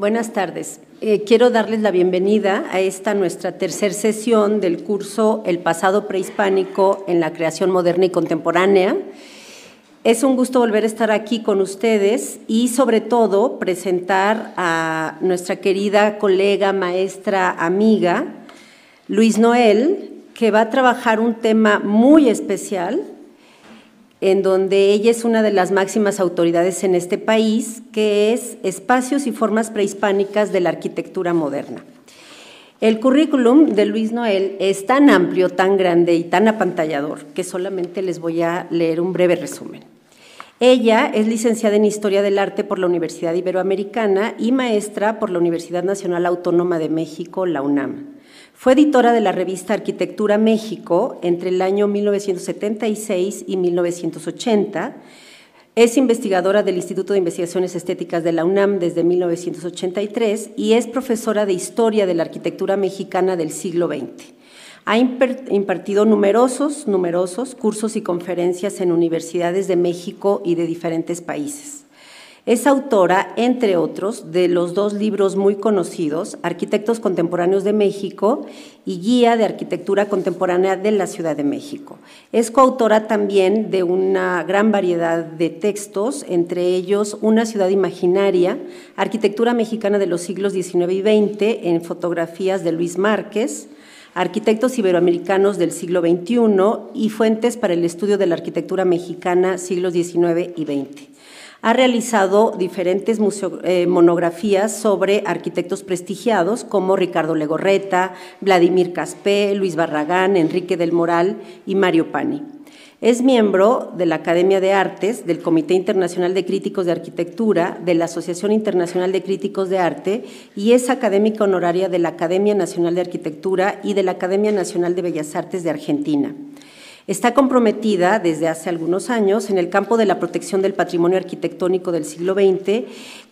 Buenas tardes. Eh, quiero darles la bienvenida a esta nuestra tercera sesión del curso El pasado prehispánico en la creación moderna y contemporánea. Es un gusto volver a estar aquí con ustedes y sobre todo presentar a nuestra querida colega, maestra, amiga, Luis Noel, que va a trabajar un tema muy especial en donde ella es una de las máximas autoridades en este país, que es Espacios y Formas Prehispánicas de la Arquitectura Moderna. El currículum de Luis Noel es tan amplio, tan grande y tan apantallador que solamente les voy a leer un breve resumen. Ella es licenciada en Historia del Arte por la Universidad Iberoamericana y maestra por la Universidad Nacional Autónoma de México, la UNAM. Fue editora de la revista Arquitectura México entre el año 1976 y 1980. Es investigadora del Instituto de Investigaciones Estéticas de la UNAM desde 1983 y es profesora de Historia de la Arquitectura Mexicana del siglo XX. Ha impartido numerosos, numerosos cursos y conferencias en universidades de México y de diferentes países. Es autora, entre otros, de los dos libros muy conocidos, Arquitectos Contemporáneos de México y Guía de Arquitectura Contemporánea de la Ciudad de México. Es coautora también de una gran variedad de textos, entre ellos Una ciudad imaginaria, Arquitectura Mexicana de los siglos XIX y XX en fotografías de Luis Márquez, Arquitectos Iberoamericanos del siglo XXI y Fuentes para el Estudio de la Arquitectura Mexicana siglos XIX y XX. Ha realizado diferentes eh, monografías sobre arquitectos prestigiados como Ricardo Legorreta, Vladimir Caspé, Luis Barragán, Enrique del Moral y Mario Pani. Es miembro de la Academia de Artes, del Comité Internacional de Críticos de Arquitectura, de la Asociación Internacional de Críticos de Arte y es académica honoraria de la Academia Nacional de Arquitectura y de la Academia Nacional de Bellas Artes de Argentina. Está comprometida desde hace algunos años en el campo de la protección del patrimonio arquitectónico del siglo XX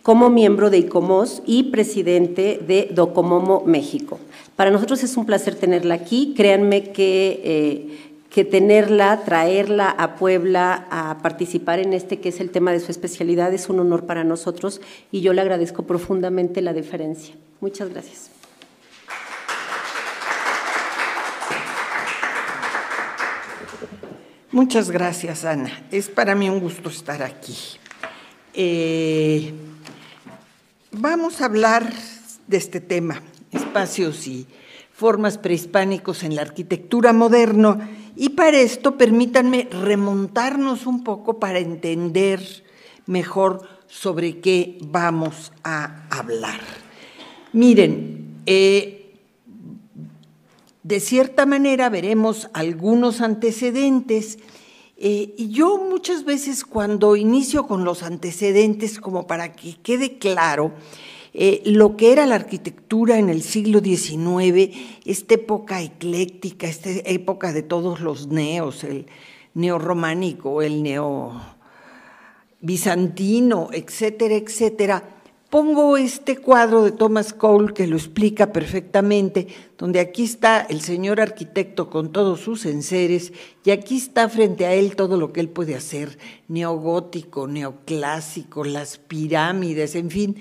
como miembro de ICOMOS y presidente de Docomomo México. Para nosotros es un placer tenerla aquí. Créanme que... Eh, que tenerla, traerla a Puebla a participar en este que es el tema de su especialidad es un honor para nosotros y yo le agradezco profundamente la deferencia. Muchas gracias. Muchas gracias, Ana. Es para mí un gusto estar aquí. Eh, vamos a hablar de este tema, espacios y formas prehispánicos en la arquitectura moderna. Y para esto, permítanme remontarnos un poco para entender mejor sobre qué vamos a hablar. Miren, eh, de cierta manera veremos algunos antecedentes. Eh, y yo muchas veces cuando inicio con los antecedentes, como para que quede claro, eh, lo que era la arquitectura en el siglo XIX, esta época ecléctica, esta época de todos los neos, el neorrománico, el bizantino etcétera, etcétera, Pongo este cuadro de Thomas Cole que lo explica perfectamente, donde aquí está el señor arquitecto con todos sus enseres y aquí está frente a él todo lo que él puede hacer, neogótico, neoclásico, las pirámides, en fin,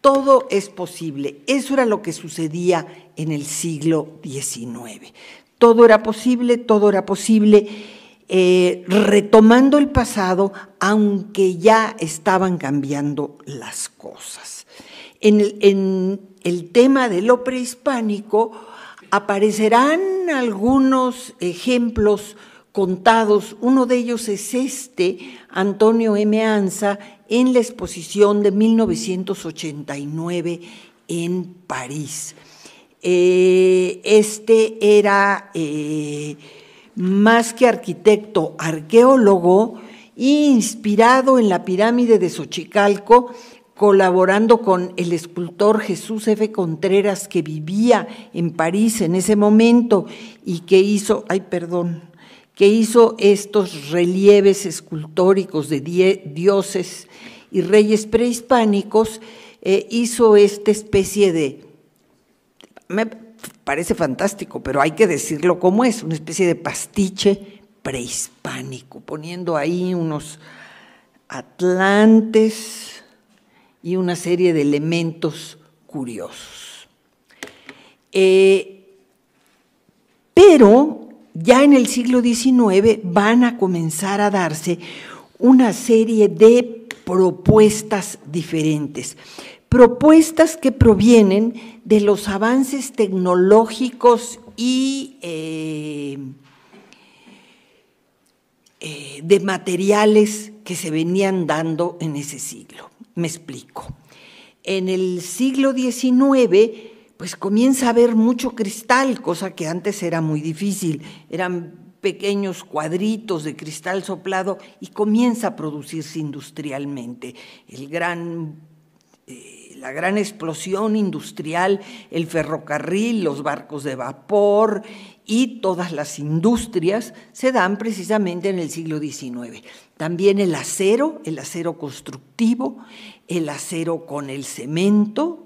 todo es posible. Eso era lo que sucedía en el siglo XIX. Todo era posible, todo era posible eh, retomando el pasado, aunque ya estaban cambiando las cosas. En el, tema de lo prehispánico aparecerán algunos ejemplos contados. Uno de ellos es este, Antonio M. Anza, en la exposición de 1989 en París. Eh, este era eh, más que arquitecto, arqueólogo, inspirado en la pirámide de Xochicalco, colaborando con el escultor Jesús F. Contreras, que vivía en París en ese momento y que hizo, ay perdón, que hizo estos relieves escultóricos de dioses y reyes prehispánicos, eh, hizo esta especie de, parece fantástico, pero hay que decirlo como es, una especie de pastiche prehispánico, poniendo ahí unos atlantes y una serie de elementos curiosos. Eh, pero ya en el siglo XIX van a comenzar a darse una serie de propuestas diferentes, propuestas que provienen de los avances tecnológicos y eh, eh, de materiales que se venían dando en ese siglo. Me explico. En el siglo XIX, pues comienza a haber mucho cristal, cosa que antes era muy difícil. Eran pequeños cuadritos de cristal soplado y comienza a producirse industrialmente. El gran eh, la gran explosión industrial, el ferrocarril, los barcos de vapor y todas las industrias se dan precisamente en el siglo XIX. También el acero, el acero constructivo, el acero con el cemento,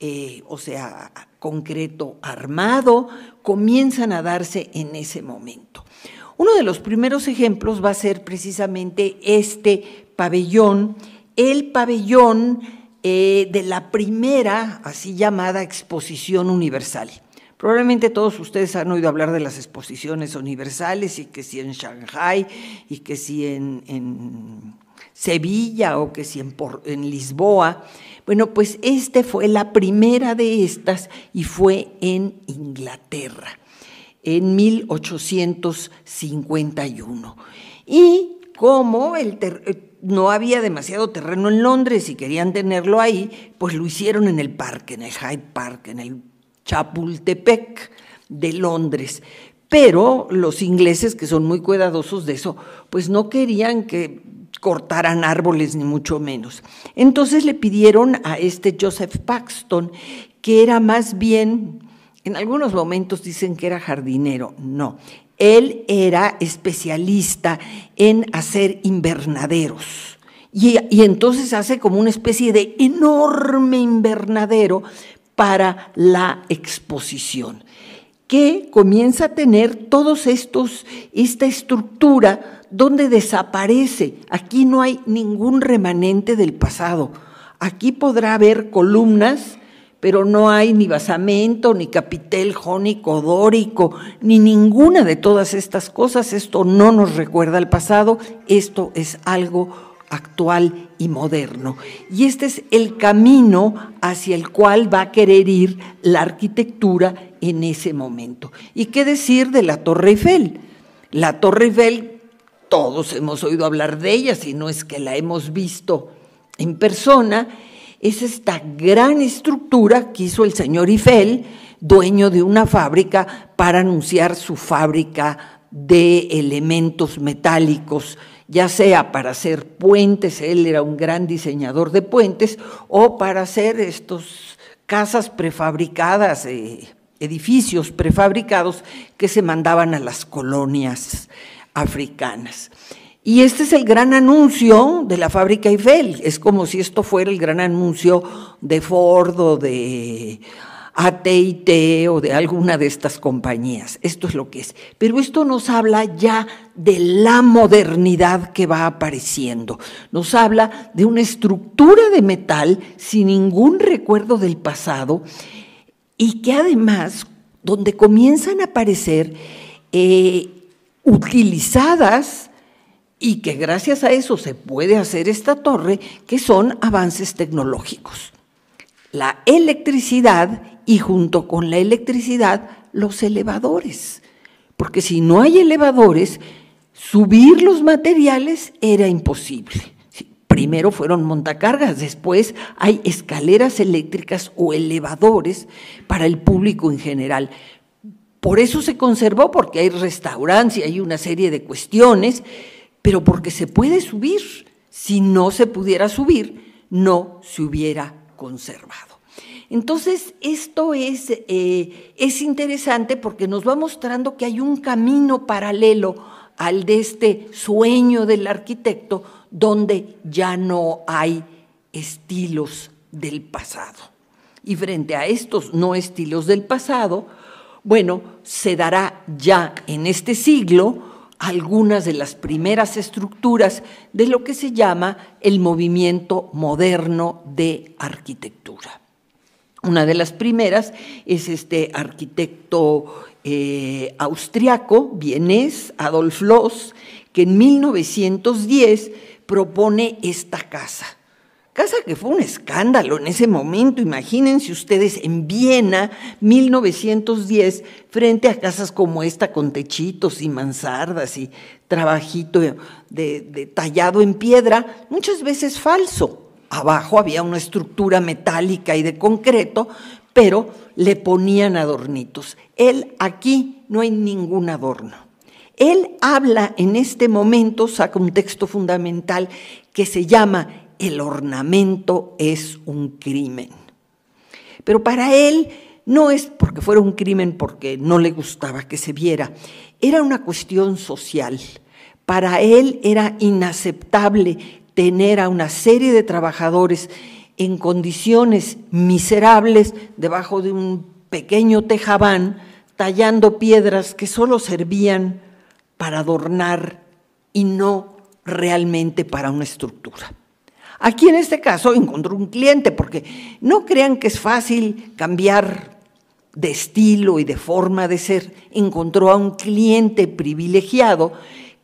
eh, o sea, concreto armado, comienzan a darse en ese momento. Uno de los primeros ejemplos va a ser precisamente este pabellón, el pabellón eh, de la primera, así llamada, exposición universal. Probablemente todos ustedes han oído hablar de las exposiciones universales y que si en Shanghai y que si en, Sevilla o que si en, en Lisboa. Bueno, pues esta fue la primera de estas y fue en Inglaterra, en 1851. Y como el no había demasiado terreno en Londres y querían tenerlo ahí, pues lo hicieron en el parque, en el Hyde Park, en el Chapultepec de Londres. Pero los ingleses, que son muy cuidadosos de eso, pues no querían que cortaran árboles ni mucho menos. Entonces le pidieron a este Joseph Paxton, que era más bien, en algunos momentos dicen que era jardinero, no, él era especialista en hacer invernaderos. Y, entonces hace como una especie de enorme invernadero para la exposición, que comienza a tener todos estos, esta estructura donde desaparece. Aquí no hay ningún remanente del pasado. Aquí podrá haber columnas pero no hay ni basamento, ni capitel jónico, dórico, ni ninguna de todas estas cosas. Esto no nos recuerda al pasado, esto es algo actual y moderno. Y este es el camino hacia el cual va a querer ir la arquitectura en ese momento. ¿Y qué decir de la Torre Eiffel? La Torre Eiffel, todos hemos oído hablar de ella, si no es que la hemos visto en persona, es esta gran estructura que hizo el señor Eiffel, dueño de una fábrica, para anunciar su fábrica de elementos metálicos, ya sea para hacer puentes, él era un gran diseñador de puentes, o para hacer estas casas prefabricadas, eh, edificios prefabricados que se mandaban a las colonias africanas. Y este es el gran anuncio de la fábrica Eiffel. Es como si esto fuera el gran anuncio de Ford o de ATT o de alguna de estas compañías. Esto es lo que es. Pero esto nos habla ya de la modernidad que va apareciendo. Nos habla de una estructura de metal sin ningún recuerdo del pasado y que además, donde comienzan a aparecer eh, utilizadas y que gracias a eso se puede hacer esta torre, que son avances tecnológicos. La electricidad y junto con la electricidad los elevadores, porque si no hay elevadores, subir los materiales era imposible. Primero fueron montacargas, después hay escaleras eléctricas o elevadores para el público en general. Por eso se conservó, porque hay restaurantes y hay una serie de cuestiones, pero porque se puede subir. Si no se pudiera subir, no se hubiera conservado. Entonces, esto es, eh, es interesante porque nos va mostrando que hay un camino paralelo al de este sueño del arquitecto donde ya no hay estilos del pasado. Y frente a estos no estilos del pasado, bueno, se dará ya en este siglo algunas de las primeras estructuras de lo que se llama el movimiento moderno de arquitectura. Una de las primeras es este arquitecto eh, austriaco, vienés, Adolf Loos, que en 1910 propone esta casa, Casa que fue un escándalo en ese momento, imagínense ustedes en Viena, 1910, frente a casas como esta con techitos y mansardas y trabajito de, de tallado en piedra, muchas veces falso. Abajo había una estructura metálica y de concreto, pero le ponían adornitos. Él aquí no hay ningún adorno. Él habla en este momento, saca un texto fundamental que se llama el ornamento es un crimen. Pero para él no es porque fuera un crimen porque no le gustaba que se viera, era una cuestión social. Para él era inaceptable tener a una serie de trabajadores en condiciones miserables debajo de un pequeño tejabán, tallando piedras que solo servían para adornar y no realmente para una estructura. Aquí en este caso encontró un cliente, porque no crean que es fácil cambiar de estilo y de forma de ser. Encontró a un cliente privilegiado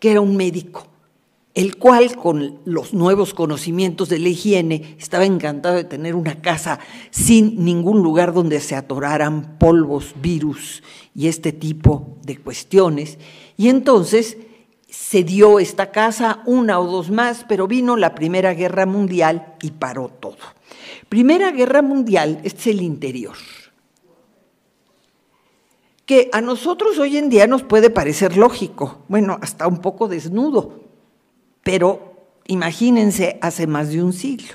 que era un médico, el cual con los nuevos conocimientos de la higiene estaba encantado de tener una casa sin ningún lugar donde se atoraran polvos, virus y este tipo de cuestiones. Y entonces se dio esta casa, una o dos más, pero vino la Primera Guerra Mundial y paró todo. Primera Guerra Mundial este es el interior, que a nosotros hoy en día nos puede parecer lógico, bueno, hasta un poco desnudo, pero imagínense hace más de un siglo.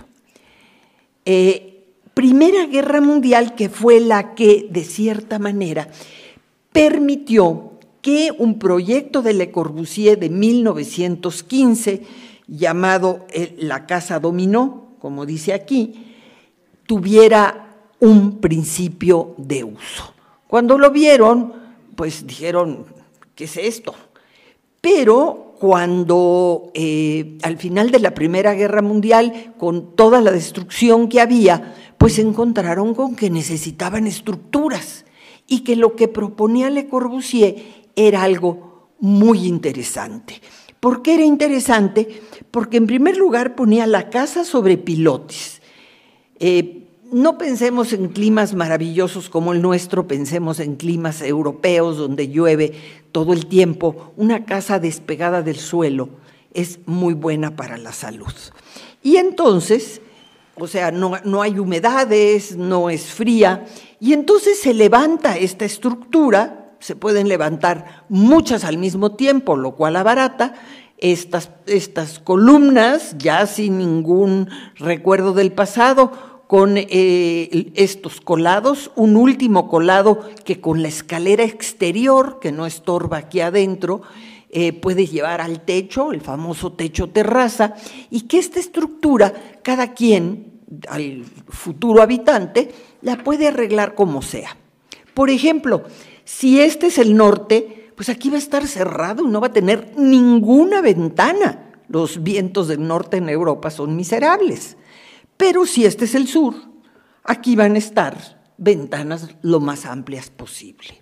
Eh, primera Guerra Mundial que fue la que, de cierta manera, permitió que un proyecto de Le Corbusier de 1915, llamado eh, La Casa Dominó, como dice aquí, tuviera un principio de uso. Cuando lo vieron, pues dijeron, ¿qué es esto? Pero cuando eh, al final de la Primera Guerra Mundial, con toda la destrucción que había, pues encontraron con que necesitaban estructuras y que lo que proponía Le Corbusier era algo muy interesante. ¿Por qué era interesante? Porque en primer lugar ponía la casa sobre pilotes. Eh, no pensemos en climas maravillosos como el nuestro, pensemos en climas europeos donde llueve todo el tiempo. Una casa despegada del suelo es muy buena para la salud. Y entonces, o sea, no, no hay humedades, no es fría, y entonces se levanta esta estructura se pueden levantar muchas al mismo tiempo, lo cual abarata. Estas, estas columnas, ya sin ningún recuerdo del pasado, con eh, estos colados, un último colado que con la escalera exterior, que no estorba aquí adentro, eh, puede llevar al techo, el famoso techo terraza, y que esta estructura, cada quien, al futuro habitante, la puede arreglar como sea. Por ejemplo, si este es el norte, pues aquí va a estar cerrado y no va a tener ninguna ventana. Los vientos del norte en Europa son miserables. Pero si este es el sur, aquí van a estar ventanas lo más amplias posible.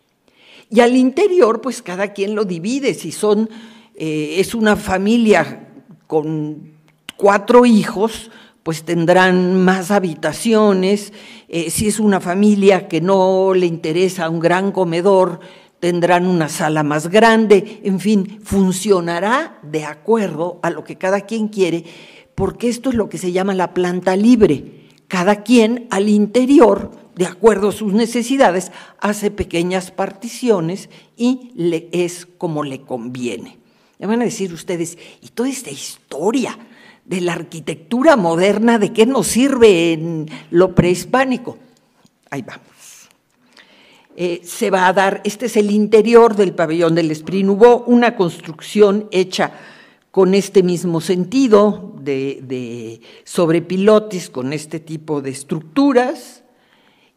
Y al interior, pues cada quien lo divide. Si son, eh, es una familia con cuatro hijos, pues tendrán más habitaciones eh, si es una familia que no le interesa un gran comedor, tendrán una sala más grande, en fin, funcionará de acuerdo a lo que cada quien quiere, porque esto es lo que se llama la planta libre. Cada quien al interior, de acuerdo a sus necesidades, hace pequeñas particiones y le es como le conviene. Me van a decir ustedes, ¿y toda esta historia de la arquitectura moderna, de qué nos sirve en lo prehispánico. Ahí vamos. Eh, se va a dar, este es el interior del pabellón del Esprit Hubo una construcción hecha con este mismo sentido, de, de sobre con este tipo de estructuras,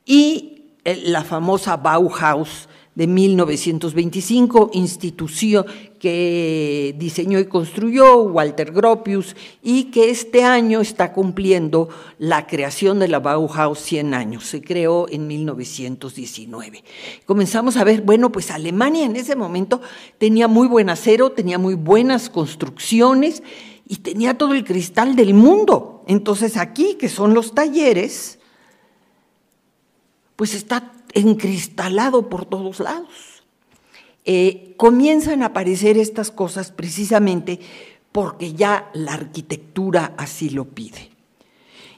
y eh, la famosa Bauhaus de 1925, institución, que diseñó y construyó Walter Gropius y que este año está cumpliendo la creación de la Bauhaus 100 años. Se creó en 1919. Comenzamos a ver, bueno, pues Alemania en ese momento tenía muy buen acero, tenía muy buenas construcciones y tenía todo el cristal del mundo. Entonces aquí, que son los talleres, pues está encristalado por todos lados. Eh, comienzan a aparecer estas cosas precisamente porque ya la arquitectura así lo pide.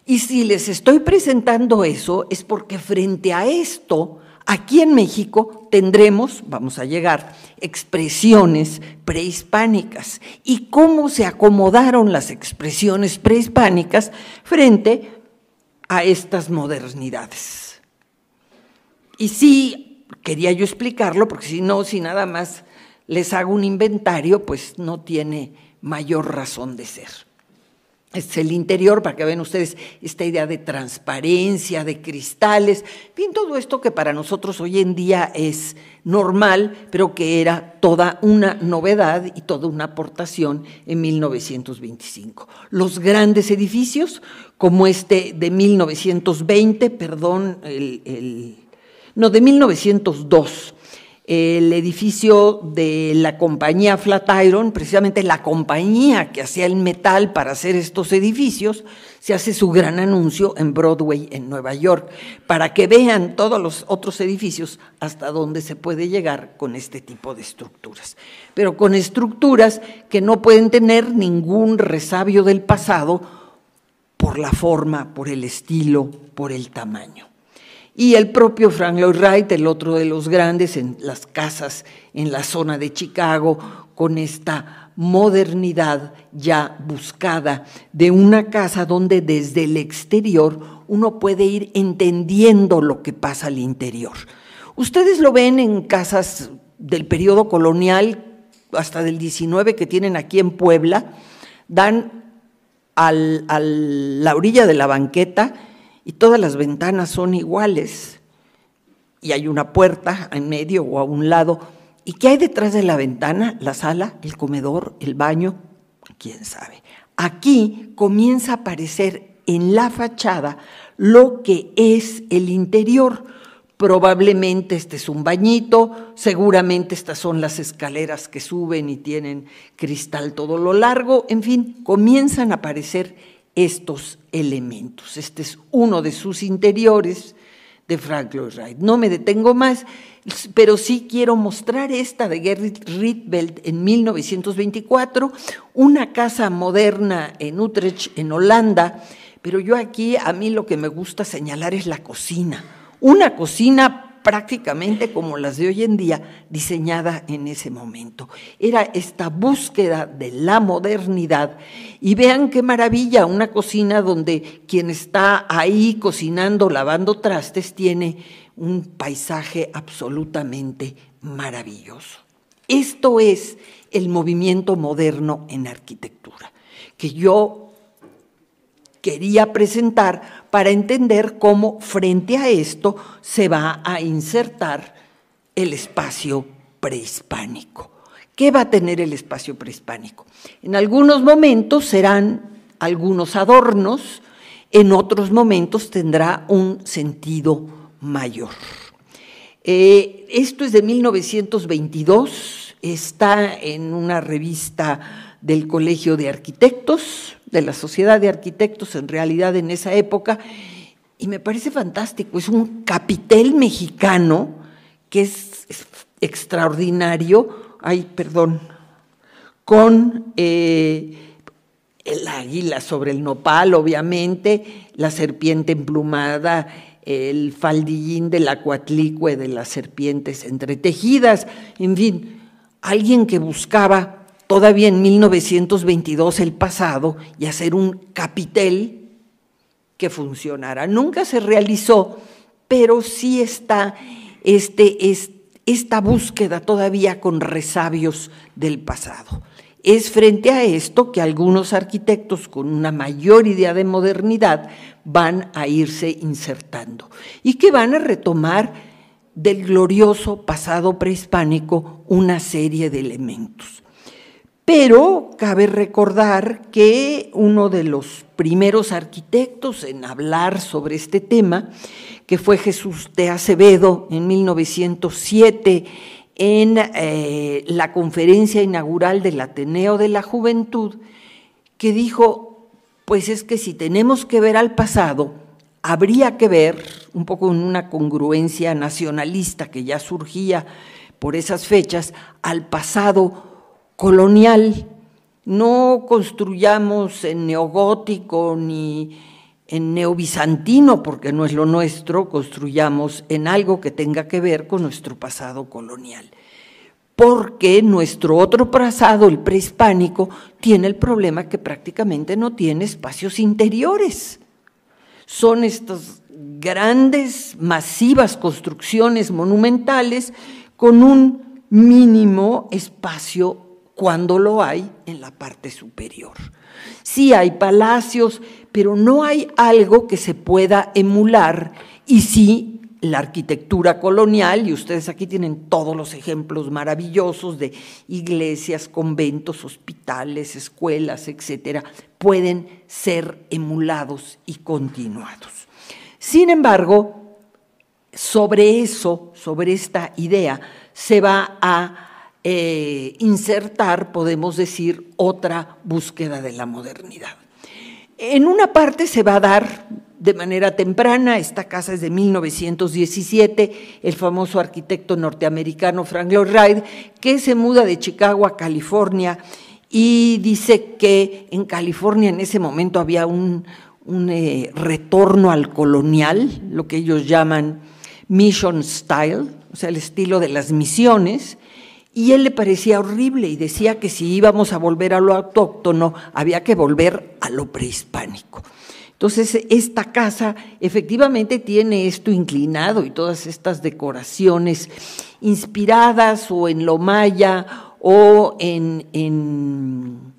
Y si les estoy presentando eso es porque frente a esto, aquí en México tendremos, vamos a llegar, expresiones prehispánicas y cómo se acomodaron las expresiones prehispánicas frente a estas modernidades. Y si quería yo explicarlo, porque si no, si nada más les hago un inventario, pues no tiene mayor razón de ser. es el interior, para que vean ustedes esta idea de transparencia, de cristales, bien, todo esto que para nosotros hoy en día es normal, pero que era toda una novedad y toda una aportación en 1925. Los grandes edificios, como este de 1920, perdón, el no, de 1902. El edificio de la compañía Flatiron, precisamente la compañía que hacía el metal para hacer estos edificios, se hace su gran anuncio en Broadway, en Nueva York, para que vean todos los otros edificios hasta dónde se puede llegar con este tipo de estructuras. Pero con estructuras que no pueden tener ningún resabio del pasado por la forma, por el estilo, por el tamaño y el propio Frank Lloyd Wright, el otro de los grandes, en las casas en la zona de Chicago, con esta modernidad ya buscada de una casa donde desde el exterior uno puede ir entendiendo lo que pasa al interior. Ustedes lo ven en casas del periodo colonial hasta del 19 que tienen aquí en Puebla, dan a la orilla de la banqueta, y todas las ventanas son iguales y hay una puerta en medio o a un lado. ¿Y qué hay detrás de la ventana? La sala, el comedor, el baño, quién sabe. Aquí comienza a aparecer en la fachada lo que es el interior. Probablemente este es un bañito, seguramente estas son las escaleras que suben y tienen cristal todo lo largo, en fin, comienzan a aparecer estos elementos. Este es uno de sus interiores de Frank Lloyd Wright. No me detengo más, pero sí quiero mostrar esta de Gerrit Rietveld en 1924, una casa moderna en Utrecht, en Holanda, pero yo aquí a mí lo que me gusta señalar es la cocina. Una cocina prácticamente como las de hoy en día, diseñada en ese momento. Era esta búsqueda de la modernidad. Y vean qué maravilla, una cocina donde quien está ahí cocinando, lavando trastes, tiene un paisaje absolutamente maravilloso. Esto es el movimiento moderno en arquitectura, que yo quería presentar para entender cómo frente a esto se va a insertar el espacio prehispánico. ¿Qué va a tener el espacio prehispánico? En algunos momentos serán algunos adornos, en otros momentos tendrá un sentido mayor. Eh, esto es de 1922, está en una revista del Colegio de Arquitectos, de la Sociedad de Arquitectos en realidad en esa época, y me parece fantástico, es un capitel mexicano que es, extraordinario, ay, perdón, con eh, el águila sobre el nopal, obviamente, la serpiente emplumada, el faldillín de la cuatlicue de las serpientes entretejidas, en fin, alguien que buscaba todavía en 1922 el pasado y hacer un capitel que funcionara. Nunca se realizó, pero sí está este, es, esta búsqueda todavía con resabios del pasado. Es frente a esto que algunos arquitectos con una mayor idea de modernidad van a irse insertando y que van a retomar del glorioso pasado prehispánico una serie de elementos. Pero cabe recordar que uno de los primeros arquitectos en hablar sobre este tema, que fue Jesús de Acevedo en 1907, en eh, la conferencia inaugural del Ateneo de la Juventud, que dijo, pues es que si tenemos que ver al pasado, habría que ver, un poco en una congruencia nacionalista que ya surgía por esas fechas, al pasado colonial. No construyamos en neogótico ni en neobizantino, porque no es lo nuestro, construyamos en algo que tenga que ver con nuestro pasado colonial. Porque nuestro otro pasado, el prehispánico, tiene el problema que prácticamente no tiene espacios interiores. Son estas grandes, masivas construcciones monumentales con un mínimo espacio cuando lo hay en la parte superior. Sí hay palacios, pero no hay algo que se pueda emular y sí la arquitectura colonial, y ustedes aquí tienen todos los ejemplos maravillosos de iglesias, conventos, hospitales, escuelas, etcétera, pueden ser emulados y continuados. Sin embargo, sobre eso, sobre esta idea, se va a eh, insertar, podemos decir, otra búsqueda de la modernidad. En una parte se va a dar de manera temprana, esta casa es de 1917, el famoso arquitecto norteamericano Frank Lloyd Wright, que se muda de Chicago a California y dice que en California en ese momento había un, eh, retorno al colonial, lo que ellos llaman mission style, o sea, el estilo de las misiones, y él le parecía horrible y decía que si íbamos a volver a lo autóctono, había que volver a lo prehispánico. Entonces, esta casa efectivamente tiene esto inclinado y todas estas decoraciones inspiradas o en lo maya o en, en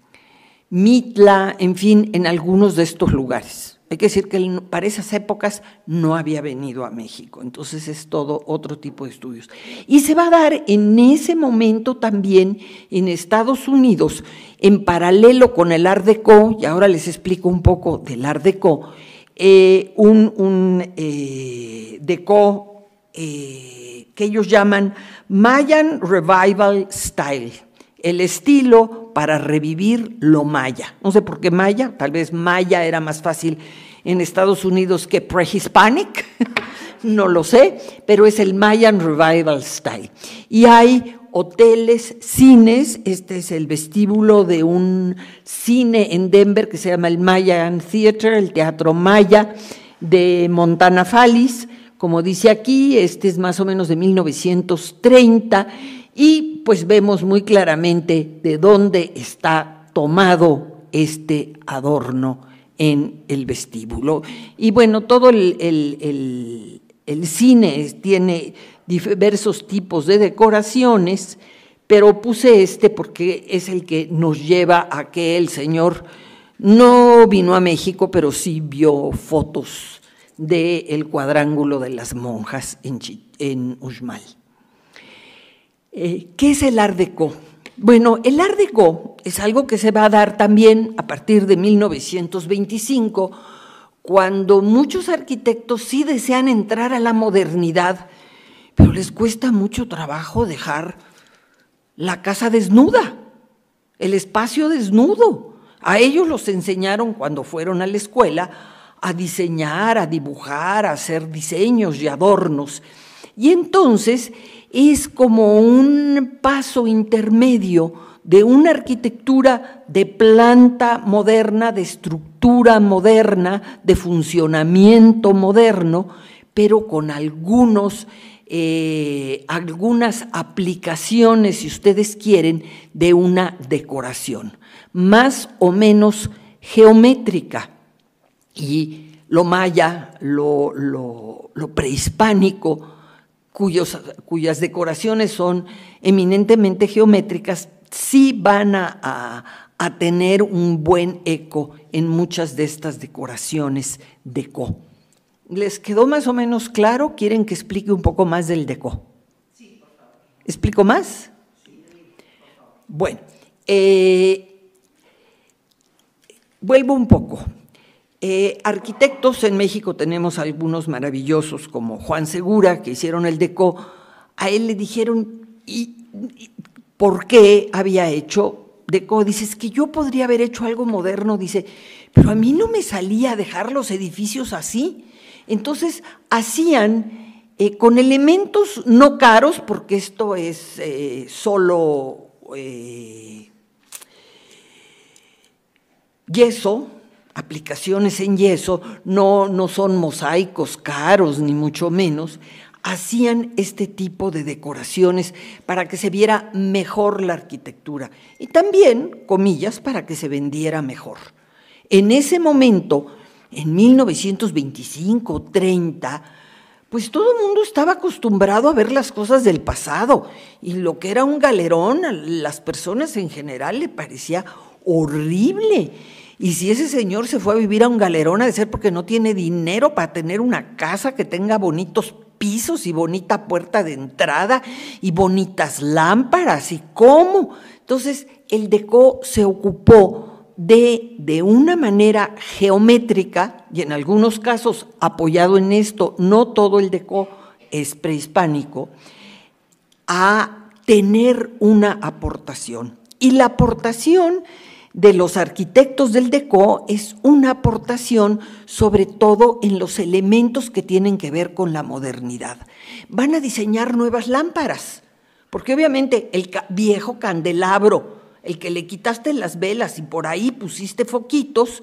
Mitla, en fin, en algunos de estos lugares. Hay que decir que para esas épocas no había venido a México, entonces es todo otro tipo de estudios. Y se va a dar en ese momento también en Estados Unidos, en paralelo con el Art y ahora les explico un poco del Art Deco, eh, un, eh, Deco eh, que ellos llaman Mayan Revival Style el estilo para revivir lo maya. No sé por qué maya, tal vez maya era más fácil en Estados Unidos que prehispanic, no lo sé, pero es el Mayan Revival Style. Y hay hoteles, cines, este es el vestíbulo de un cine en Denver que se llama el Mayan Theater, el Teatro Maya de Montana Fallis, como dice aquí, este es más o menos de 1930 y pues vemos muy claramente de dónde está tomado este adorno en el vestíbulo. Y bueno, todo el, cine tiene diversos tipos de decoraciones, pero puse este porque es el que nos lleva a que el Señor no vino a México, pero sí vio fotos del cuadrángulo de las monjas en, Uxmal. Eh, ¿Qué es el Art Bueno, el Art es algo que se va a dar también a partir de 1925, cuando muchos arquitectos sí desean entrar a la modernidad, pero les cuesta mucho trabajo dejar la casa desnuda, el espacio desnudo. A ellos los enseñaron cuando fueron a la escuela a diseñar, a dibujar, a hacer diseños y adornos. Y entonces es como un paso intermedio de una arquitectura de planta moderna, de estructura moderna, de funcionamiento moderno, pero con algunos, eh, algunas aplicaciones, si ustedes quieren, de una decoración, más o menos geométrica. Y lo maya, lo prehispánico, cuyas decoraciones son eminentemente geométricas, sí van a, tener un buen eco en muchas de estas decoraciones deco. ¿Les quedó más o menos claro? ¿Quieren que explique un poco más del deco? Sí, por favor. ¿Explico más? Bueno, eh, vuelvo un poco. Eh, arquitectos en México tenemos algunos maravillosos, como Juan Segura, que hicieron el DECO. A él le dijeron, ¿y, por qué había hecho DECO? Dice, es que yo podría haber hecho algo moderno, dice, pero a mí no me salía dejar los edificios así. Entonces hacían eh, con elementos no caros, porque esto es eh, solo yeso, aplicaciones en yeso, no, no son mosaicos caros, ni mucho menos, hacían este tipo de decoraciones para que se viera mejor la arquitectura y también, comillas, para que se vendiera mejor. En ese momento, en 1925, 30, pues todo el mundo estaba acostumbrado a ver las cosas del pasado y lo que era un galerón a las personas en general le parecía horrible y si ese señor se fue a vivir a un galerón a ser porque no tiene dinero para tener una casa que tenga bonitos pisos y bonita puerta de entrada y bonitas lámparas y cómo. Entonces, el Deco se ocupó de, de una manera geométrica, y en algunos casos apoyado en esto, no todo el Deco es prehispánico, a tener una aportación. Y la aportación de los arquitectos del DECO es una aportación sobre todo en los elementos que tienen que ver con la modernidad. Van a diseñar nuevas lámparas, porque obviamente el viejo candelabro, el que le quitaste las velas y por ahí pusiste foquitos,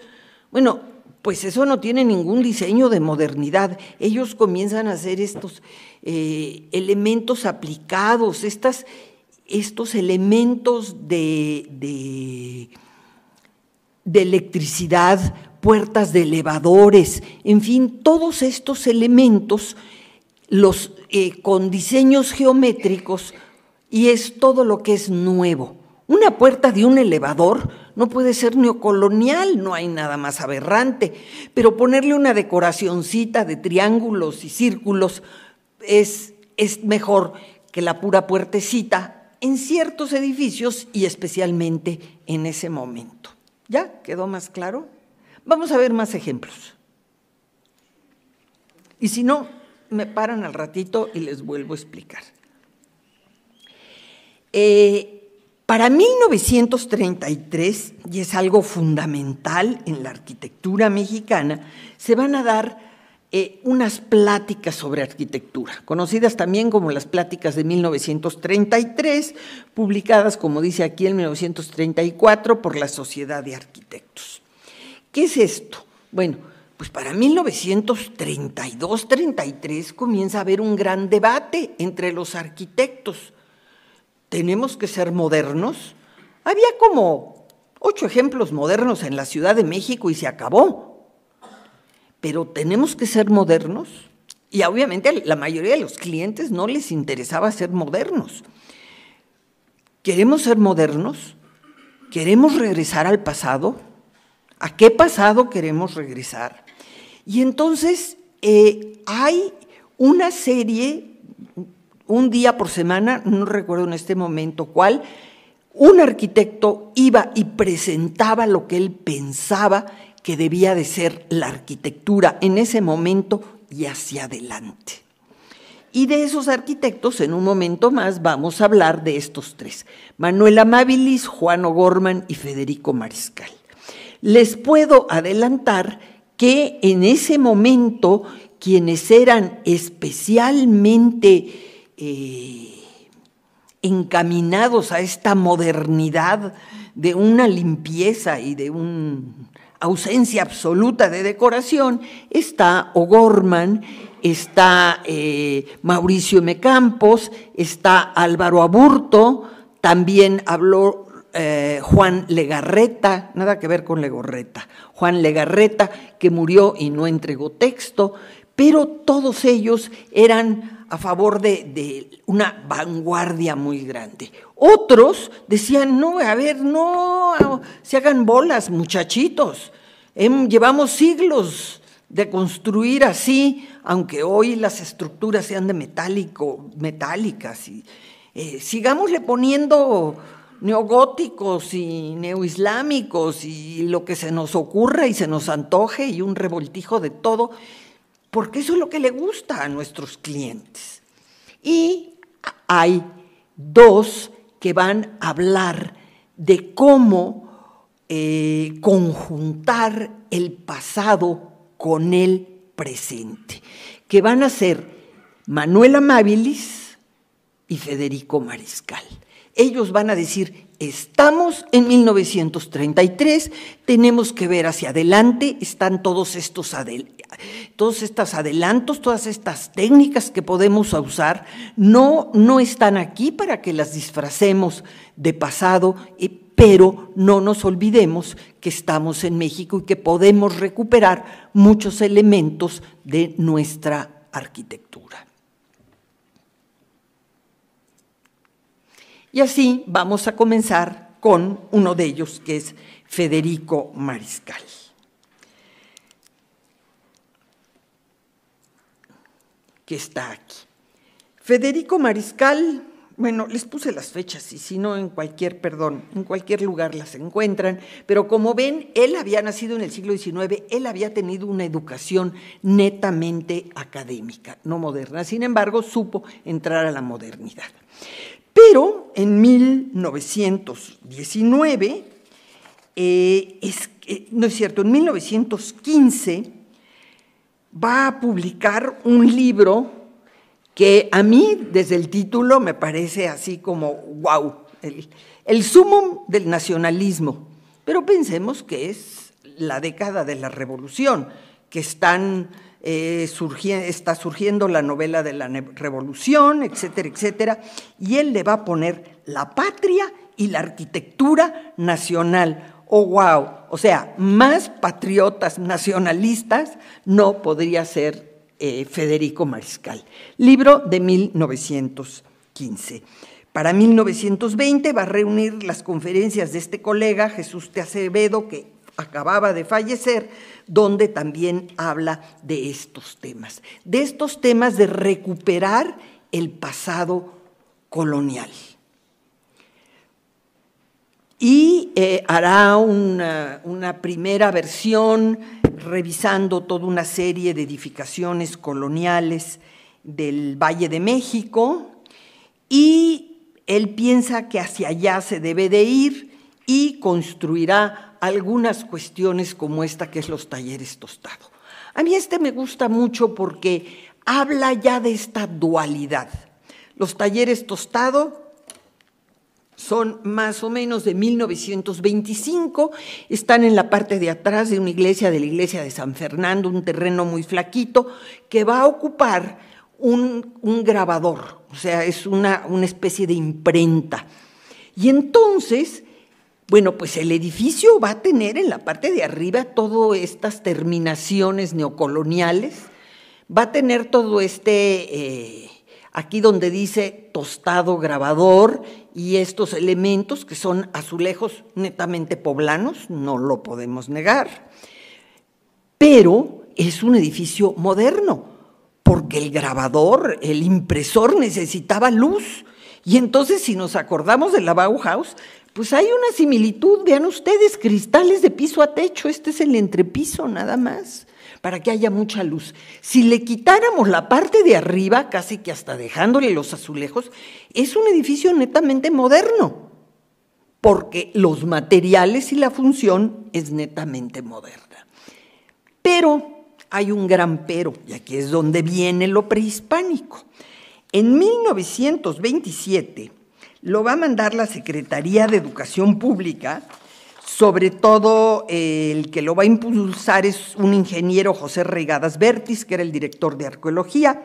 bueno, pues eso no tiene ningún diseño de modernidad. Ellos comienzan a hacer estos eh, elementos aplicados, estas, estos elementos de de electricidad, puertas de elevadores, en fin, todos estos elementos, los eh, con diseños geométricos, y es todo lo que es nuevo. Una puerta de un elevador no puede ser neocolonial, no hay nada más aberrante, pero ponerle una decoracioncita de triángulos y círculos es, es mejor que la pura puertecita en ciertos edificios y especialmente en ese momento. ¿Ya quedó más claro? Vamos a ver más ejemplos. Y si no, me paran al ratito y les vuelvo a explicar. Eh, para 1933, y es algo fundamental en la arquitectura mexicana, se van a dar eh, unas pláticas sobre arquitectura, conocidas también como las pláticas de 1933, publicadas, como dice aquí, en 1934 por la Sociedad de Arquitectos. ¿Qué es esto? Bueno, pues para 1932-33 comienza a haber un gran debate entre los arquitectos. ¿Tenemos que ser modernos? Había como ocho ejemplos modernos en la Ciudad de México y se acabó pero tenemos que ser modernos y obviamente la mayoría de los clientes no les interesaba ser modernos. ¿Queremos ser modernos? ¿Queremos regresar al pasado? ¿A qué pasado queremos regresar? Y entonces eh, hay una serie, un día por semana, no recuerdo en este momento cuál, un arquitecto iba y presentaba lo que él pensaba que debía de ser la arquitectura en ese momento y hacia adelante. Y de esos arquitectos, en un momento más, vamos a hablar de estos tres, Manuel Amabilis, Juan O'Gorman y Federico Mariscal. Les puedo adelantar que en ese momento quienes eran especialmente eh, encaminados a esta modernidad de una limpieza y de un ausencia absoluta de decoración, está O'Gorman, está eh, Mauricio Mecampos, está Álvaro Aburto, también habló eh, Juan Legarreta, nada que ver con Legorreta, Juan Legarreta, que murió y no entregó texto, pero todos ellos eran a favor de, una vanguardia muy grande. Otros decían, no, a ver, no se hagan bolas, muchachitos. Em, llevamos siglos de construir así, aunque hoy las estructuras sean de metálico, metálicas. Y, eh, sigámosle poniendo neogóticos y neoislámicos y lo que se nos ocurra y se nos antoje y un revoltijo de todo porque eso es lo que le gusta a nuestros clientes. Y hay dos que van a hablar de cómo eh, conjuntar el pasado con el presente, que van a ser Manuel Amabilis y Federico Mariscal. Ellos van a decir, estamos en 1933, tenemos que ver hacia adelante, están todos estos todos estos adelantos, todas estas técnicas que podemos usar, no, no están aquí para que las disfracemos de pasado, pero no nos olvidemos que estamos en México y que podemos recuperar muchos elementos de nuestra arquitectura. Y así vamos a comenzar con uno de ellos, que es Federico Mariscal. que está aquí. Federico Mariscal, bueno, les puse las fechas y si no, en cualquier, perdón, en cualquier lugar las encuentran, pero como ven, él había nacido en el siglo XIX, él había tenido una educación netamente académica, no moderna, sin embargo, supo entrar a la modernidad. Pero en 1919, eh, es, no es cierto, en 1915, va a publicar un libro que a mí, desde el título, me parece así como, wow, el, el sumum del nacionalismo. Pero pensemos que es la década de la revolución, que están, eh, está surgiendo la novela de la revolución, etcétera, etcétera, y él le va a poner la patria y la arquitectura nacional oh wow, o sea, más patriotas nacionalistas no podría ser eh, Federico Mariscal. Libro de 1915. Para 1920 va a reunir las conferencias de este colega, Jesús de Acevedo, que acababa de fallecer, donde también habla de estos temas, de estos temas de recuperar el pasado colonial y eh, hará una, una, primera versión revisando toda una serie de edificaciones coloniales del Valle de México y él piensa que hacia allá se debe de ir y construirá algunas cuestiones como esta que es los talleres tostado. A mí este me gusta mucho porque habla ya de esta dualidad. Los talleres tostado son más o menos de 1925, están en la parte de atrás de una iglesia, de la iglesia de San Fernando, un terreno muy flaquito, que va a ocupar un, grabador, o sea, es una, una especie de imprenta. Y entonces... Bueno, pues el edificio va a tener en la parte de arriba todas estas terminaciones neocoloniales, va a tener todo este eh, Aquí donde dice tostado grabador y estos elementos que son azulejos netamente poblanos, no lo podemos negar. Pero es un edificio moderno, porque el grabador, el impresor necesitaba luz. Y entonces si nos acordamos de la Bauhaus, pues hay una similitud, vean ustedes, cristales de piso a techo, este es el entrepiso nada más para que haya mucha luz. Si le quitáramos la parte de arriba, casi que hasta dejándole los azulejos, es un edificio netamente moderno, porque los materiales y la función es netamente moderna. Pero hay un gran pero, y aquí es donde viene lo prehispánico. En 1927 lo va a mandar la Secretaría de Educación Pública sobre todo eh, el que lo va a impulsar es un ingeniero José Regadas Bertis, que era el director de arqueología,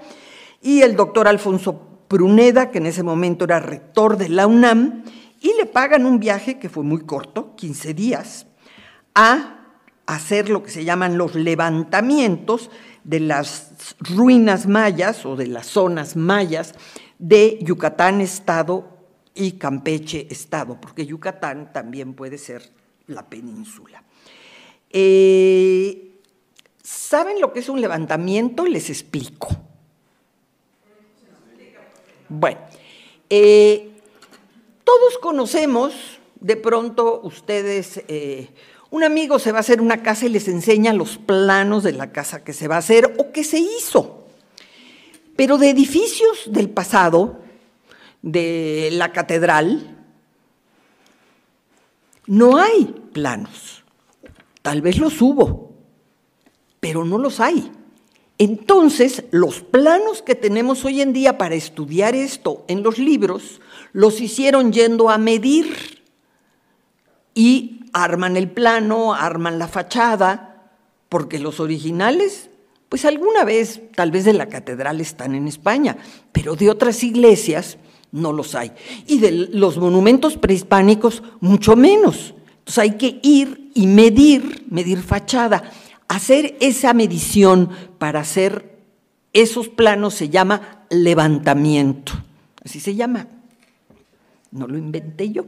y el doctor Alfonso Pruneda, que en ese momento era rector de la UNAM, y le pagan un viaje que fue muy corto, 15 días, a hacer lo que se llaman los levantamientos de las ruinas mayas o de las zonas mayas de Yucatán Estado y Campeche Estado, porque Yucatán también puede ser la península. Eh, ¿Saben lo que es un levantamiento? Les explico. Bueno, eh, todos conocemos, de pronto ustedes, eh, un amigo se va a hacer una casa y les enseña los planos de la casa que se va a hacer o que se hizo. Pero de edificios del pasado, de la catedral, no hay planos. Tal vez los hubo, pero no los hay. Entonces, los planos que tenemos hoy en día para estudiar esto en los libros, los hicieron yendo a medir y arman el plano, arman la fachada, porque los originales, pues alguna vez, tal vez de la catedral están en España, pero de otras iglesias no los hay. Y de los monumentos prehispánicos, mucho menos. Entonces hay que ir y medir, medir fachada. Hacer esa medición para hacer esos planos se llama levantamiento. Así se llama. No lo inventé yo.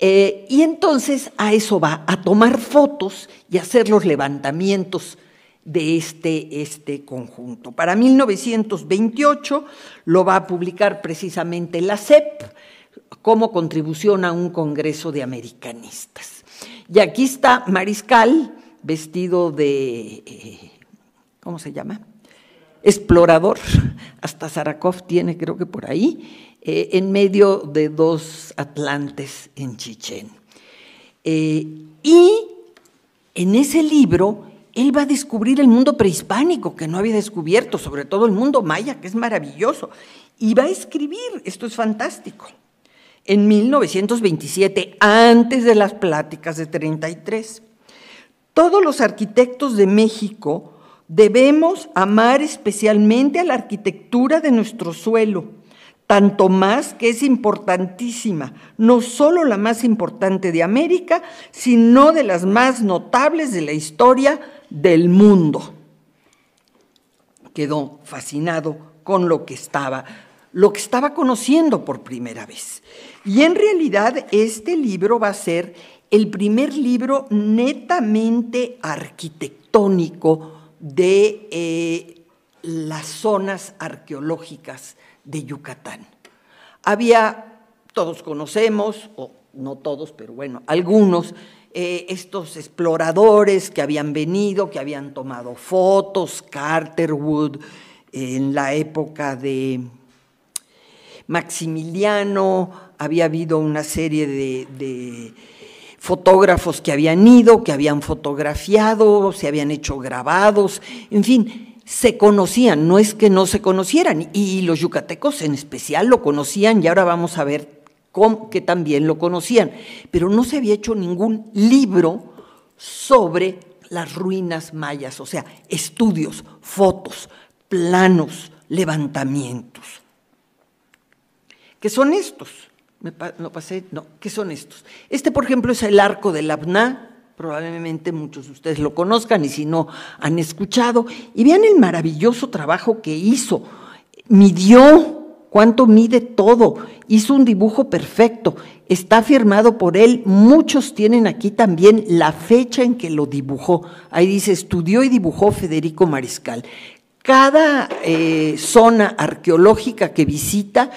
Eh, y entonces a eso va, a tomar fotos y hacer los levantamientos de este, este conjunto. Para 1928 lo va a publicar precisamente la CEP como contribución a un Congreso de Americanistas. Y aquí está Mariscal vestido de, eh, ¿cómo se llama? Explorador, hasta zarakoff tiene creo que por ahí, eh, en medio de dos atlantes en Chichén. Eh, y en ese libro él va a descubrir el mundo prehispánico que no había descubierto, sobre todo el mundo maya, que es maravilloso, y va a escribir, esto es fantástico, en 1927, antes de las pláticas de 33. Todos los arquitectos de México debemos amar especialmente a la arquitectura de nuestro suelo, tanto más que es importantísima, no solo la más importante de América, sino de las más notables de la historia del mundo. Quedó fascinado con lo que estaba, lo que estaba conociendo por primera vez. Y en realidad este libro va a ser el primer libro netamente arquitectónico de eh, las zonas arqueológicas de Yucatán. Había, todos conocemos, o no todos, pero bueno, algunos, eh, estos exploradores que habían venido, que habían tomado fotos, Carterwood, en la época de Maximiliano, había habido una serie de fotógrafos que habían ido, que habían fotografiado, se habían hecho grabados, en fin, se conocían, no es que no se conocieran, y los yucatecos en especial lo conocían, y ahora vamos a ver que también lo conocían, pero no se había hecho ningún libro sobre las ruinas mayas, o sea, estudios, fotos, planos, levantamientos. ¿Qué son estos? no pasé, no, ¿qué son estos? Este, por ejemplo, es el arco del Abná, probablemente muchos de ustedes lo conozcan y si no han escuchado, y vean el maravilloso trabajo que hizo, midió cuánto mide todo, hizo un dibujo perfecto, está firmado por él, muchos tienen aquí también la fecha en que lo dibujó, ahí dice, estudió y dibujó Federico Mariscal. Cada eh, zona arqueológica que visita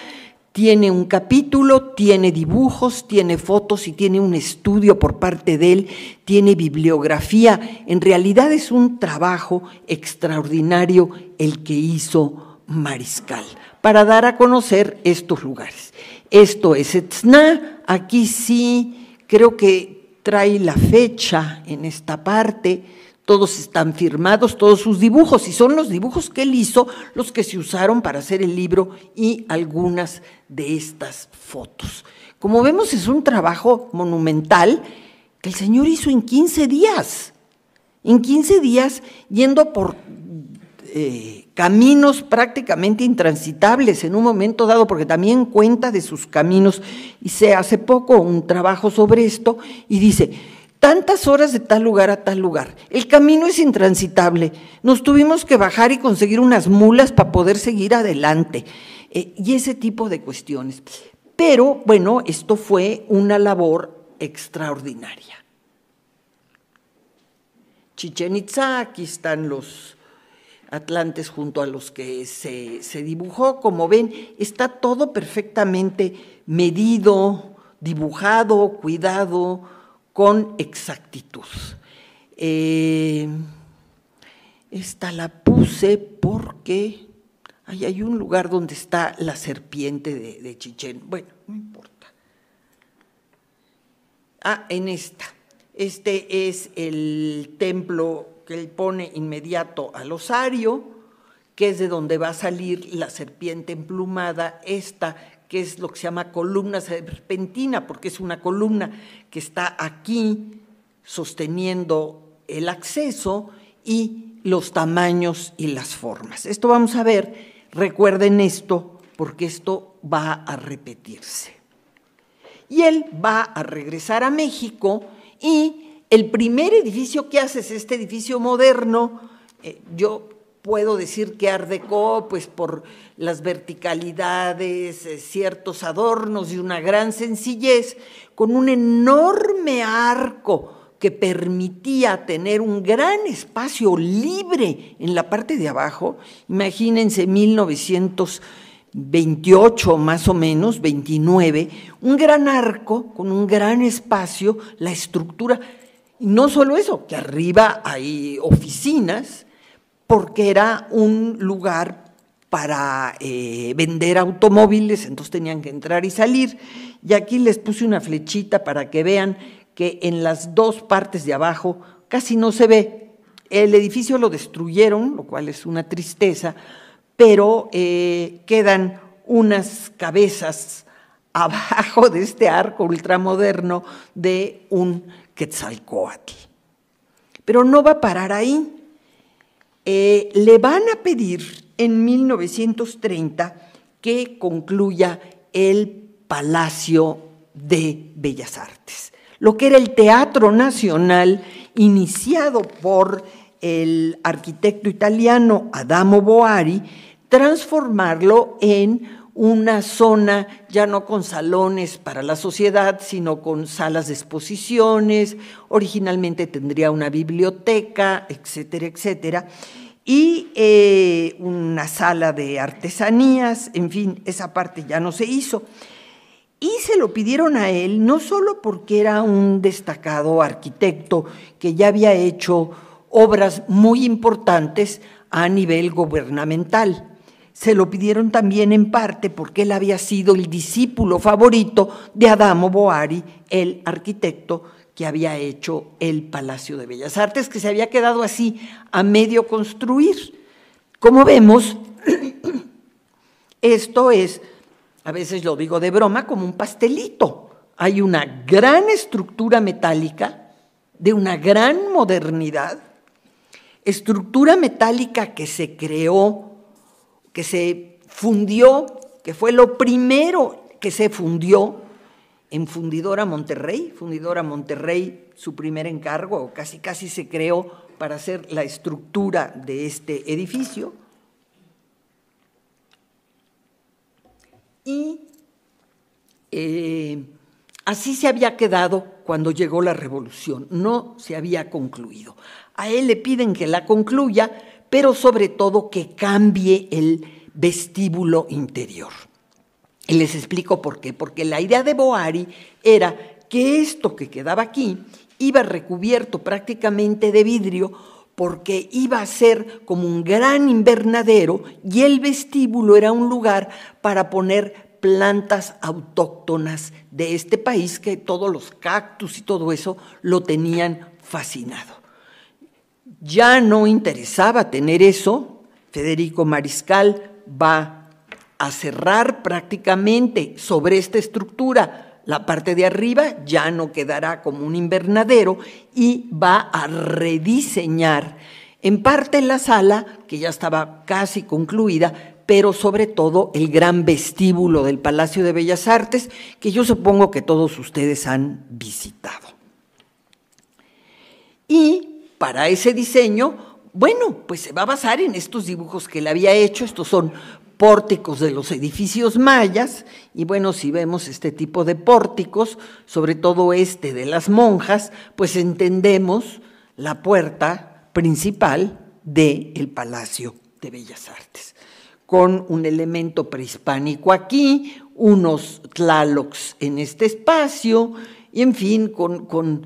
tiene un capítulo, tiene dibujos, tiene fotos y tiene un estudio por parte de él, tiene bibliografía. En realidad es un trabajo extraordinario el que hizo Mariscal para dar a conocer estos lugares. Esto es Etzna, aquí sí creo que trae la fecha en esta parte, todos están firmados, todos sus dibujos, y son los dibujos que él hizo los que se usaron para hacer el libro y algunas de estas fotos. Como vemos, es un trabajo monumental que el Señor hizo en 15 días, en 15 días yendo por eh, caminos prácticamente intransitables en un momento dado, porque también cuenta de sus caminos. Y se hace poco un trabajo sobre esto y dice, tantas horas de tal lugar a tal lugar. El camino es intransitable. Nos tuvimos que bajar y conseguir unas mulas para poder seguir adelante. Eh, y ese tipo de cuestiones. Pero bueno, esto fue una labor extraordinaria. Chichen Itza, aquí están los atlantes junto a los que se, dibujó. Como ven, está todo perfectamente medido, dibujado, cuidado, con exactitud. Eh, esta la puse porque ahí hay un lugar donde está la serpiente de, de Chichén. Bueno, no importa. Ah, en esta. Este es el templo que él pone inmediato al osario, que es de donde va a salir la serpiente emplumada, esta que es lo que se llama columna serpentina, porque es una columna que está aquí sosteniendo el acceso y los tamaños y las formas. Esto vamos a ver, recuerden esto, porque esto va a repetirse. Y él va a regresar a México y el primer edificio que haces, este edificio moderno, eh, yo puedo decir que ardecó pues por las verticalidades, eh, ciertos adornos y una gran sencillez, con un enorme arco que permitía tener un gran espacio libre en la parte de abajo. Imagínense 1928 más o menos, 29, un gran arco con un gran espacio, la estructura no solo eso, que arriba hay oficinas, porque era un lugar para eh, vender automóviles, entonces tenían que entrar y salir. Y aquí les puse una flechita para que vean que en las dos partes de abajo casi no se ve. El edificio lo destruyeron, lo cual es una tristeza, pero eh, quedan unas cabezas abajo de este arco ultramoderno de un Quetzalcoatl. Pero no va a parar ahí. Eh, le van a pedir en 1930 que concluya el Palacio de Bellas Artes, lo que era el Teatro Nacional iniciado por el arquitecto italiano Adamo Boari, transformarlo en una zona ya no con salones para la sociedad, sino con salas de exposiciones, originalmente tendría una biblioteca, etcétera, etcétera, y eh, una sala de artesanías, en fin, esa parte ya no se hizo. Y se lo pidieron a él no solo porque era un destacado arquitecto que ya había hecho obras muy importantes a nivel gubernamental, se lo pidieron también en parte porque él había sido el discípulo favorito de Adamo Boari, el arquitecto que había hecho el Palacio de Bellas Artes, que se había quedado así a medio construir. Como vemos, esto es, a veces lo digo de broma, como un pastelito. Hay una gran estructura metálica de una gran modernidad, estructura metálica que se creó que se fundió, que fue lo primero que se fundió en Fundidora Monterrey. Fundidora Monterrey, su primer encargo, casi casi se creó para hacer la estructura de este edificio. Y eh, así se había quedado cuando llegó la revolución, no se había concluido. A él le piden que la concluya, pero sobre todo que cambie el vestíbulo interior. Y les explico por qué, porque la idea de Boari era que esto que quedaba aquí iba recubierto prácticamente de vidrio porque iba a ser como un gran invernadero y el vestíbulo era un lugar para poner plantas autóctonas de este país que todos los cactus y todo eso lo tenían fascinado ya no interesaba tener eso, Federico Mariscal va a cerrar prácticamente sobre esta estructura. La parte de arriba ya no quedará como un invernadero y va a rediseñar en parte la sala, que ya estaba casi concluida, pero sobre todo el gran vestíbulo del Palacio de Bellas Artes, que yo supongo que todos ustedes han visitado. Y para ese diseño, bueno, pues se va a basar en estos dibujos que él había hecho, estos son pórticos de los edificios mayas, y bueno, si vemos este tipo de pórticos, sobre todo este de las monjas, pues entendemos la puerta principal del Palacio de Bellas Artes, con un elemento prehispánico aquí, unos tlalocs en este espacio, y en fin, con, con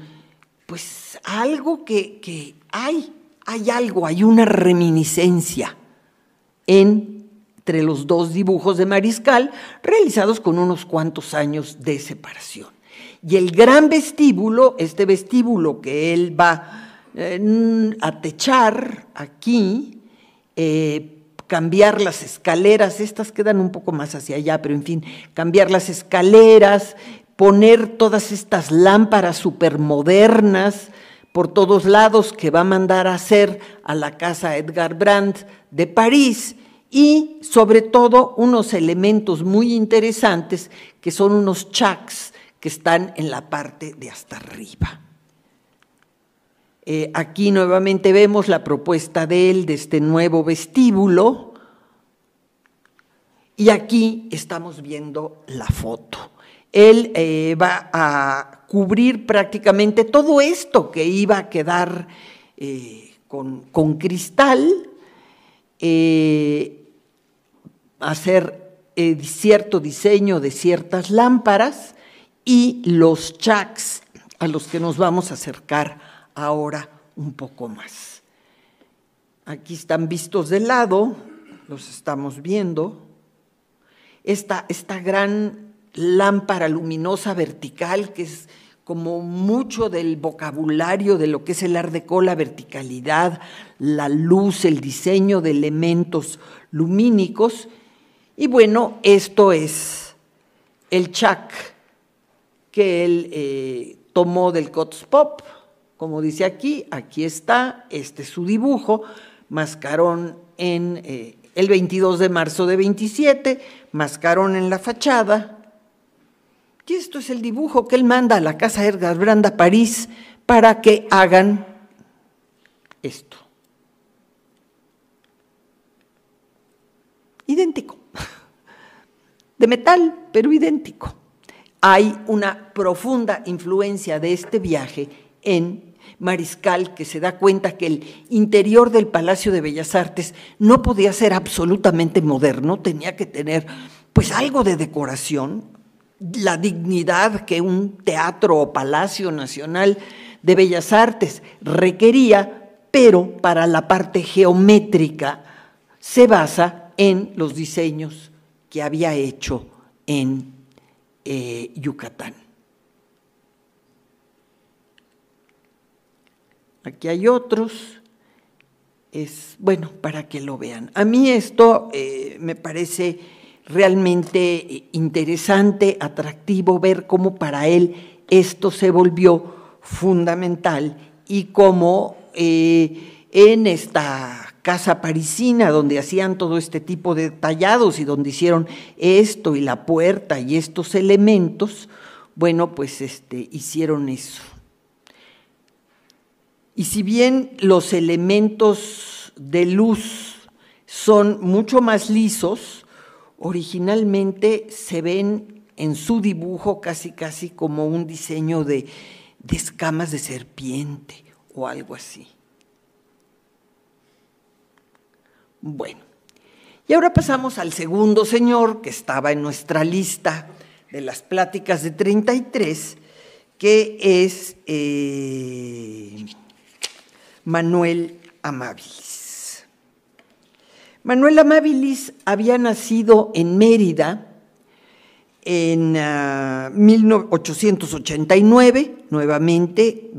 pues algo que, hay, hay algo, hay una reminiscencia entre los dos dibujos de Mariscal realizados con unos cuantos años de separación. Y el gran vestíbulo, este vestíbulo que él va eh, a techar aquí, eh, cambiar las escaleras, estas quedan un poco más hacia allá, pero en fin, cambiar las escaleras, poner todas estas lámparas supermodernas por todos lados que va a mandar a hacer a la casa Edgar Brandt de París y sobre todo unos elementos muy interesantes que son unos chaks que están en la parte de hasta arriba. Eh, aquí nuevamente vemos la propuesta de él de este nuevo vestíbulo y aquí estamos viendo la foto él eh, va a cubrir prácticamente todo esto que iba a quedar eh, con, cristal, eh, hacer cierto diseño de ciertas lámparas y los chaks a los que nos vamos a acercar ahora un poco más. Aquí están vistos de lado, los estamos viendo. Esta, esta gran lámpara luminosa vertical, que es como mucho del vocabulario de lo que es el arte verticalidad, la luz, el diseño de elementos lumínicos. Y bueno, esto es el chak que él eh, tomó del Cots Como dice aquí, aquí está, este es su dibujo, mascarón en eh, el 22 de marzo de 27, mascarón en la fachada, y esto es el dibujo que él manda a la Casa Edgar Branda París para que hagan esto. Idéntico. De metal, pero idéntico. Hay una profunda influencia de este viaje en Mariscal, que se da cuenta que el interior del Palacio de Bellas Artes no podía ser absolutamente moderno, tenía que tener pues algo de decoración la dignidad que un teatro o palacio nacional de bellas artes requería, pero para la parte geométrica se basa en los diseños que había hecho en eh, Yucatán. Aquí hay otros. Es bueno para que lo vean. A mí esto eh, me parece realmente eh, interesante, atractivo ver cómo para él esto se volvió fundamental y cómo eh, en esta casa parisina donde hacían todo este tipo de tallados y donde hicieron esto y la puerta y estos elementos, bueno, pues este, hicieron eso. Y si bien los elementos de luz son mucho más lisos, originalmente se ven en su dibujo casi casi como un diseño de, escamas de serpiente o algo así. Bueno, y ahora pasamos al segundo señor que estaba en nuestra lista de las pláticas de 33, que es eh, Manuel Amabilis. Manuel Amabilis había nacido en Mérida en 1889, ah, nuevamente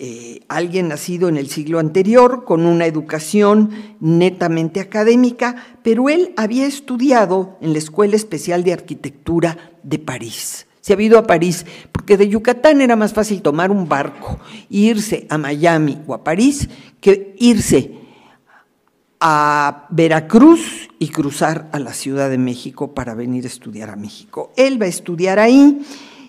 eh, alguien nacido en el siglo anterior, con una educación netamente académica, pero él había estudiado en la Escuela Especial de Arquitectura de París. Se había ido a París, porque de Yucatán era más fácil tomar un barco, e irse a Miami o a París, que irse a Veracruz y cruzar a la Ciudad de México para venir a estudiar a México. Él va a estudiar ahí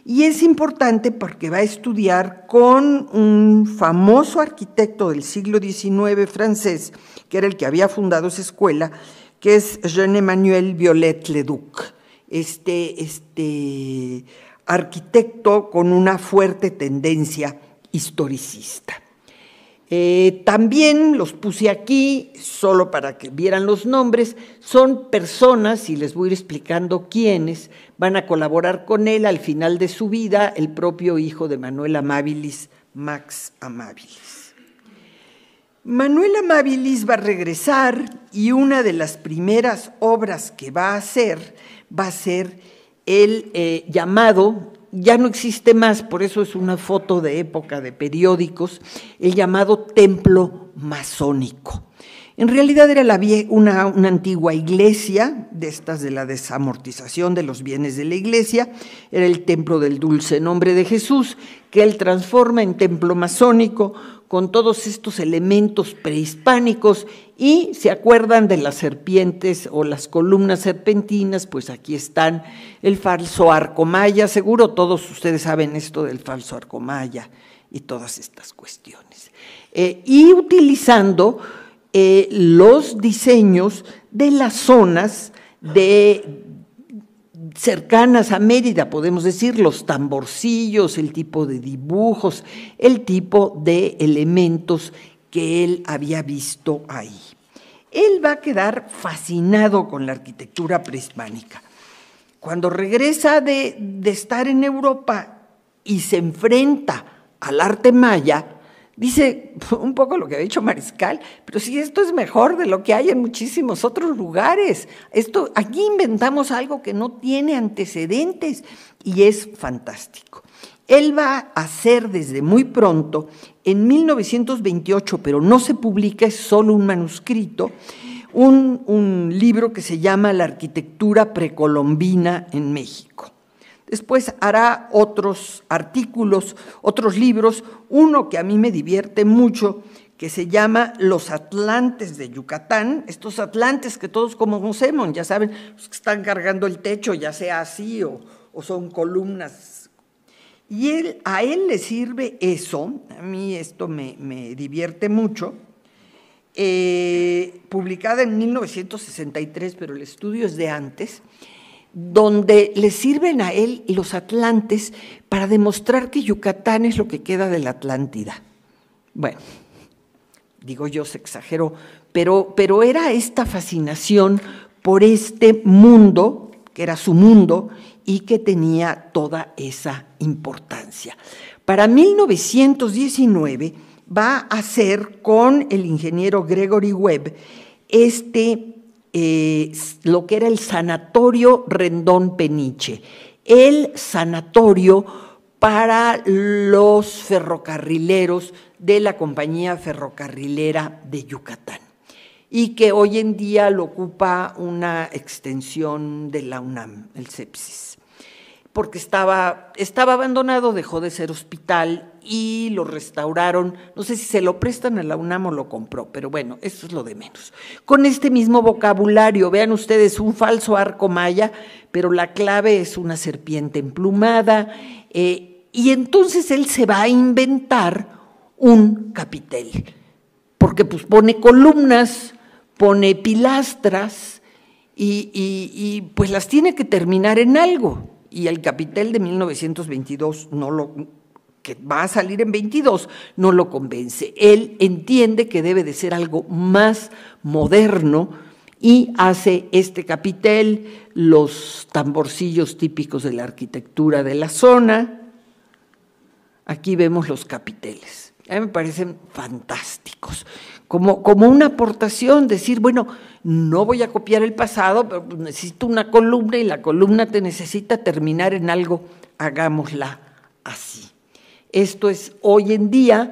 y es importante porque va a estudiar con un famoso arquitecto del siglo XIX francés, que era el que había fundado esa escuela, que es Jean-Emmanuel Violet Leduc. Este, este arquitecto con una fuerte tendencia historicista. Eh, también los puse aquí, solo para que vieran los nombres, son personas, y les voy a ir explicando quiénes, van a colaborar con él al final de su vida, el propio hijo de Manuel Amabilis, Max Amabilis. Manuel Amabilis va a regresar y una de las primeras obras que va a hacer va a ser el eh, llamado ya no existe más, por eso es una foto de época de periódicos, el llamado templo masónico. En realidad era la una, una, antigua iglesia, de estas de la desamortización de los bienes de la iglesia, era el templo del dulce nombre de Jesús, que él transforma en templo masónico con todos estos elementos prehispánicos y se acuerdan de las serpientes o las columnas serpentinas, pues aquí están el falso arcomaya, seguro todos ustedes saben esto del falso arcomaya y todas estas cuestiones. Eh, y utilizando eh, los diseños de las zonas de cercanas a Mérida, podemos decir, los tamborcillos, el tipo de dibujos, el tipo de elementos que él había visto ahí. Él va a quedar fascinado con la arquitectura prehispánica. Cuando regresa de, de estar en Europa y se enfrenta al arte maya, dice un poco lo que ha dicho Mariscal, pero si esto es mejor de lo que hay en muchísimos otros lugares, esto, aquí inventamos algo que no tiene antecedentes y es fantástico. Él va a hacer desde muy pronto, en 1928, pero no se publica, es solo un manuscrito, un libro que se llama La arquitectura precolombina en México. Después hará otros artículos, otros libros, uno que a mí me divierte mucho, que se llama Los Atlantes de Yucatán, estos Atlantes que todos como conocemos, ya saben, están cargando el techo, ya sea así o, son columnas. Y a él le sirve eso, a mí esto me, divierte mucho, eh, publicada en 1963, pero el estudio es de antes, donde le sirven a él los atlantes para demostrar que Yucatán es lo que queda de la Atlántida. Bueno, digo yo, se exageró, pero, pero era esta fascinación por este mundo, que era su mundo, y que tenía toda esa importancia. Para 1919 va a ser con el ingeniero Gregory Webb este eh, lo que era el sanatorio Rendón Peniche, el sanatorio para los ferrocarrileros de la compañía ferrocarrilera de Yucatán y que hoy en día lo ocupa una extensión de la UNAM, el CEPSIS porque estaba, estaba abandonado, dejó de ser hospital y lo restauraron. No sé si se lo prestan a la UNAM o lo compró, pero bueno, eso es lo de menos. Con este mismo vocabulario, vean ustedes un falso arco maya, pero la clave es una serpiente emplumada. Eh, y entonces él se va a inventar un capitel, porque pues, pone columnas, pone pilastras y, y pues las tiene que terminar en algo y el capitel de 1922 no lo que va a salir en 22 no lo convence. Él entiende que debe de ser algo más moderno y hace este capitel, los tamborcillos típicos de la arquitectura de la zona. Aquí vemos los capiteles. A mí me parecen fantásticos, como, como una aportación, decir, bueno, no voy a copiar el pasado, pero pues, necesito una columna y la columna te necesita terminar en algo, hagámosla así. Esto es hoy en día,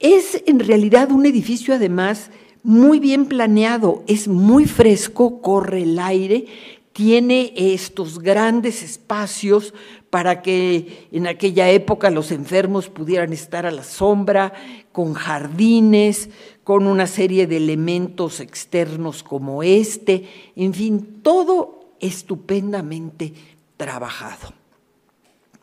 es en realidad un edificio además muy bien planeado, es muy fresco, corre el aire, tiene estos grandes espacios para que en aquella época los enfermos pudieran estar a la sombra, con jardines, con una serie de elementos externos como este, en fin, todo estupendamente trabajado.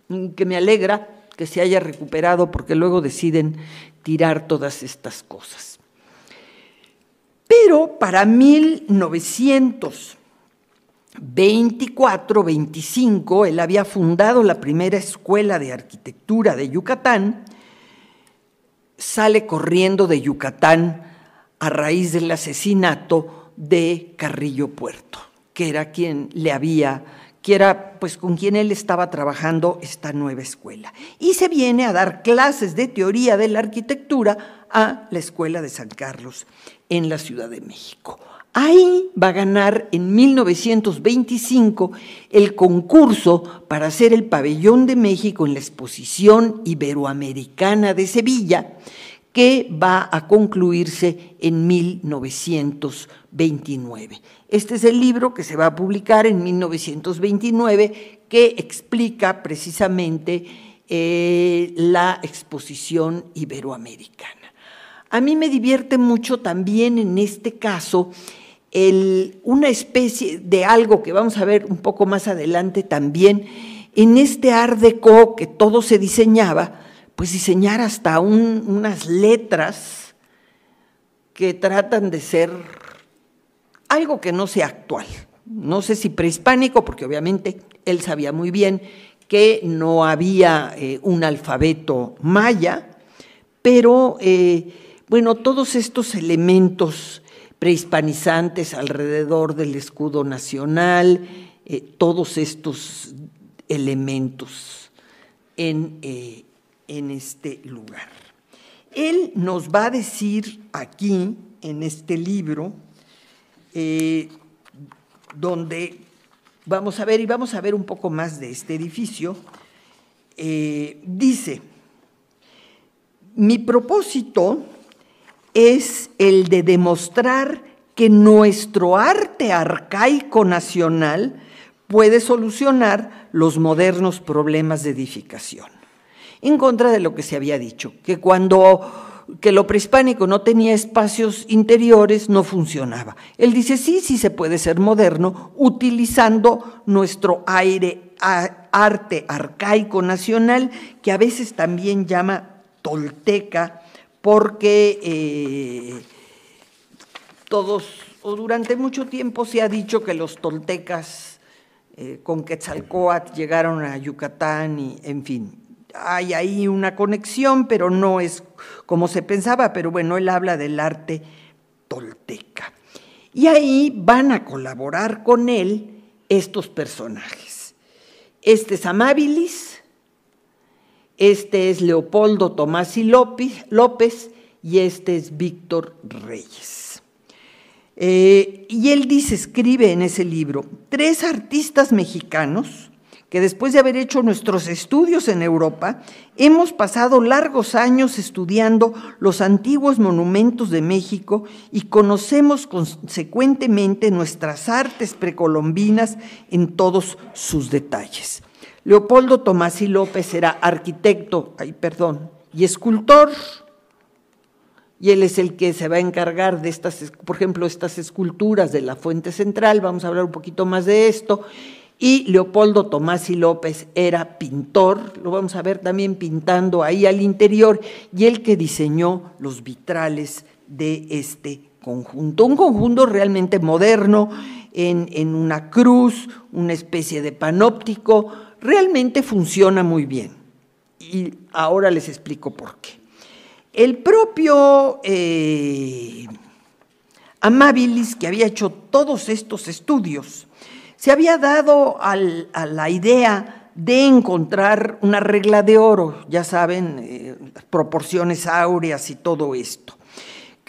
Mm, que me alegra que se haya recuperado porque luego deciden tirar todas estas cosas. Pero para 1924-25, él había fundado la primera escuela de arquitectura de Yucatán sale corriendo de Yucatán a raíz del asesinato de Carrillo Puerto, que era quien le había, era pues con quien él estaba trabajando esta nueva escuela. Y se viene a dar clases de teoría de la arquitectura a la Escuela de San Carlos en la Ciudad de México. Ahí va a ganar en 1925 el concurso para hacer el pabellón de México en la exposición iberoamericana de Sevilla, que va a concluirse en 1929. Este es el libro que se va a publicar en 1929 que explica precisamente eh, la exposición iberoamericana. A mí me divierte mucho también en este caso una especie de algo que vamos a ver un poco más adelante también, en este art que todo se diseñaba, pues diseñar hasta unas letras que tratan de ser algo que no sea actual. No sé si prehispánico, porque obviamente él sabía muy bien que no había eh, un alfabeto maya, pero eh, bueno, todos estos elementos prehispanizantes alrededor del escudo nacional, eh, todos estos elementos eh, en, este lugar. Él nos va a decir aquí, en este libro, eh, donde vamos a ver, y vamos a ver un poco más de este edificio, dice, mi propósito es el de demostrar que nuestro arte arcaico nacional puede solucionar los modernos problemas de edificación. En contra de lo que se había dicho, que cuando que lo prehispánico no tenía espacios interiores, no funcionaba. Él dice, sí, sí se puede ser moderno utilizando nuestro aire, arte arcaico nacional, que a veces también llama tolteca porque eh, todos, o durante mucho tiempo se ha dicho que los toltecas eh, con Quetzalcoatl llegaron a Yucatán y, en fin, hay ahí una conexión, pero no es como se pensaba, pero bueno, él habla del arte tolteca. Y ahí van a colaborar con él estos personajes. Este es Amabilis, este es Leopoldo Tomás y López, y este es Víctor Reyes. Eh, y él dice, escribe en ese libro, tres artistas mexicanos que después de haber hecho nuestros estudios en Europa, hemos pasado largos años estudiando los antiguos monumentos de México y conocemos consecuentemente nuestras artes precolombinas en todos sus detalles. Leopoldo y López era arquitecto, ay, perdón, y escultor, y él es el que se va a encargar de estas, por ejemplo, estas esculturas de la Fuente Central, vamos a hablar un poquito más de esto, y Leopoldo y López era pintor, lo vamos a ver también pintando ahí al interior, y el que diseñó los vitrales de este conjunto, un conjunto realmente moderno, en, en una cruz, una especie de panóptico, realmente funciona muy bien. Y ahora les explico por qué. El propio eh, Amabilis, que había hecho todos estos estudios, se había dado a la idea de encontrar una regla de oro, ya saben, eh, proporciones áureas y todo esto,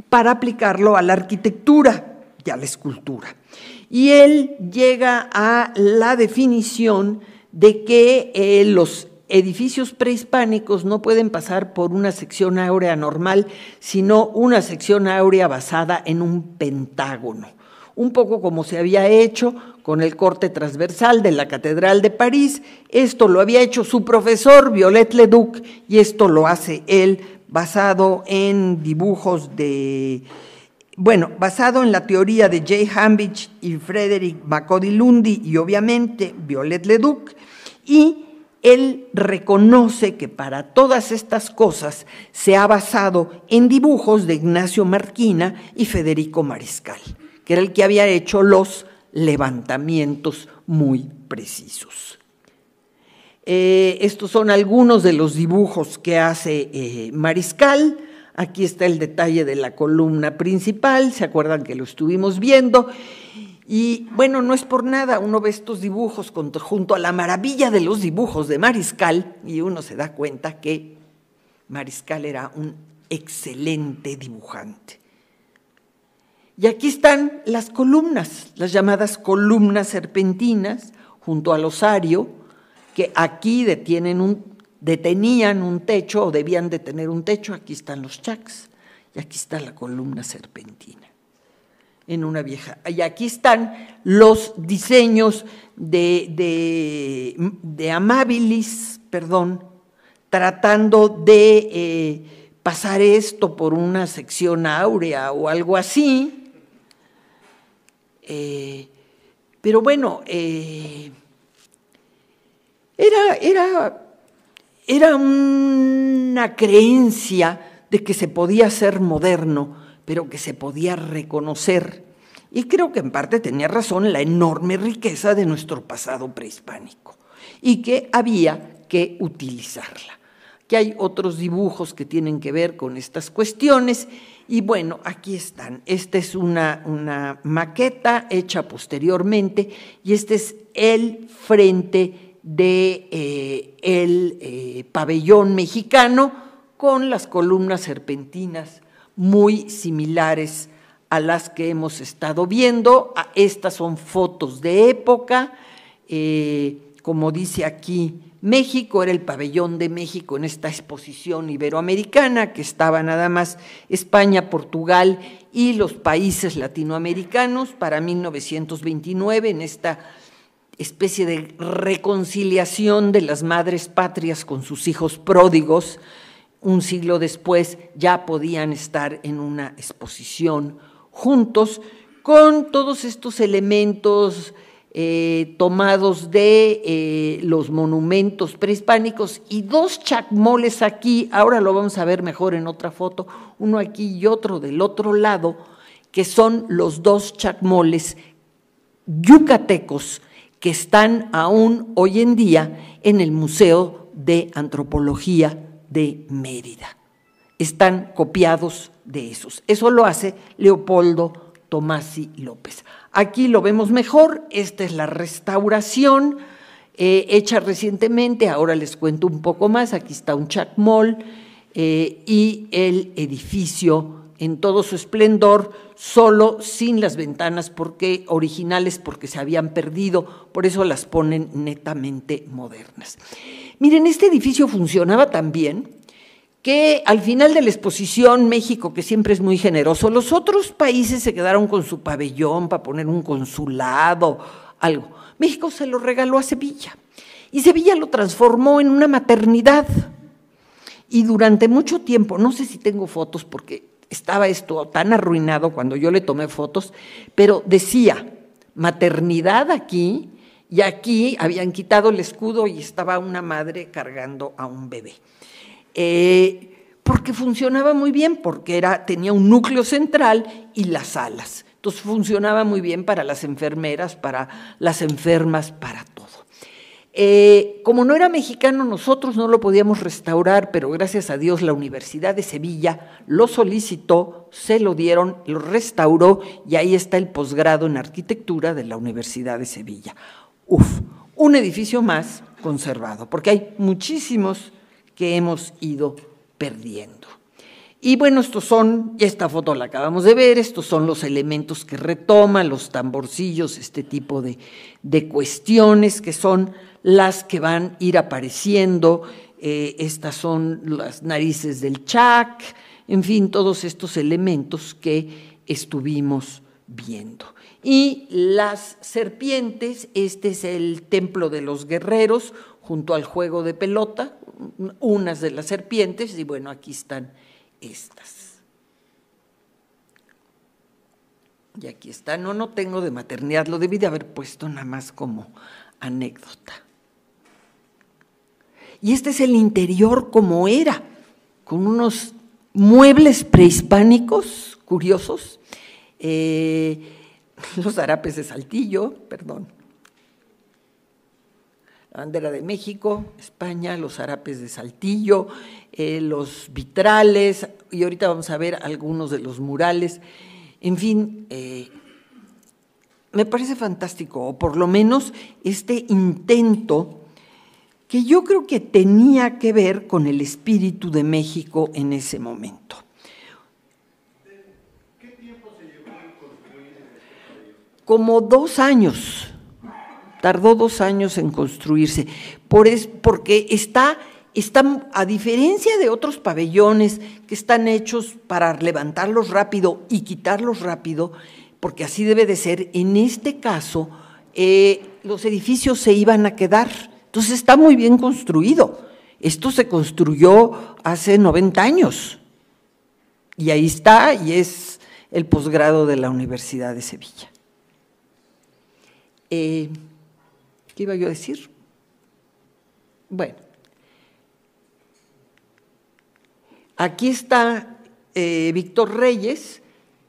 para aplicarlo a la arquitectura y a la escultura. Y él llega a la definición de que eh, los edificios prehispánicos no pueden pasar por una sección áurea normal, sino una sección áurea basada en un pentágono, un poco como se había hecho con el corte transversal de la Catedral de París. Esto lo había hecho su profesor Violet Leduc y esto lo hace él basado en dibujos de bueno, basado en la teoría de Jay Hambich y Frederick Macodilundi y obviamente Violet Leduc, y él reconoce que para todas estas cosas se ha basado en dibujos de Ignacio Marquina y Federico Mariscal, que era el que había hecho los levantamientos muy precisos. Eh, estos son algunos de los dibujos que hace eh, Mariscal. Aquí está el detalle de la columna principal, se acuerdan que lo estuvimos viendo. Y bueno, no es por nada, uno ve estos dibujos junto a la maravilla de los dibujos de Mariscal y uno se da cuenta que Mariscal era un excelente dibujante. Y aquí están las columnas, las llamadas columnas serpentinas junto al osario, que aquí detienen un detenían un techo o debían de tener un techo, aquí están los chaks y aquí está la columna serpentina en una vieja. Y aquí están los diseños de, de, Amabilis, perdón, tratando de eh, pasar esto por una sección áurea o algo así. Eh, pero bueno, eh, era, era era una creencia de que se podía ser moderno, pero que se podía reconocer. Y creo que en parte tenía razón la enorme riqueza de nuestro pasado prehispánico y que había que utilizarla. Que hay otros dibujos que tienen que ver con estas cuestiones. Y bueno, aquí están. Esta es una, una maqueta hecha posteriormente y este es el frente de eh, el eh, pabellón mexicano con las columnas serpentinas muy similares a las que hemos estado viendo. Ah, estas son fotos de época. Eh, como dice aquí, México era el pabellón de México en esta exposición iberoamericana, que estaba nada más España, Portugal y los países latinoamericanos para 1929 en esta especie de reconciliación de las madres patrias con sus hijos pródigos, un siglo después ya podían estar en una exposición juntos con todos estos elementos eh, tomados de eh, los monumentos prehispánicos y dos chacmoles aquí, ahora lo vamos a ver mejor en otra foto, uno aquí y otro del otro lado, que son los dos chacmoles yucatecos que están aún hoy en día en el Museo de Antropología de Mérida. Están copiados de esos. Eso lo hace Leopoldo Tomasi López. Aquí lo vemos mejor, esta es la restauración eh, hecha recientemente, ahora les cuento un poco más, aquí está un chacmol eh, y el edificio en todo su esplendor, solo sin las ventanas porque originales porque se habían perdido, por eso las ponen netamente modernas. Miren, este edificio funcionaba tan bien que al final de la exposición México, que siempre es muy generoso, los otros países se quedaron con su pabellón para poner un consulado, algo. México se lo regaló a Sevilla y Sevilla lo transformó en una maternidad. Y durante mucho tiempo, no sé si tengo fotos porque estaba esto tan arruinado cuando yo le tomé fotos, pero decía, maternidad aquí, y aquí habían quitado el escudo y estaba una madre cargando a un bebé. Eh, porque funcionaba muy bien, porque era, tenía un núcleo central y las alas. Entonces funcionaba muy bien para las enfermeras, para las enfermas, para todo. Eh, como no era mexicano, nosotros no lo podíamos restaurar, pero gracias a Dios la Universidad de Sevilla lo solicitó, se lo dieron, lo restauró y ahí está el posgrado en arquitectura de la Universidad de Sevilla. Uf, un edificio más conservado, porque hay muchísimos que hemos ido perdiendo. Y bueno, estos son, y esta foto la acabamos de ver, estos son los elementos que retoma, los tamborcillos, este tipo de, de cuestiones que son las que van a ir apareciendo. Eh, estas son las narices del chac, en fin, todos estos elementos que estuvimos viendo. Y las serpientes, este es el templo de los guerreros, junto al juego de pelota, unas de las serpientes, y bueno, aquí están estas. Y aquí está, no, no tengo de maternidad, lo debí de haber puesto nada más como anécdota. Y este es el interior como era, con unos muebles prehispánicos curiosos, eh, los harapes de Saltillo, perdón, la bandera de México, España, los harapes de Saltillo, eh, los vitrales, y ahorita vamos a ver algunos de los murales. En fin, eh, me parece fantástico, o por lo menos este intento que yo creo que tenía que ver con el espíritu de México en ese momento. ¿Qué tiempo se llevó en construir? Como dos años, tardó dos años en construirse, por es, porque está, está, a diferencia de otros pabellones que están hechos para levantarlos rápido y quitarlos rápido, porque así debe de ser, en este caso eh, los edificios se iban a quedar entonces está muy bien construido. Esto se construyó hace 90 años. Y ahí está, y es el posgrado de la Universidad de Sevilla. Eh, ¿Qué iba yo a decir? Bueno, aquí está eh, Víctor Reyes,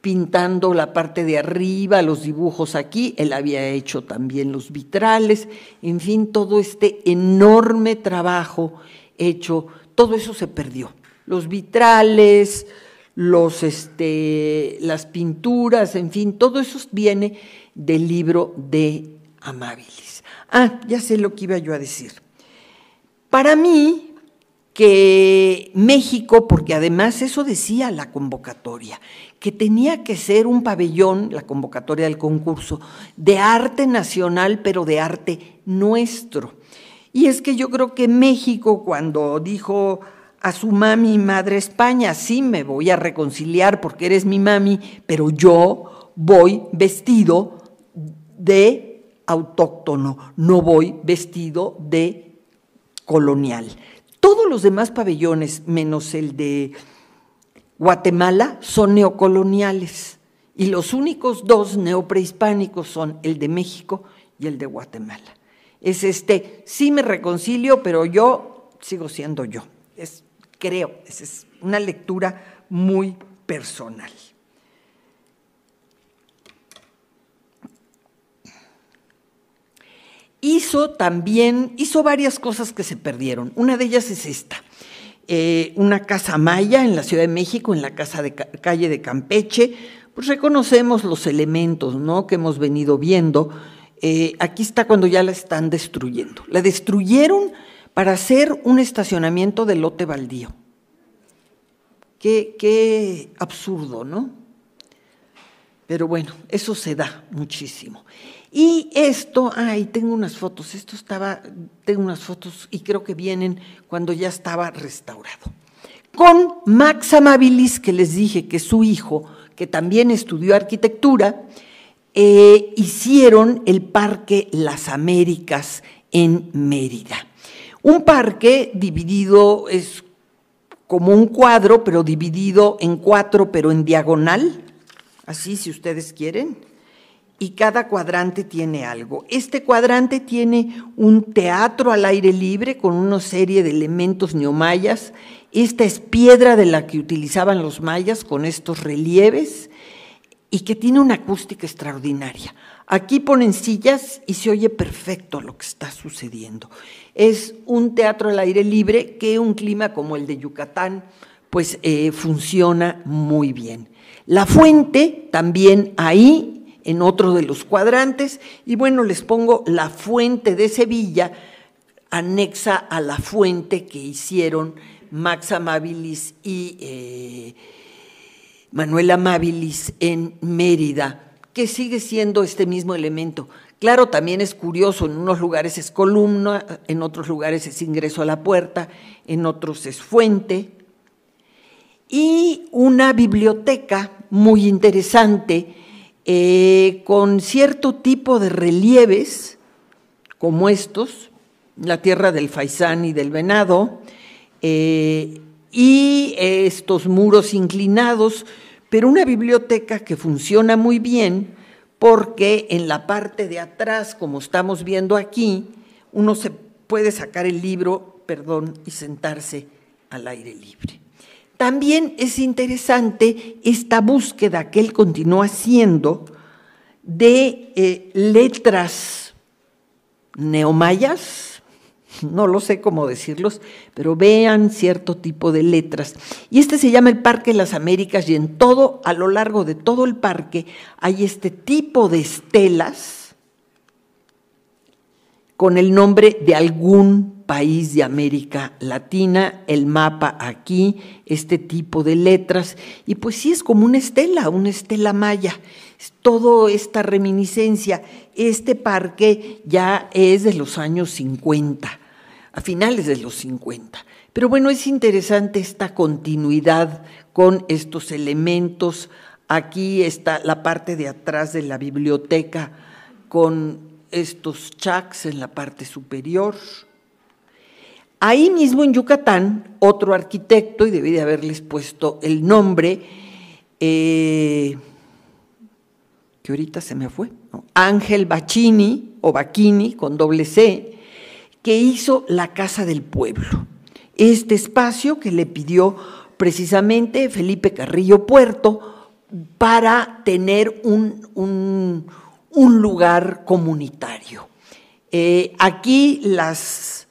pintando la parte de arriba, los dibujos aquí, él había hecho también los vitrales, en fin, todo este enorme trabajo hecho, todo eso se perdió. Los vitrales, los, este, las pinturas, en fin, todo eso viene del libro de Amabilis. Ah, ya sé lo que iba yo a decir. Para mí, que México, porque además eso decía la convocatoria, que tenía que ser un pabellón, la convocatoria del concurso, de arte nacional, pero de arte nuestro. Y es que yo creo que México, cuando dijo a su mami, madre España, sí me voy a reconciliar porque eres mi mami, pero yo voy vestido de autóctono, no voy vestido de colonial. Todos los demás pabellones, menos el de Guatemala son neocoloniales y los únicos dos neoprehispánicos son el de México y el de Guatemala. Es este, sí me reconcilio, pero yo sigo siendo yo. Es, creo, es una lectura muy personal. Hizo también, hizo varias cosas que se perdieron. Una de ellas es esta eh, una casa maya en la Ciudad de México, en la casa de, calle de Campeche, pues reconocemos los elementos ¿no? que hemos venido viendo. Eh, aquí está cuando ya la están destruyendo. La destruyeron para hacer un estacionamiento de lote baldío. Qué, qué absurdo, ¿no? Pero bueno, eso se da muchísimo. Y esto, ay, tengo unas fotos, esto estaba, tengo unas fotos y creo que vienen cuando ya estaba restaurado. Con Max Amabilis, que les dije que su hijo, que también estudió arquitectura, eh, hicieron el Parque Las Américas en Mérida. Un parque dividido, es como un cuadro, pero dividido en cuatro, pero en diagonal, así si ustedes quieren, y cada cuadrante tiene algo. Este cuadrante tiene un teatro al aire libre con una serie de elementos neomayas. Esta es piedra de la que utilizaban los mayas con estos relieves y que tiene una acústica extraordinaria. Aquí ponen sillas y se oye perfecto lo que está sucediendo. Es un teatro al aire libre que un clima como el de Yucatán pues eh, funciona muy bien. La fuente también ahí en otro de los cuadrantes. Y bueno, les pongo la fuente de Sevilla, anexa a la fuente que hicieron Max Amabilis y eh, Manuel Amabilis en Mérida, que sigue siendo este mismo elemento. Claro, también es curioso, en unos lugares es columna, en otros lugares es ingreso a la puerta, en otros es fuente. Y una biblioteca muy interesante, eh, con cierto tipo de relieves, como estos, la tierra del faisán y del venado, eh, y eh, estos muros inclinados, pero una biblioteca que funciona muy bien porque en la parte de atrás, como estamos viendo aquí, uno se puede sacar el libro, perdón, y sentarse al aire libre. También es interesante esta búsqueda que él continúa haciendo de eh, letras neomayas, no lo sé cómo decirlos, pero vean cierto tipo de letras. Y este se llama el Parque de las Américas y en todo, a lo largo de todo el parque, hay este tipo de estelas con el nombre de algún país de América Latina, el mapa aquí, este tipo de letras, y pues sí es como una estela, una estela maya. Toda esta reminiscencia, este parque ya es de los años 50, a finales de los 50. Pero bueno, es interesante esta continuidad con estos elementos. Aquí está la parte de atrás de la biblioteca con estos chaks en la parte superior. Ahí mismo en Yucatán, otro arquitecto, y debí de haberles puesto el nombre, eh, que ahorita se me fue, Ángel Bacchini o Bacchini con doble C, que hizo la Casa del Pueblo. Este espacio que le pidió precisamente Felipe Carrillo Puerto para tener un, lugar comunitario. Eh, aquí las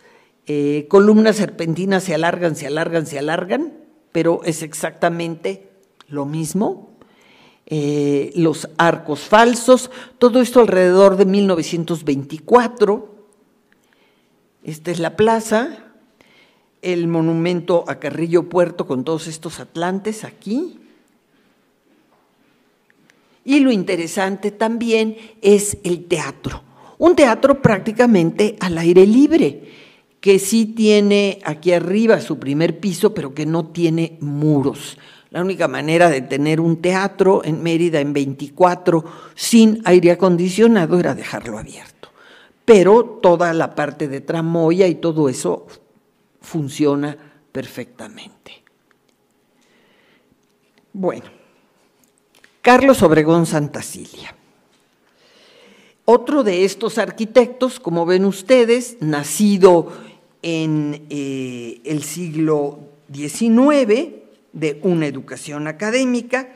eh, columnas serpentinas se alargan, se alargan, se alargan, pero es exactamente lo mismo. Eh, los arcos falsos, todo esto alrededor de 1924. Esta es la plaza, el monumento a Carrillo Puerto con todos estos atlantes aquí. Y lo interesante también es el teatro, un teatro prácticamente al aire libre que sí tiene aquí arriba su primer piso, pero que no tiene muros. La única manera de tener un teatro en Mérida en 24 sin aire acondicionado era dejarlo abierto. Pero toda la parte de tramoya y todo eso funciona perfectamente. Bueno, Carlos Obregón Santacilia. Otro de estos arquitectos, como ven ustedes, nacido en eh, el siglo XIX de una educación académica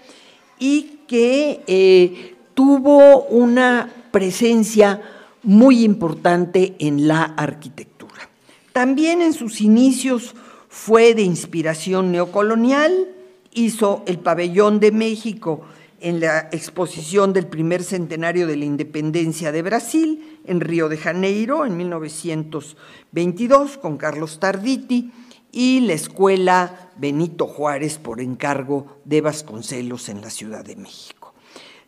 y que eh, tuvo una presencia muy importante en la arquitectura. También en sus inicios fue de inspiración neocolonial, hizo el pabellón de México en la exposición del primer centenario de la independencia de Brasil en Río de Janeiro en 1922 con Carlos Tarditi y la escuela Benito Juárez por encargo de Vasconcelos en la Ciudad de México.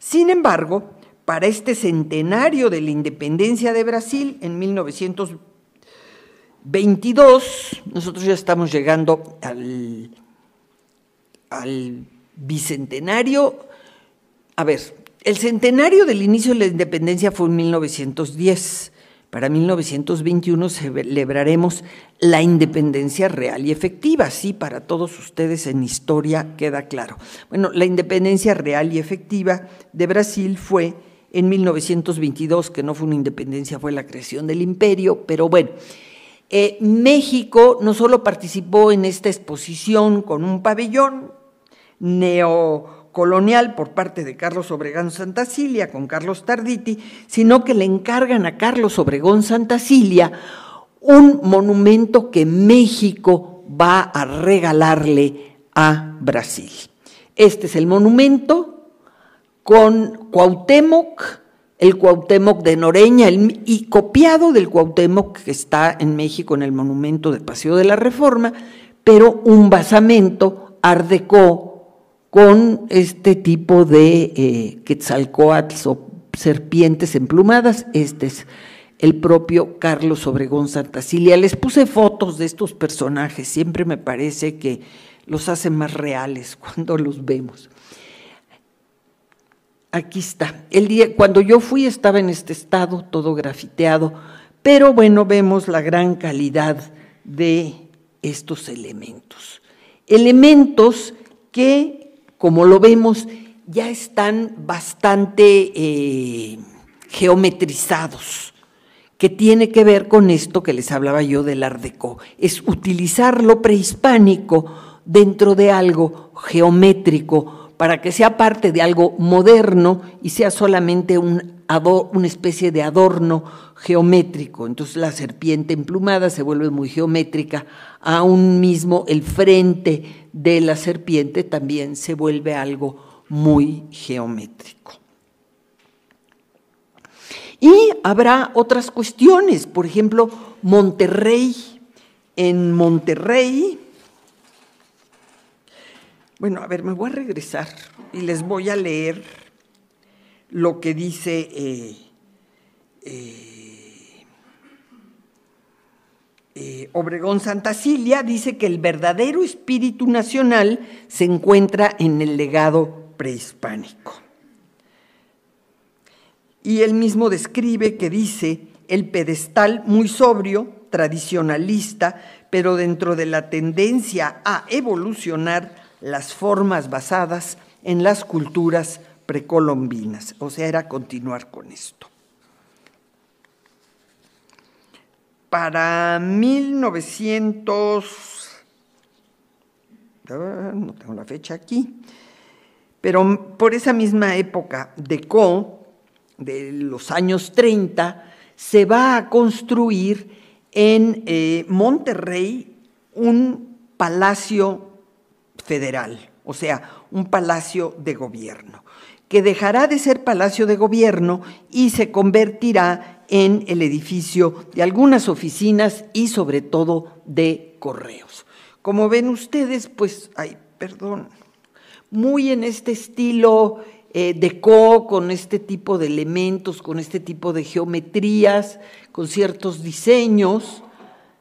Sin embargo, para este centenario de la independencia de Brasil en 1922, nosotros ya estamos llegando al, bicentenario a ver, el centenario del inicio de la independencia fue en 1910. Para 1921 celebraremos la independencia real y efectiva. Sí, para todos ustedes en historia queda claro. Bueno, la independencia real y efectiva de Brasil fue en 1922, que no fue una independencia, fue la creación del imperio, pero bueno. Eh, México no solo participó en esta exposición con un pabellón neo colonial por parte de Carlos Obregón Santacilia con Carlos Tarditi, sino que le encargan a Carlos Obregón Santacilia un monumento que México va a regalarle a Brasil. Este es el monumento con Cuauhtémoc, el Cuauhtémoc de Noreña y copiado del Cuauhtémoc que está en México en el monumento de Paseo de la Reforma, pero un basamento ardecó con este tipo de eh, quetzalcoatl o serpientes emplumadas. Este es el propio Carlos Obregón Santacilia. Les puse fotos de estos personajes, siempre me parece que los hacen más reales cuando los vemos. Aquí está. El día, cuando yo fui estaba en este estado, todo grafiteado, pero bueno, vemos la gran calidad de estos elementos. Elementos que como lo vemos, ya están bastante eh, geometrizados, que tiene que ver con esto que les hablaba yo del Ardeco, es utilizar lo prehispánico dentro de algo geométrico para que sea parte de algo moderno y sea solamente un una especie de adorno geométrico. Entonces la serpiente emplumada se vuelve muy geométrica, aún mismo el frente de la serpiente también se vuelve algo muy geométrico. Y habrá otras cuestiones, por ejemplo, Monterrey. En Monterrey, bueno, a ver, me voy a regresar y les voy a leer lo que dice eh, eh, eh, Obregón Santacilia, dice que el verdadero espíritu nacional se encuentra en el legado prehispánico. Y él mismo describe que dice el pedestal muy sobrio, tradicionalista, pero dentro de la tendencia a evolucionar las formas basadas en las culturas precolombinas, o sea, era continuar con esto. Para 1900, ah, no tengo la fecha aquí, pero por esa misma época, de co, de los años 30, se va a construir en eh, Monterrey un palacio federal, o sea, un palacio de gobierno que dejará de ser Palacio de Gobierno y se convertirá en el edificio de algunas oficinas y sobre todo de correos. Como ven ustedes, pues, ay, perdón, muy en este estilo eh, de co, con este tipo de elementos, con este tipo de geometrías, con ciertos diseños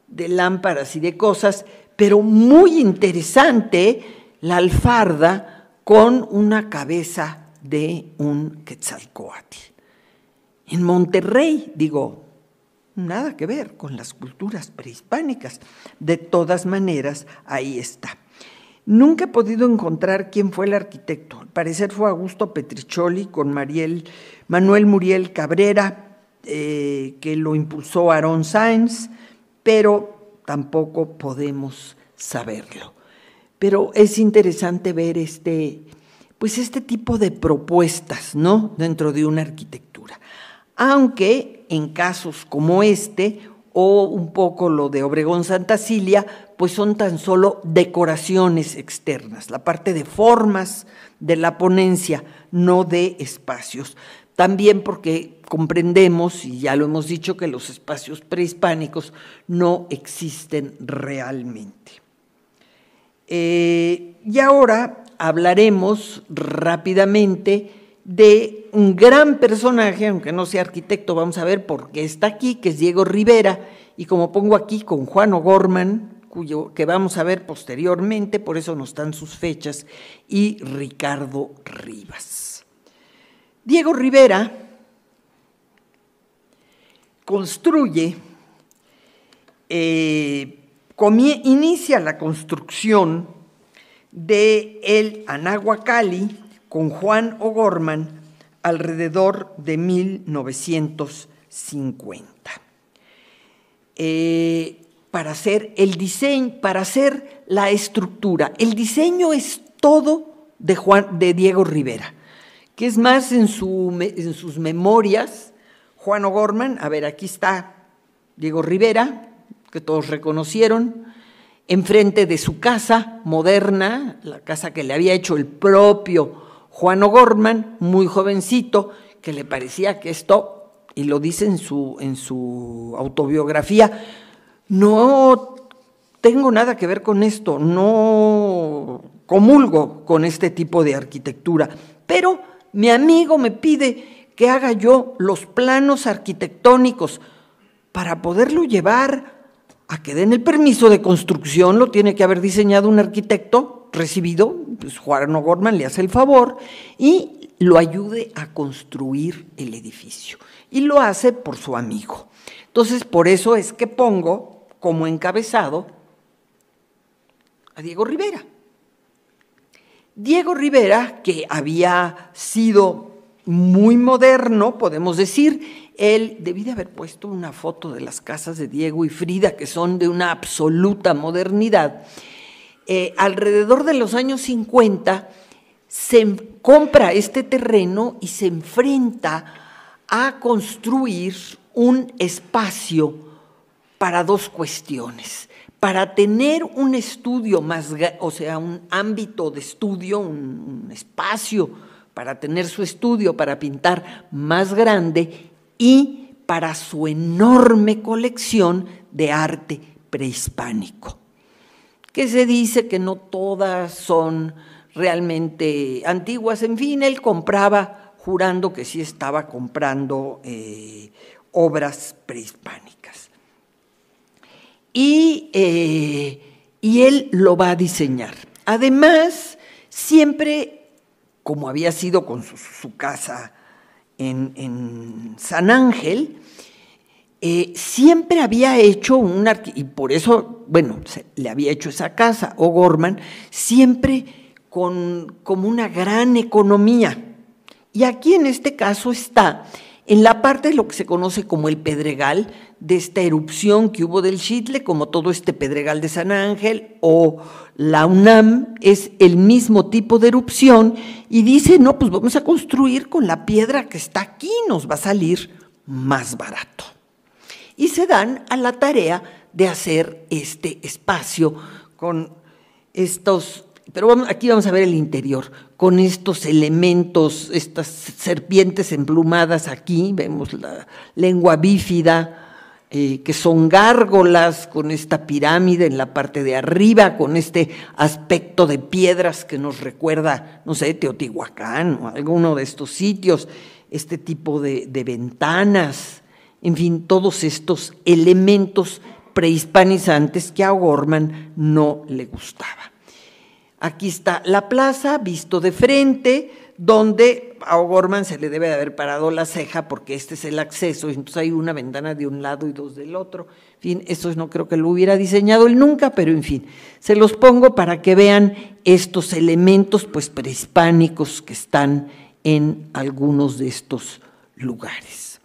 de lámparas y de cosas, pero muy interesante la alfarda con una cabeza de un Quetzalcoatl. En Monterrey, digo, nada que ver con las culturas prehispánicas. De todas maneras, ahí está. Nunca he podido encontrar quién fue el arquitecto. Al parecer fue Augusto Petricholi con Mariel, Manuel Muriel Cabrera, eh, que lo impulsó Aaron Sainz, pero tampoco podemos saberlo. Pero es interesante ver este pues este tipo de propuestas, ¿no? Dentro de una arquitectura. Aunque en casos como este o un poco lo de Obregón Santacilia, pues son tan solo decoraciones externas, la parte de formas de la ponencia, no de espacios. También porque comprendemos, y ya lo hemos dicho, que los espacios prehispánicos no existen realmente. Eh, y ahora hablaremos rápidamente de un gran personaje, aunque no sea arquitecto, vamos a ver por qué está aquí, que es Diego Rivera, y como pongo aquí con Juan O'Gorman, cuyo, que vamos a ver posteriormente, por eso no están sus fechas, y Ricardo Rivas. Diego Rivera construye, eh, inicia la construcción de el Anahuacalli con Juan O'Gorman alrededor de 1950. Eh, para hacer el diseño, para hacer la estructura. El diseño es todo de, Juan, de Diego Rivera, que es más en, en sus memorias, Juan O'Gorman, a ver, aquí está Diego Rivera, que todos reconocieron, enfrente de su casa moderna, la casa que le había hecho el propio Juan O'Gorman, muy jovencito, que le parecía que esto, y lo dice en su, en su autobiografía, no tengo nada que ver con esto, no comulgo con este tipo de arquitectura, pero mi amigo me pide que haga yo los planos arquitectónicos para poderlo llevar a que den el permiso de construcción lo tiene que haber diseñado un arquitecto recibido, pues Juan O'Gorman le hace el favor y lo ayude a construir el edificio. Y lo hace por su amigo. Entonces, por eso es que pongo como encabezado a Diego Rivera. Diego Rivera, que había sido muy moderno, podemos decir, él debía de haber puesto una foto de las casas de Diego y Frida, que son de una absoluta modernidad. Eh, alrededor de los años 50 se compra este terreno y se enfrenta a construir un espacio para dos cuestiones. Para tener un estudio más, o sea, un ámbito de estudio, un espacio para tener su estudio, para pintar más grande y para su enorme colección de arte prehispánico, que se dice que no todas son realmente antiguas, en fin, él compraba jurando que sí estaba comprando eh, obras prehispánicas. Eh, y, él lo va a diseñar. Además, siempre, como había sido con su, su casa en, San Ángel, eh, siempre había hecho un y por eso, bueno, le había hecho esa casa, o Gorman siempre con como una gran economía. Y aquí en este caso está en la parte de lo que se conoce como el Pedregal, de esta erupción que hubo del Chitle, como todo este Pedregal de San Ángel o la UNAM, es el mismo tipo de erupción y dice, no, pues vamos a construir con la piedra que está aquí, nos va a salir más barato. Y se dan a la tarea de hacer este espacio con estos pero aquí vamos a ver el interior, con estos elementos, estas serpientes emplumadas aquí, vemos la lengua bífida, eh, que son gárgolas, con esta pirámide en la parte de arriba, con este aspecto de piedras que nos recuerda, no sé, Teotihuacán o alguno de estos sitios, este tipo de, ventanas, en fin, todos estos elementos prehispanizantes que a Gorman no le gustaban. Aquí está la plaza, visto de frente, donde a O'Gorman se le debe de haber parado la ceja porque este es el acceso, entonces hay una ventana de un lado y dos del otro. En fin, eso no creo que lo hubiera diseñado él nunca, pero en fin, se los pongo para que vean estos elementos pues prehispánicos que están en algunos de estos lugares.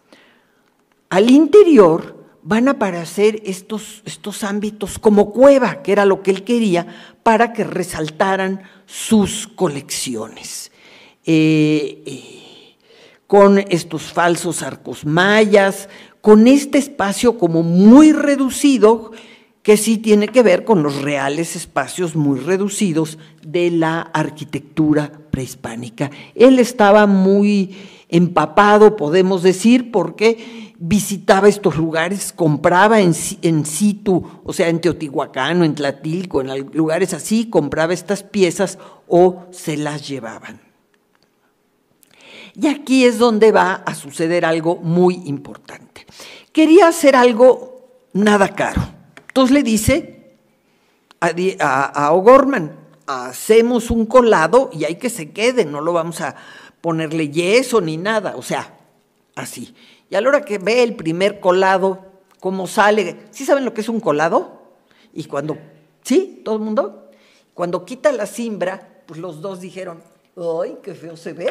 Al interior van a aparecer estos, estos ámbitos como cueva, que era lo que él quería, para que resaltaran sus colecciones. Eh, eh, con estos falsos arcos mayas, con este espacio como muy reducido, que sí tiene que ver con los reales espacios muy reducidos de la arquitectura prehispánica. Él estaba muy empapado, podemos decir, porque visitaba estos lugares, compraba en, situ, o sea, en Teotihuacán o en Tlatilco, en lugares así, compraba estas piezas o se las llevaban. Y aquí es donde va a suceder algo muy importante. Quería hacer algo nada caro. Entonces le dice a, a O'Gorman, hacemos un colado y hay que se quede, no lo vamos a ponerle yeso ni nada, o sea, así. Y a la hora que ve el primer colado, cómo sale, ¿sí saben lo que es un colado? Y cuando, ¿sí? ¿Todo el mundo? Cuando quita la simbra, pues los dos dijeron, ¡ay, qué feo se ve!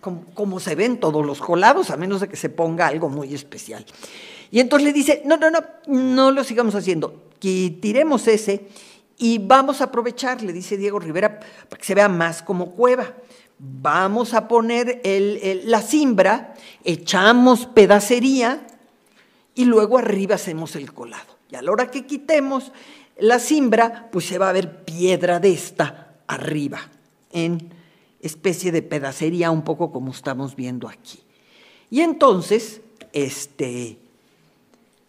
Como, se ven todos los colados, a menos de que se ponga algo muy especial. Y entonces le dice, no, no, no, no lo sigamos haciendo, tiremos ese y vamos a aprovechar, le dice Diego Rivera, para que se vea más como cueva vamos a poner la simbra, echamos pedacería y luego arriba hacemos el colado. Y a la hora que quitemos la simbra, pues se va a ver piedra de esta arriba, en especie de pedacería, un poco como estamos viendo aquí. Y entonces, este,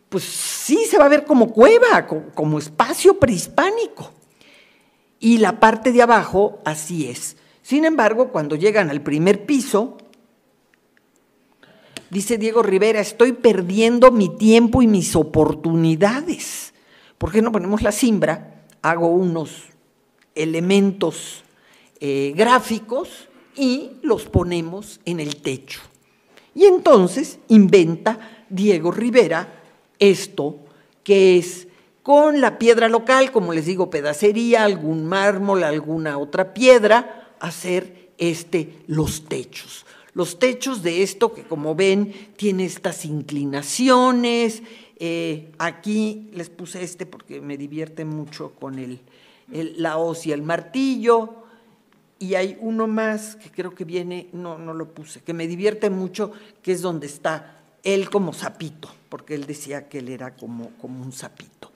pues sí se va a ver como cueva, como espacio prehispánico. Y la parte de abajo, así es. Sin embargo, cuando llegan al primer piso, dice Diego Rivera, estoy perdiendo mi tiempo y mis oportunidades. ¿Por qué no ponemos la simbra? Hago unos elementos eh, gráficos y los ponemos en el techo. Y entonces inventa Diego Rivera esto, que es con la piedra local, como les digo, pedacería, algún mármol, alguna otra piedra, hacer este, los techos. Los techos de esto que como ven tiene estas inclinaciones. Eh, aquí les puse este porque me divierte mucho con la hoz y el martillo. Y hay uno más que creo que viene, no, no lo puse, que me divierte mucho, que es donde está él como sapito, porque él decía que él era como, como un sapito.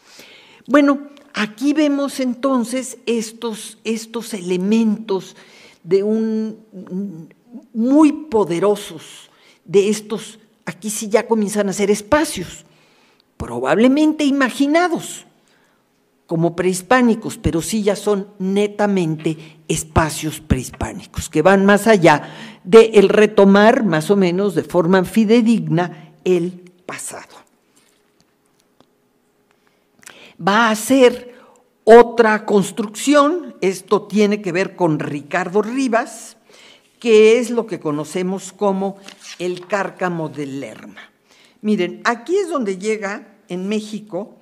Bueno, aquí vemos entonces estos, estos elementos de un muy poderosos de estos, aquí sí ya comienzan a ser espacios, probablemente imaginados como prehispánicos, pero sí ya son netamente espacios prehispánicos, que van más allá de el retomar más o menos de forma fidedigna el pasado. Va a ser otra construcción, esto tiene que ver con Ricardo Rivas, que es lo que conocemos como el cárcamo de Lerma. Miren, aquí es donde llega en México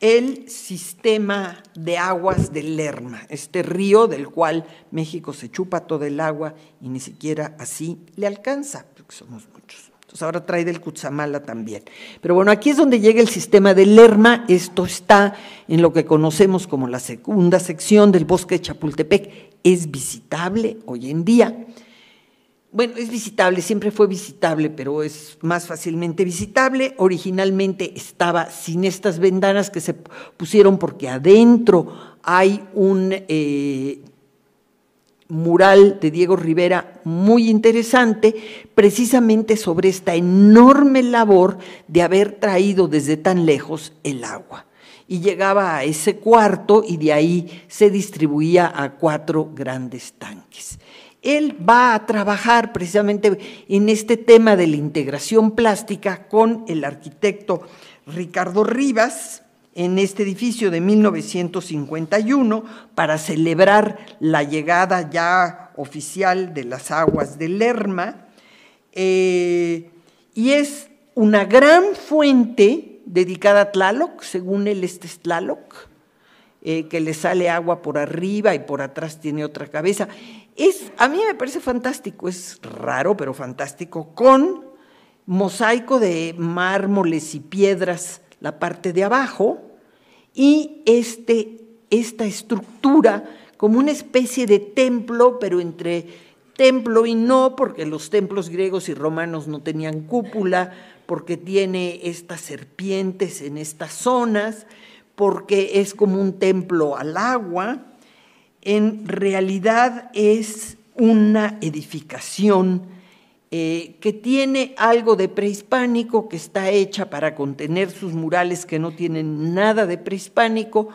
el sistema de aguas de Lerma, este río del cual México se chupa todo el agua y ni siquiera así le alcanza, porque somos entonces ahora trae del Kutsamala también. Pero bueno, aquí es donde llega el sistema de Lerma. Esto está en lo que conocemos como la segunda sección del bosque de Chapultepec. Es visitable hoy en día. Bueno, es visitable, siempre fue visitable, pero es más fácilmente visitable. Originalmente estaba sin estas ventanas que se pusieron porque adentro hay un eh, mural de Diego Rivera muy interesante, precisamente sobre esta enorme labor de haber traído desde tan lejos el agua. Y llegaba a ese cuarto y de ahí se distribuía a cuatro grandes tanques. Él va a trabajar precisamente en este tema de la integración plástica con el arquitecto Ricardo Rivas, en este edificio de 1951 para celebrar la llegada ya oficial de las aguas de Lerma. Eh, y es una gran fuente dedicada a Tlaloc, según el este es Tlaloc, eh, que le sale agua por arriba y por atrás tiene otra cabeza. Es, a mí me parece fantástico, es raro, pero fantástico, con mosaico de mármoles y piedras la parte de abajo, y este, esta estructura como una especie de templo, pero entre templo y no, porque los templos griegos y romanos no tenían cúpula, porque tiene estas serpientes en estas zonas, porque es como un templo al agua. En realidad es una edificación eh, que tiene algo de prehispánico, que está hecha para contener sus murales que no tienen nada de prehispánico,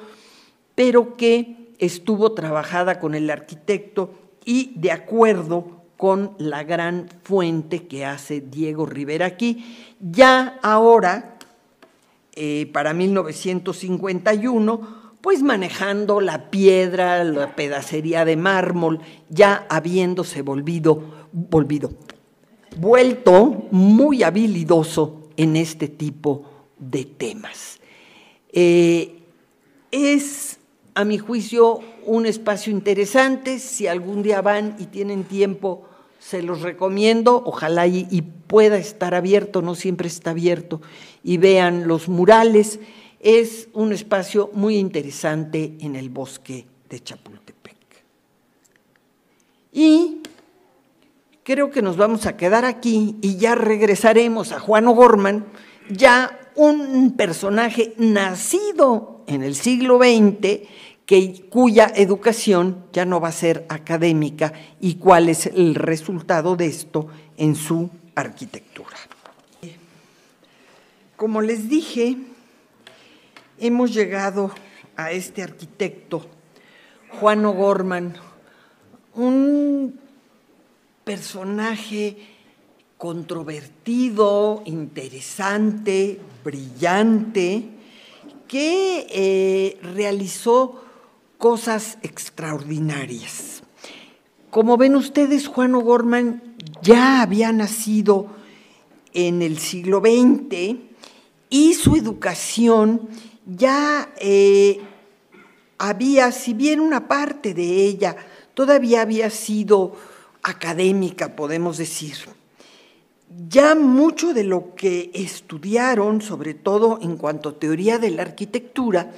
pero que estuvo trabajada con el arquitecto y de acuerdo con la gran fuente que hace Diego Rivera aquí. Ya ahora, eh, para 1951, pues manejando la piedra, la pedacería de mármol, ya habiéndose volvido, volvido vuelto muy habilidoso en este tipo de temas. Eh, es, a mi juicio, un espacio interesante. Si algún día van y tienen tiempo, se los recomiendo. Ojalá y, y pueda estar abierto, no siempre está abierto, y vean los murales. Es un espacio muy interesante en el bosque de Chapultepec. Y creo que nos vamos a quedar aquí y ya regresaremos a Juan O'Gorman, ya un personaje nacido en el siglo XX que, cuya educación ya no va a ser académica y cuál es el resultado de esto en su arquitectura. Como les dije, hemos llegado a este arquitecto, Juan O'Gorman, un personaje controvertido, interesante, brillante, que eh, realizó cosas extraordinarias. Como ven ustedes, Juan O'Gorman ya había nacido en el siglo XX y su educación ya eh, había, si bien una parte de ella todavía había sido académica, podemos decir. Ya mucho de lo que estudiaron, sobre todo en cuanto a teoría de la arquitectura,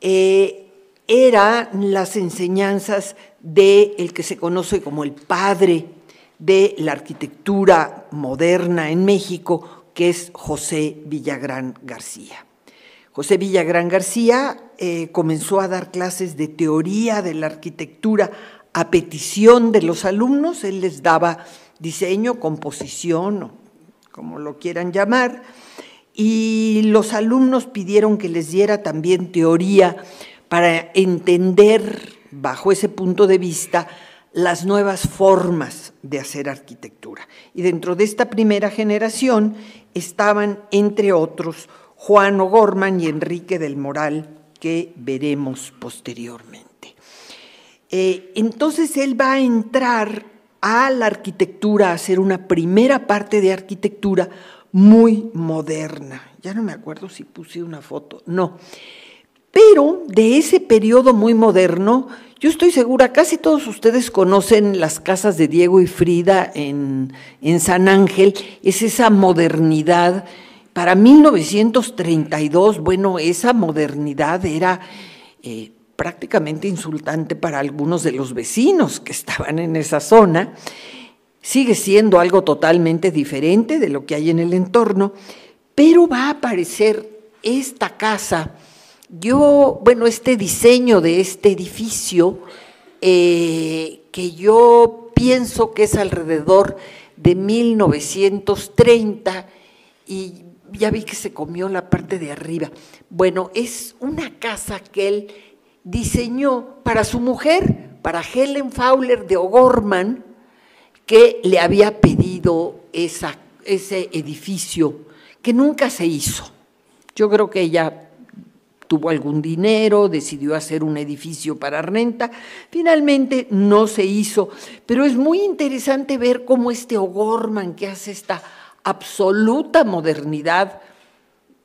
eh, eran las enseñanzas de el que se conoce como el padre de la arquitectura moderna en México, que es José Villagrán García. José Villagrán García eh, comenzó a dar clases de teoría de la arquitectura a petición de los alumnos, él les daba diseño, composición, como lo quieran llamar, y los alumnos pidieron que les diera también teoría para entender bajo ese punto de vista las nuevas formas de hacer arquitectura. Y dentro de esta primera generación estaban, entre otros, Juan O'Gorman y Enrique del Moral, que veremos posteriormente. Eh, entonces él va a entrar a la arquitectura, a hacer una primera parte de arquitectura muy moderna. Ya no me acuerdo si puse una foto, no. Pero de ese periodo muy moderno, yo estoy segura, casi todos ustedes conocen las casas de Diego y Frida en, San Ángel, es esa modernidad. Para 1932, bueno, esa modernidad era... Eh, prácticamente insultante para algunos de los vecinos que estaban en esa zona. Sigue siendo algo totalmente diferente de lo que hay en el entorno, pero va a aparecer esta casa, yo, bueno, este diseño de este edificio, eh, que yo pienso que es alrededor de 1930 y ya vi que se comió la parte de arriba. Bueno, es una casa que él diseñó para su mujer, para Helen Fowler de O'Gorman, que le había pedido ese edificio, que nunca se hizo. Yo creo que ella tuvo algún dinero, decidió hacer un edificio para renta. Finalmente no se hizo, pero es muy interesante ver cómo este O'Gorman que hace esta absoluta modernidad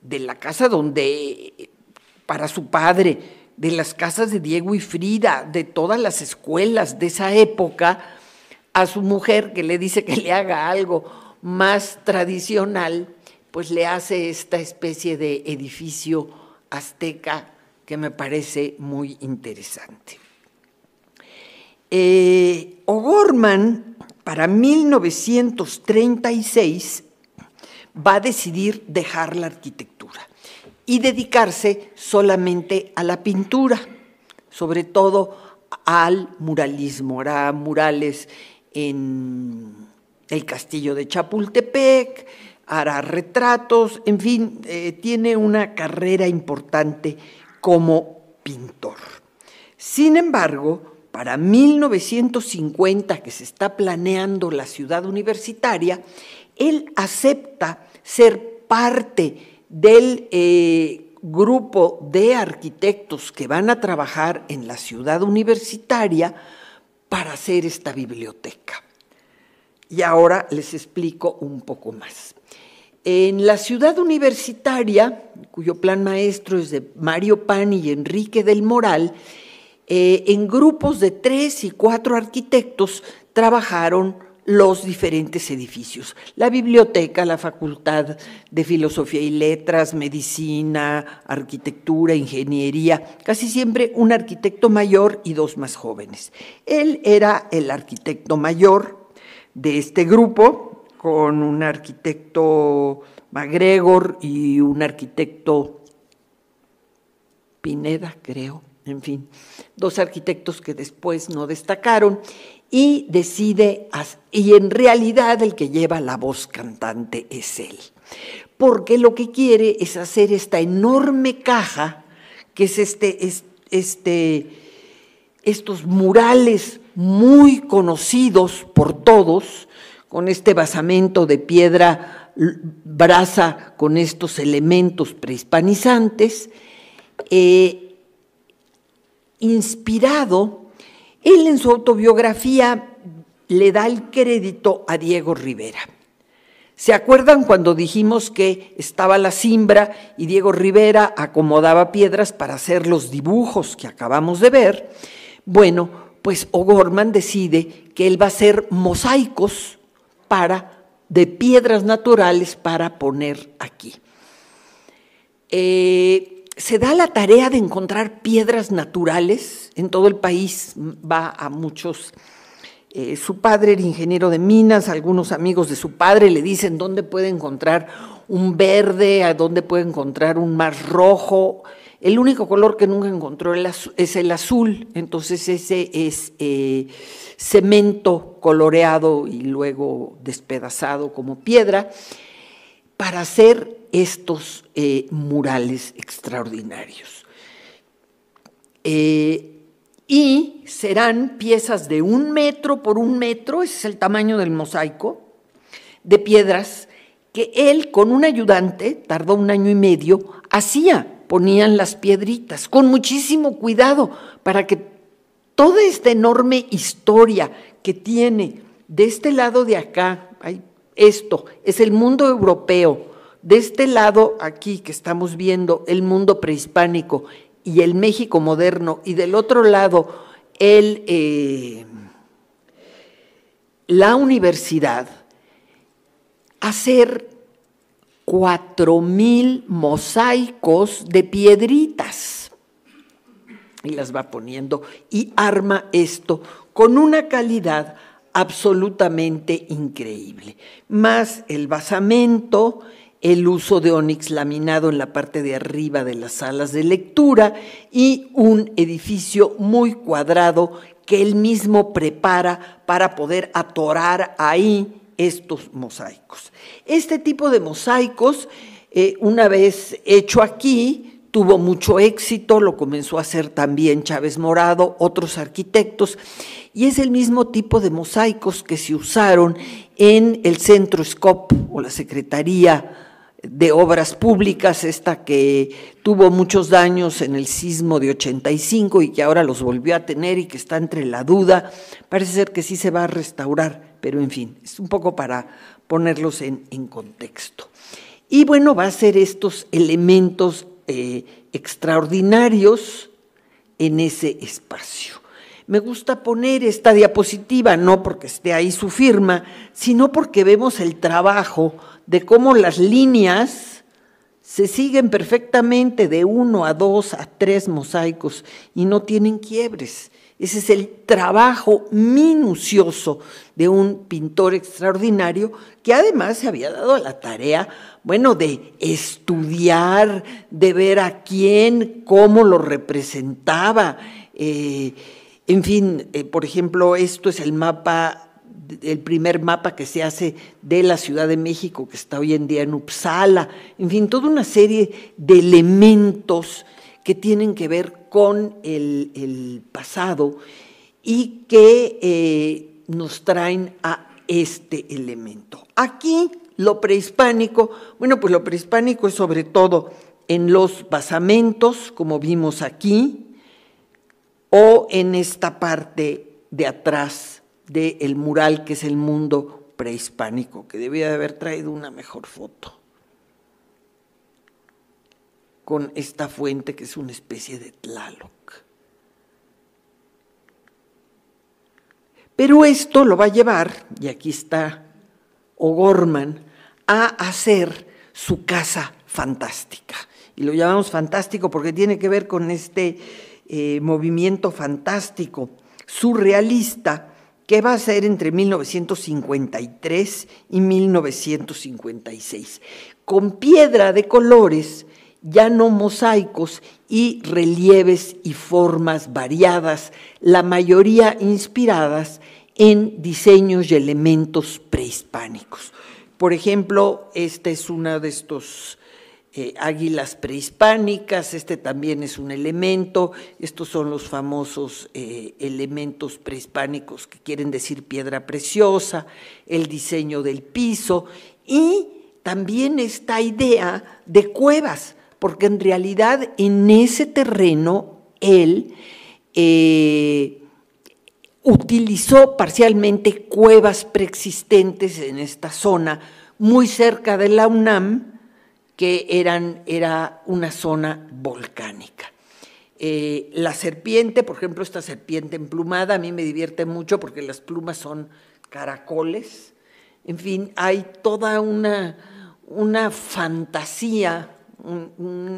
de la casa donde para su padre de las casas de Diego y Frida, de todas las escuelas de esa época, a su mujer que le dice que le haga algo más tradicional, pues le hace esta especie de edificio azteca que me parece muy interesante. Eh, O'Gorman, para 1936, va a decidir dejar la arquitectura y dedicarse solamente a la pintura, sobre todo al muralismo. Hará murales en el castillo de Chapultepec, hará retratos, en fin, eh, tiene una carrera importante como pintor. Sin embargo, para 1950, que se está planeando la ciudad universitaria, él acepta ser parte del eh, grupo de arquitectos que van a trabajar en la ciudad universitaria para hacer esta biblioteca. Y ahora les explico un poco más. En la ciudad universitaria, cuyo plan maestro es de Mario Pani y Enrique del Moral, eh, en grupos de tres y cuatro arquitectos trabajaron los diferentes edificios, la biblioteca, la Facultad de Filosofía y Letras, Medicina, Arquitectura, Ingeniería, casi siempre un arquitecto mayor y dos más jóvenes. Él era el arquitecto mayor de este grupo, con un arquitecto MacGregor y un arquitecto Pineda, creo, en fin, dos arquitectos que después no destacaron y decide, y en realidad el que lleva la voz cantante es él, porque lo que quiere es hacer esta enorme caja, que es este, este, estos murales muy conocidos por todos, con este basamento de piedra brasa, con estos elementos prehispanizantes, eh, inspirado él en su autobiografía le da el crédito a Diego Rivera. ¿Se acuerdan cuando dijimos que estaba la simbra y Diego Rivera acomodaba piedras para hacer los dibujos que acabamos de ver? Bueno, pues O'Gorman decide que él va a hacer mosaicos para, de piedras naturales para poner aquí. Eh, se da la tarea de encontrar piedras naturales en todo el país, va a muchos. Eh, su padre era ingeniero de minas, algunos amigos de su padre le dicen dónde puede encontrar un verde, a dónde puede encontrar un más rojo. El único color que nunca encontró es el azul, entonces ese es eh, cemento coloreado y luego despedazado como piedra para hacer estos eh, murales extraordinarios. Eh, y serán piezas de un metro por un metro, ese es el tamaño del mosaico, de piedras que él con un ayudante, tardó un año y medio, hacía, ponían las piedritas, con muchísimo cuidado, para que toda esta enorme historia que tiene de este lado de acá, hay esto, es el mundo europeo. De este lado aquí que estamos viendo el mundo prehispánico y el México moderno, y del otro lado el, eh, la universidad, hacer cuatro mil mosaicos de piedritas. Y las va poniendo y arma esto con una calidad absolutamente increíble. Más el basamento, el uso de onix laminado en la parte de arriba de las salas de lectura y un edificio muy cuadrado que él mismo prepara para poder atorar ahí estos mosaicos. Este tipo de mosaicos, eh, una vez hecho aquí, tuvo mucho éxito, lo comenzó a hacer también Chávez Morado, otros arquitectos, y es el mismo tipo de mosaicos que se usaron en el Centro SCOP o la Secretaría de Obras Públicas, esta que tuvo muchos daños en el sismo de 85 y que ahora los volvió a tener y que está entre la duda. Parece ser que sí se va a restaurar, pero en fin, es un poco para ponerlos en, contexto. Y bueno, va a ser estos elementos eh, extraordinarios en ese espacio. Me gusta poner esta diapositiva, no porque esté ahí su firma, sino porque vemos el trabajo de cómo las líneas se siguen perfectamente de uno a dos a tres mosaicos y no tienen quiebres. Ese es el trabajo minucioso de un pintor extraordinario que además se había dado la tarea bueno, de estudiar, de ver a quién, cómo lo representaba. Eh, en fin, eh, por ejemplo, esto es el mapa el primer mapa que se hace de la Ciudad de México, que está hoy en día en Uppsala, en fin, toda una serie de elementos que tienen que ver con el, pasado y que eh, nos traen a este elemento. Aquí lo prehispánico, bueno, pues lo prehispánico es sobre todo en los basamentos, como vimos aquí, o en esta parte de atrás del mural que es el mundo prehispánico, que debía de haber traído una mejor foto con esta fuente que es una especie de Tlaloc. Pero esto lo va a llevar, y aquí está O'Gorman, a hacer su casa fantástica. Y lo llamamos fantástico porque tiene que ver con este eh, movimiento fantástico surrealista que va a ser entre 1953 y 1956, con piedra de colores, ya no mosaicos y relieves y formas variadas, la mayoría inspiradas en diseños y elementos prehispánicos. Por ejemplo, esta es una de estos eh, águilas prehispánicas, este también es un elemento, estos son los famosos eh, elementos prehispánicos que quieren decir piedra preciosa, el diseño del piso y también esta idea de cuevas, porque en realidad en ese terreno él eh, utilizó parcialmente cuevas preexistentes en esta zona, muy cerca de la UNAM, que eran, era una zona volcánica. Eh, la serpiente, por ejemplo, esta serpiente emplumada, a mí me divierte mucho porque las plumas son caracoles. En fin, hay toda una, una fantasía,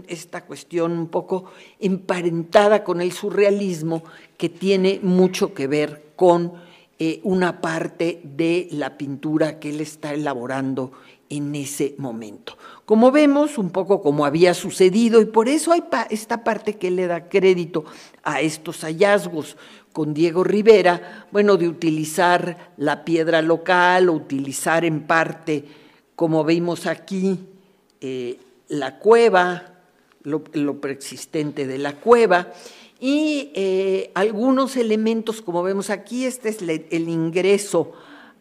esta cuestión un poco emparentada con el surrealismo, que tiene mucho que ver con eh, una parte de la pintura que él está elaborando en ese momento. Como vemos, un poco como había sucedido, y por eso hay esta parte que le da crédito a estos hallazgos con Diego Rivera, bueno, de utilizar la piedra local, o utilizar en parte, como vimos aquí, eh, la cueva, lo, lo preexistente de la cueva, y eh, algunos elementos, como vemos aquí, este es el ingreso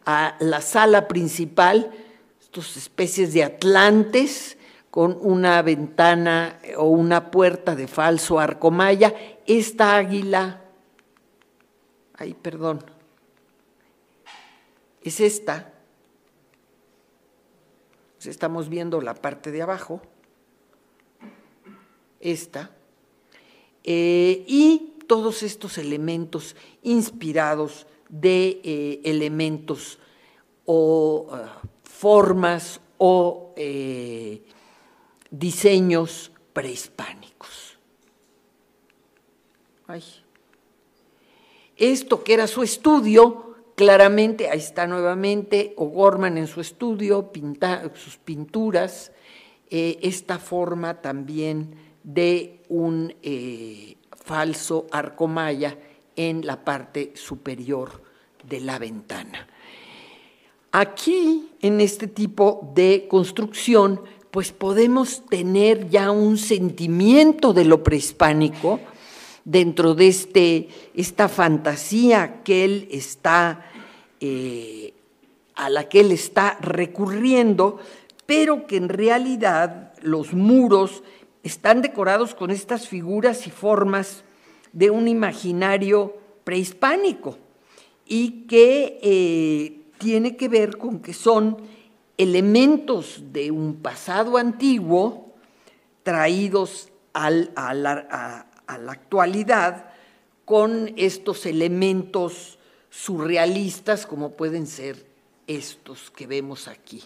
a la sala principal, estas especies de atlantes con una ventana eh, o una puerta de falso arcomaya, esta águila, ay, perdón, es esta, pues estamos viendo la parte de abajo, esta, eh, y todos estos elementos inspirados de eh, elementos o ah, formas o eh, diseños prehispánicos. Esto que era su estudio, claramente, ahí está nuevamente O'Gorman en su estudio, pinta, sus pinturas, esta forma también de un eh, falso arcomaya en la parte superior de la ventana. Aquí, en este tipo de construcción, pues podemos tener ya un sentimiento de lo prehispánico dentro de este, esta fantasía que él está, eh, a la que él está recurriendo, pero que en realidad los muros están decorados con estas figuras y formas de un imaginario prehispánico y que eh, tiene que ver con que son elementos de un pasado antiguo traídos a la actualidad con estos elementos surrealistas como pueden ser estos que vemos aquí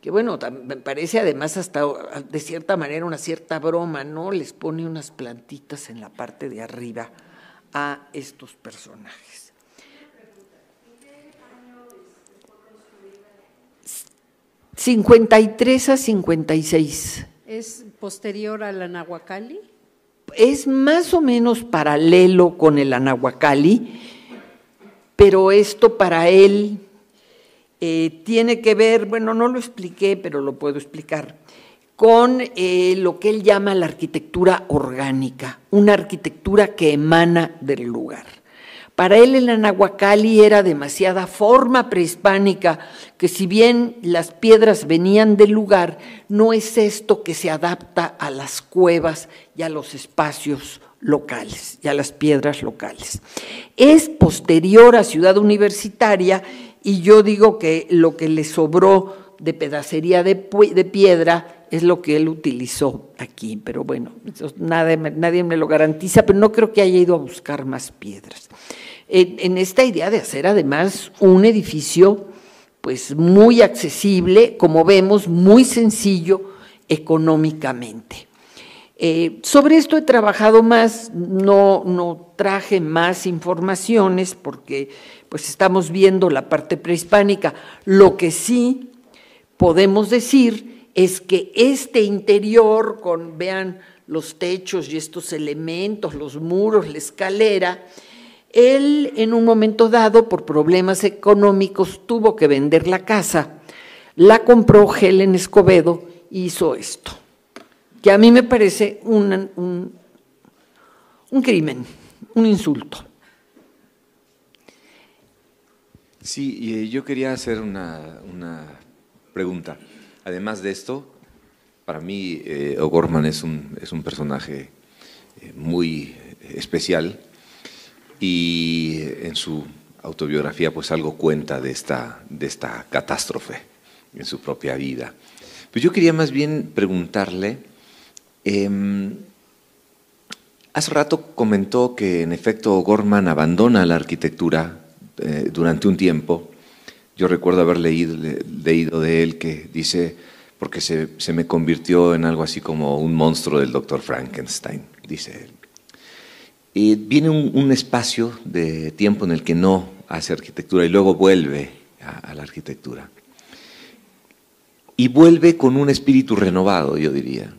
que bueno, me parece además hasta de cierta manera una cierta broma, ¿no? Les pone unas plantitas en la parte de arriba a estos personajes. ¿53 a 56? ¿Es posterior al Anahuacalli? Es más o menos paralelo con el Anahuacalli, pero esto para él eh, tiene que ver, bueno, no lo expliqué, pero lo puedo explicar, con eh, lo que él llama la arquitectura orgánica, una arquitectura que emana del lugar. Para él el anahuacalli era demasiada forma prehispánica, que si bien las piedras venían del lugar, no es esto que se adapta a las cuevas y a los espacios locales, y a las piedras locales. Es posterior a Ciudad Universitaria y yo digo que lo que le sobró de pedacería de, piedra es lo que él utilizó aquí, pero bueno, nadie me lo garantiza, pero no creo que haya ido a buscar más piedras. En, esta idea de hacer además un edificio pues muy accesible, como vemos, muy sencillo económicamente. Eh, sobre esto he trabajado más, no, no traje más informaciones porque pues estamos viendo la parte prehispánica. Lo que sí podemos decir es que este interior, con vean los techos y estos elementos, los muros, la escalera, él en un momento dado, por problemas económicos, tuvo que vender la casa. La compró Helen Escobedo y hizo esto, que a mí me parece un crimen, un insulto. Sí, y eh, yo quería hacer una, pregunta. Además de esto, para mí eh, O'Gorman es un, es un personaje eh, muy especial y en su autobiografía pues algo cuenta de esta, de esta catástrofe en su propia vida. Pues yo quería más bien preguntarle, em, hace rato comentó que en efecto O'Gorman abandona la arquitectura eh, durante un tiempo. Yo recuerdo haber leído, de él que dice, porque se, me convirtió en algo así como un monstruo del doctor Frankenstein, dice él. Y viene un, espacio de tiempo en el que no hace arquitectura y luego vuelve a, la arquitectura. Y vuelve con un espíritu renovado, yo diría.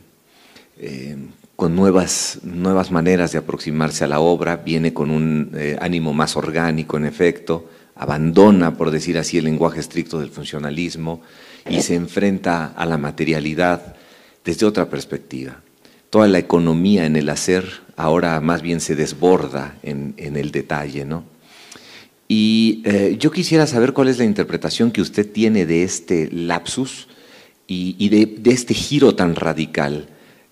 Eh, con nuevas, nuevas maneras de aproximarse a la obra, viene con un eh, ánimo más orgánico en efecto, abandona, por decir así, el lenguaje estricto del funcionalismo y se enfrenta a la materialidad desde otra perspectiva. Toda la economía en el hacer ahora más bien se desborda en, el detalle, Y eh, yo quisiera saber cuál es la interpretación que usted tiene de este lapsus y, de este giro tan radical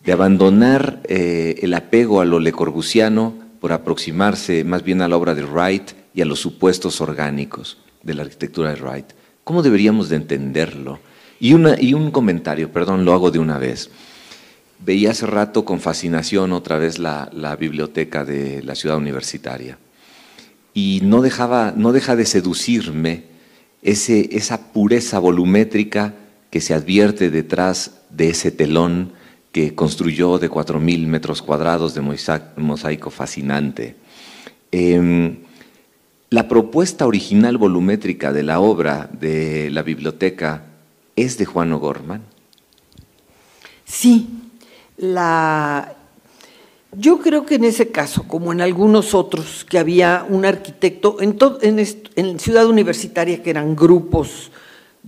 de abandonar eh, el apego a lo lecorbusiano por aproximarse más bien a la obra de Wright y a los supuestos orgánicos de la arquitectura de Wright. ¿Cómo deberíamos de entenderlo? Y, un comentario, perdón, lo hago de una vez. Veía hace rato con fascinación otra vez la, biblioteca de la ciudad universitaria y no, dejaba, no deja de seducirme ese, esa pureza volumétrica que se advierte detrás de ese telón construyó de 4.000 metros cuadrados de mosaico fascinante. Em, la propuesta original volumétrica de la obra de la biblioteca es de Juan O'Gorman. Sí, la... yo creo que en ese caso, como en algunos otros, que había un arquitecto, en, en, en Ciudad Universitaria que eran grupos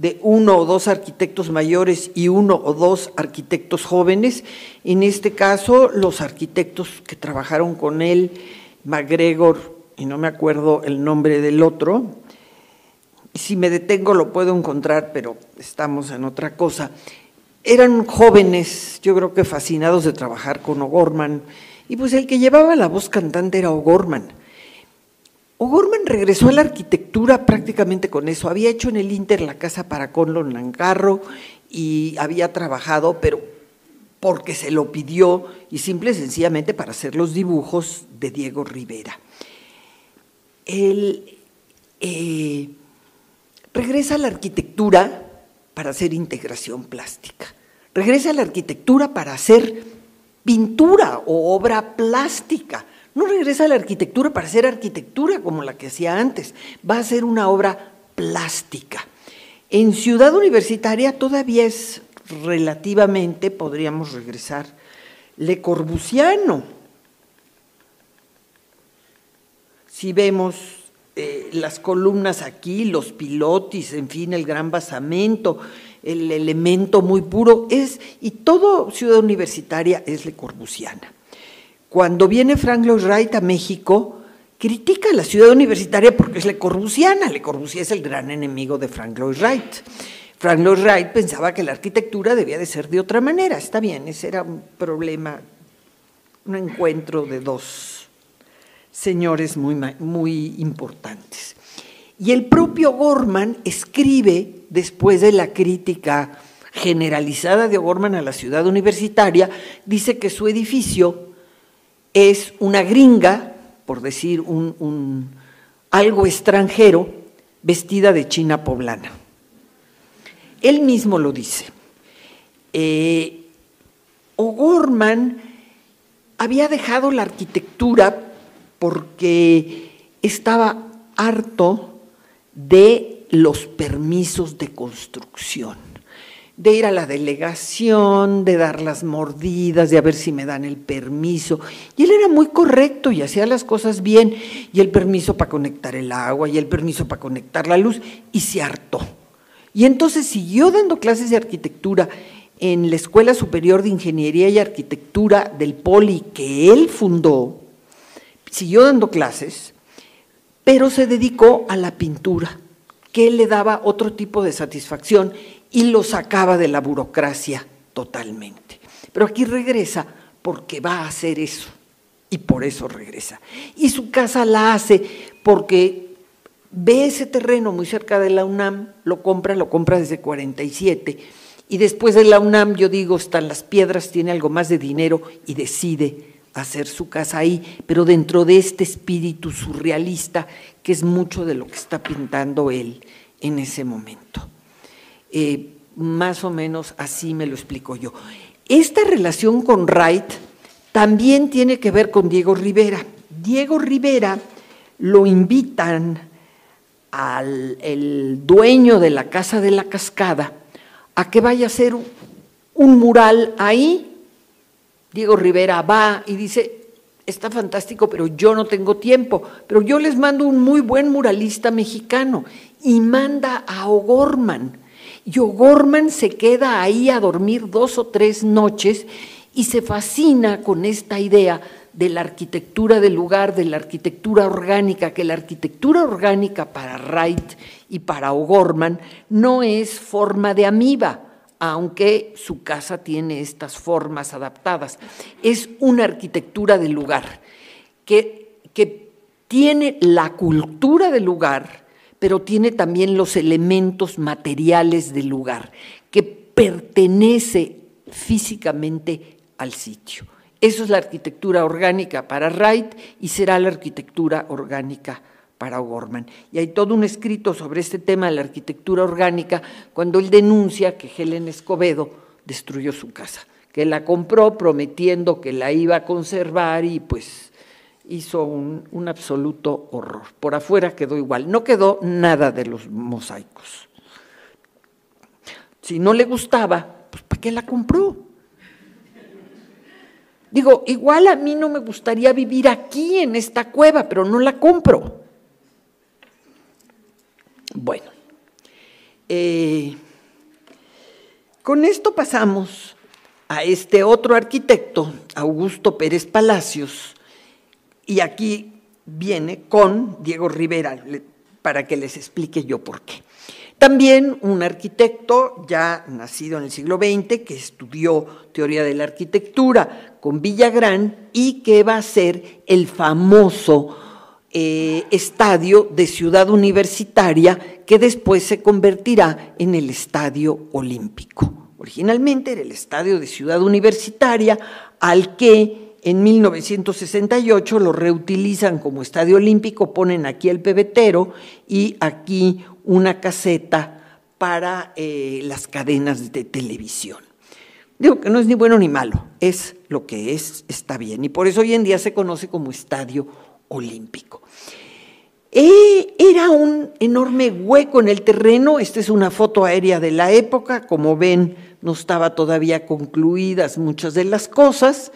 de uno o dos arquitectos mayores y uno o dos arquitectos jóvenes. En este caso, los arquitectos que trabajaron con él, MacGregor, y no me acuerdo el nombre del otro, si me detengo lo puedo encontrar, pero estamos en otra cosa. Eran jóvenes, yo creo que fascinados de trabajar con O'Gorman, y pues el que llevaba la voz cantante era O'Gorman. O'Gorman regresó a la arquitectura prácticamente con eso. Había hecho en el Inter la casa para Conlon Langarro y había trabajado, pero porque se lo pidió y simple y sencillamente para hacer los dibujos de Diego Rivera. Él eh, regresa a la arquitectura para hacer integración plástica, regresa a la arquitectura para hacer pintura o obra plástica, no regresa a la arquitectura para hacer arquitectura como la que hacía antes, va a ser una obra plástica. En Ciudad Universitaria todavía es relativamente, podríamos regresar, Le Corbusiano. Si vemos eh, las columnas aquí, los pilotis, en fin, el gran basamento, el elemento muy puro, es, y todo Ciudad Universitaria es Le Corbusiana. Cuando viene Frank Lloyd Wright a México, critica a la ciudad universitaria porque es Le Corbusiana. Le Corbusier es el gran enemigo de Frank Lloyd Wright. Frank Lloyd Wright pensaba que la arquitectura debía de ser de otra manera. Está bien, ese era un problema, un encuentro de dos señores muy, muy importantes. Y el propio Gorman escribe, después de la crítica generalizada de Gorman a la ciudad universitaria, dice que su edificio es una gringa, por decir un, algo extranjero, vestida de china poblana. Él mismo lo dice. Eh, O'Gorman había dejado la arquitectura porque estaba harto de los permisos de construcción de ir a la delegación, de dar las mordidas, de a ver si me dan el permiso. Y él era muy correcto y hacía las cosas bien, y el permiso para conectar el agua, y el permiso para conectar la luz, y se hartó. Y entonces siguió dando clases de arquitectura en la Escuela Superior de Ingeniería y Arquitectura del Poli que él fundó, siguió dando clases, pero se dedicó a la pintura, que le daba otro tipo de satisfacción y lo sacaba de la burocracia totalmente. Pero aquí regresa porque va a hacer eso y por eso regresa. Y su casa la hace porque ve ese terreno muy cerca de la UNAM, lo compra, lo compra desde 47 y después de la UNAM, yo digo, están las piedras, tiene algo más de dinero y decide hacer su casa ahí, pero dentro de este espíritu surrealista que es mucho de lo que está pintando él en ese momento. Eh, más o menos así me lo explico yo. Esta relación con Wright también tiene que ver con Diego Rivera. Diego Rivera lo invitan al dueño de la Casa de la Cascada a que vaya a hacer un mural ahí. Diego Rivera va y dice, está fantástico, pero yo no tengo tiempo, pero yo les mando un muy buen muralista mexicano y manda a O'Gorman y O'Gorman se queda ahí a dormir dos o tres noches y se fascina con esta idea de la arquitectura del lugar, de la arquitectura orgánica, que la arquitectura orgánica para Wright y para O'Gorman no es forma de amiba, aunque su casa tiene estas formas adaptadas. Es una arquitectura del lugar que, que tiene la cultura del lugar, pero tiene también los elementos materiales del lugar, que pertenece físicamente al sitio. Eso es la arquitectura orgánica para Wright y será la arquitectura orgánica para Gorman. Y hay todo un escrito sobre este tema de la arquitectura orgánica cuando él denuncia que Helen Escobedo destruyó su casa, que la compró prometiendo que la iba a conservar y pues hizo un, absoluto horror. Por afuera quedó igual, no quedó nada de los mosaicos. Si no le gustaba, pues ¿para qué la compró? Digo, igual a mí no me gustaría vivir aquí en esta cueva, pero no la compro. Bueno, eh, con esto pasamos a este otro arquitecto, Augusto Pérez Palacios, y aquí viene con Diego Rivera para que les explique yo por qué. También un arquitecto ya nacido en el siglo XX que estudió teoría de la arquitectura con Villagrán y que va a ser el famoso eh, estadio de Ciudad Universitaria que después se convertirá en el Estadio Olímpico. Originalmente era el estadio de Ciudad Universitaria al que en 1968 lo reutilizan como estadio olímpico, ponen aquí el pebetero y aquí una caseta para eh, las cadenas de televisión. Digo que no es ni bueno ni malo, es lo que es, está bien. Y por eso hoy en día se conoce como estadio olímpico. E, era un enorme hueco en el terreno, esta es una foto aérea de la época, como ven, no estaba todavía concluidas muchas de las cosas.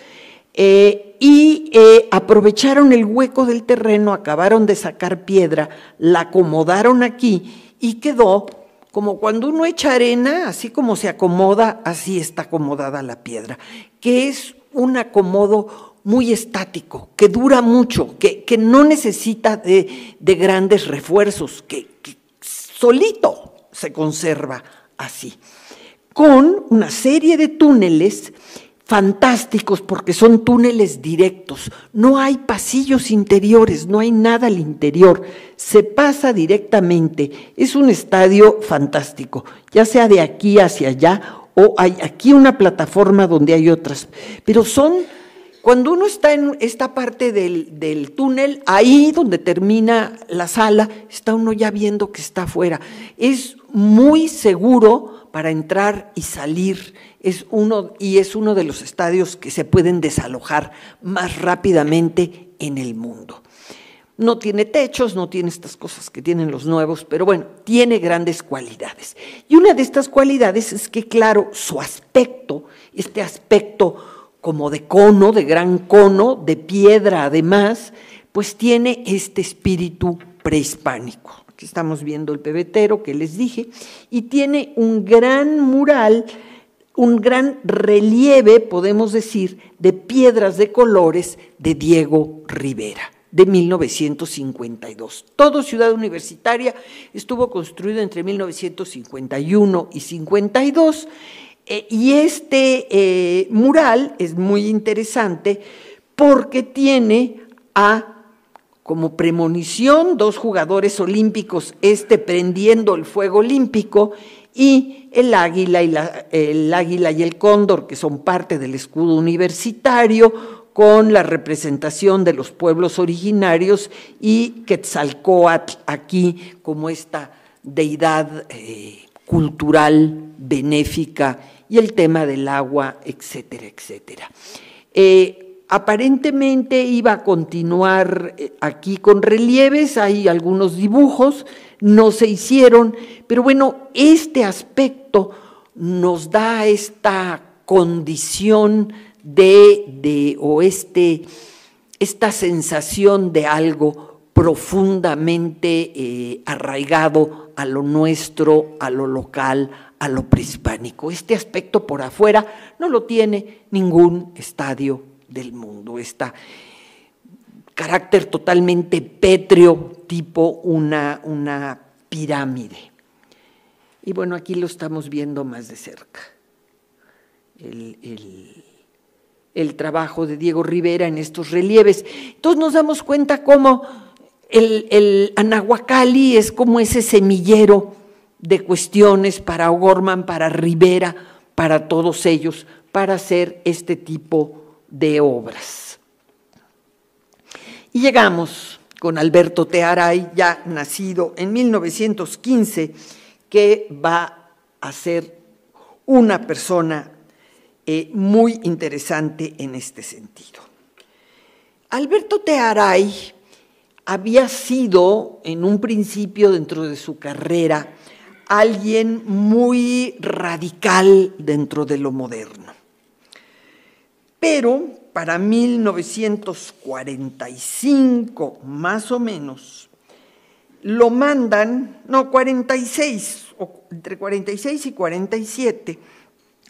Eh, y eh, aprovecharon el hueco del terreno, acabaron de sacar piedra, la acomodaron aquí y quedó como cuando uno echa arena, así como se acomoda, así está acomodada la piedra, que es un acomodo muy estático, que dura mucho, que, no necesita de, grandes refuerzos, que solito se conserva así, con una serie de túneles fantásticos porque son túneles directos, no hay pasillos interiores, no hay nada al interior, se pasa directamente, es un estadio fantástico, ya sea de aquí hacia allá o hay aquí una plataforma donde hay otras, pero son, cuando uno está en esta parte del, del túnel, ahí donde termina la sala, está uno ya viendo que está afuera, es muy seguro para entrar y salir. Es uno, y es uno de los estadios que se pueden desalojar más rápidamente en el mundo. No tiene techos, no tiene estas cosas que tienen los nuevos, pero bueno, tiene grandes cualidades. Y una de estas cualidades es que, claro, su aspecto, este aspecto como de cono, de gran cono, de piedra además, pues tiene este espíritu prehispánico que estamos viendo el pebetero que les dije, y tiene un gran mural, un gran relieve, podemos decir, de piedras de colores de Diego Rivera de 1952. Todo Ciudad Universitaria estuvo construido entre 1951 y 52 eh, y este eh, mural es muy interesante porque tiene a como premonición, dos jugadores olímpicos, este prendiendo el fuego olímpico y el águila y, el águila y el cóndor, que son parte del escudo universitario, con la representación de los pueblos originarios y Quetzalcoatl aquí como esta deidad eh, cultural, benéfica, y el tema del agua, etcétera, etcétera. Eh, Aparentemente iba a continuar eh, aquí con relieves, hay algunos dibujos, no se hicieron, pero bueno, este aspecto nos da esta condición de, de o este, esta sensación de algo profundamente eh, arraigado a lo nuestro, a lo local, a lo prehispánico. Este aspecto por afuera no lo tiene ningún estadio del mundo, este carácter totalmente pétreo, tipo una, una pirámide. Y bueno, aquí lo estamos viendo más de cerca. El, trabajo de Diego Rivera en estos relieves. Entonces nos damos cuenta cómo el, el Anahuacali es como ese semillero de cuestiones para Gorman para Rivera, para todos ellos, para hacer este tipo de obras. Y llegamos con Alberto Tearay, ya nacido en 1915, que va a ser una persona eh, muy interesante en este sentido. Alberto Tearay había sido en un principio dentro de su carrera alguien muy radical dentro de lo moderno. Pero para 1945, más o menos, lo mandan, no, 46, entre 46 y 47,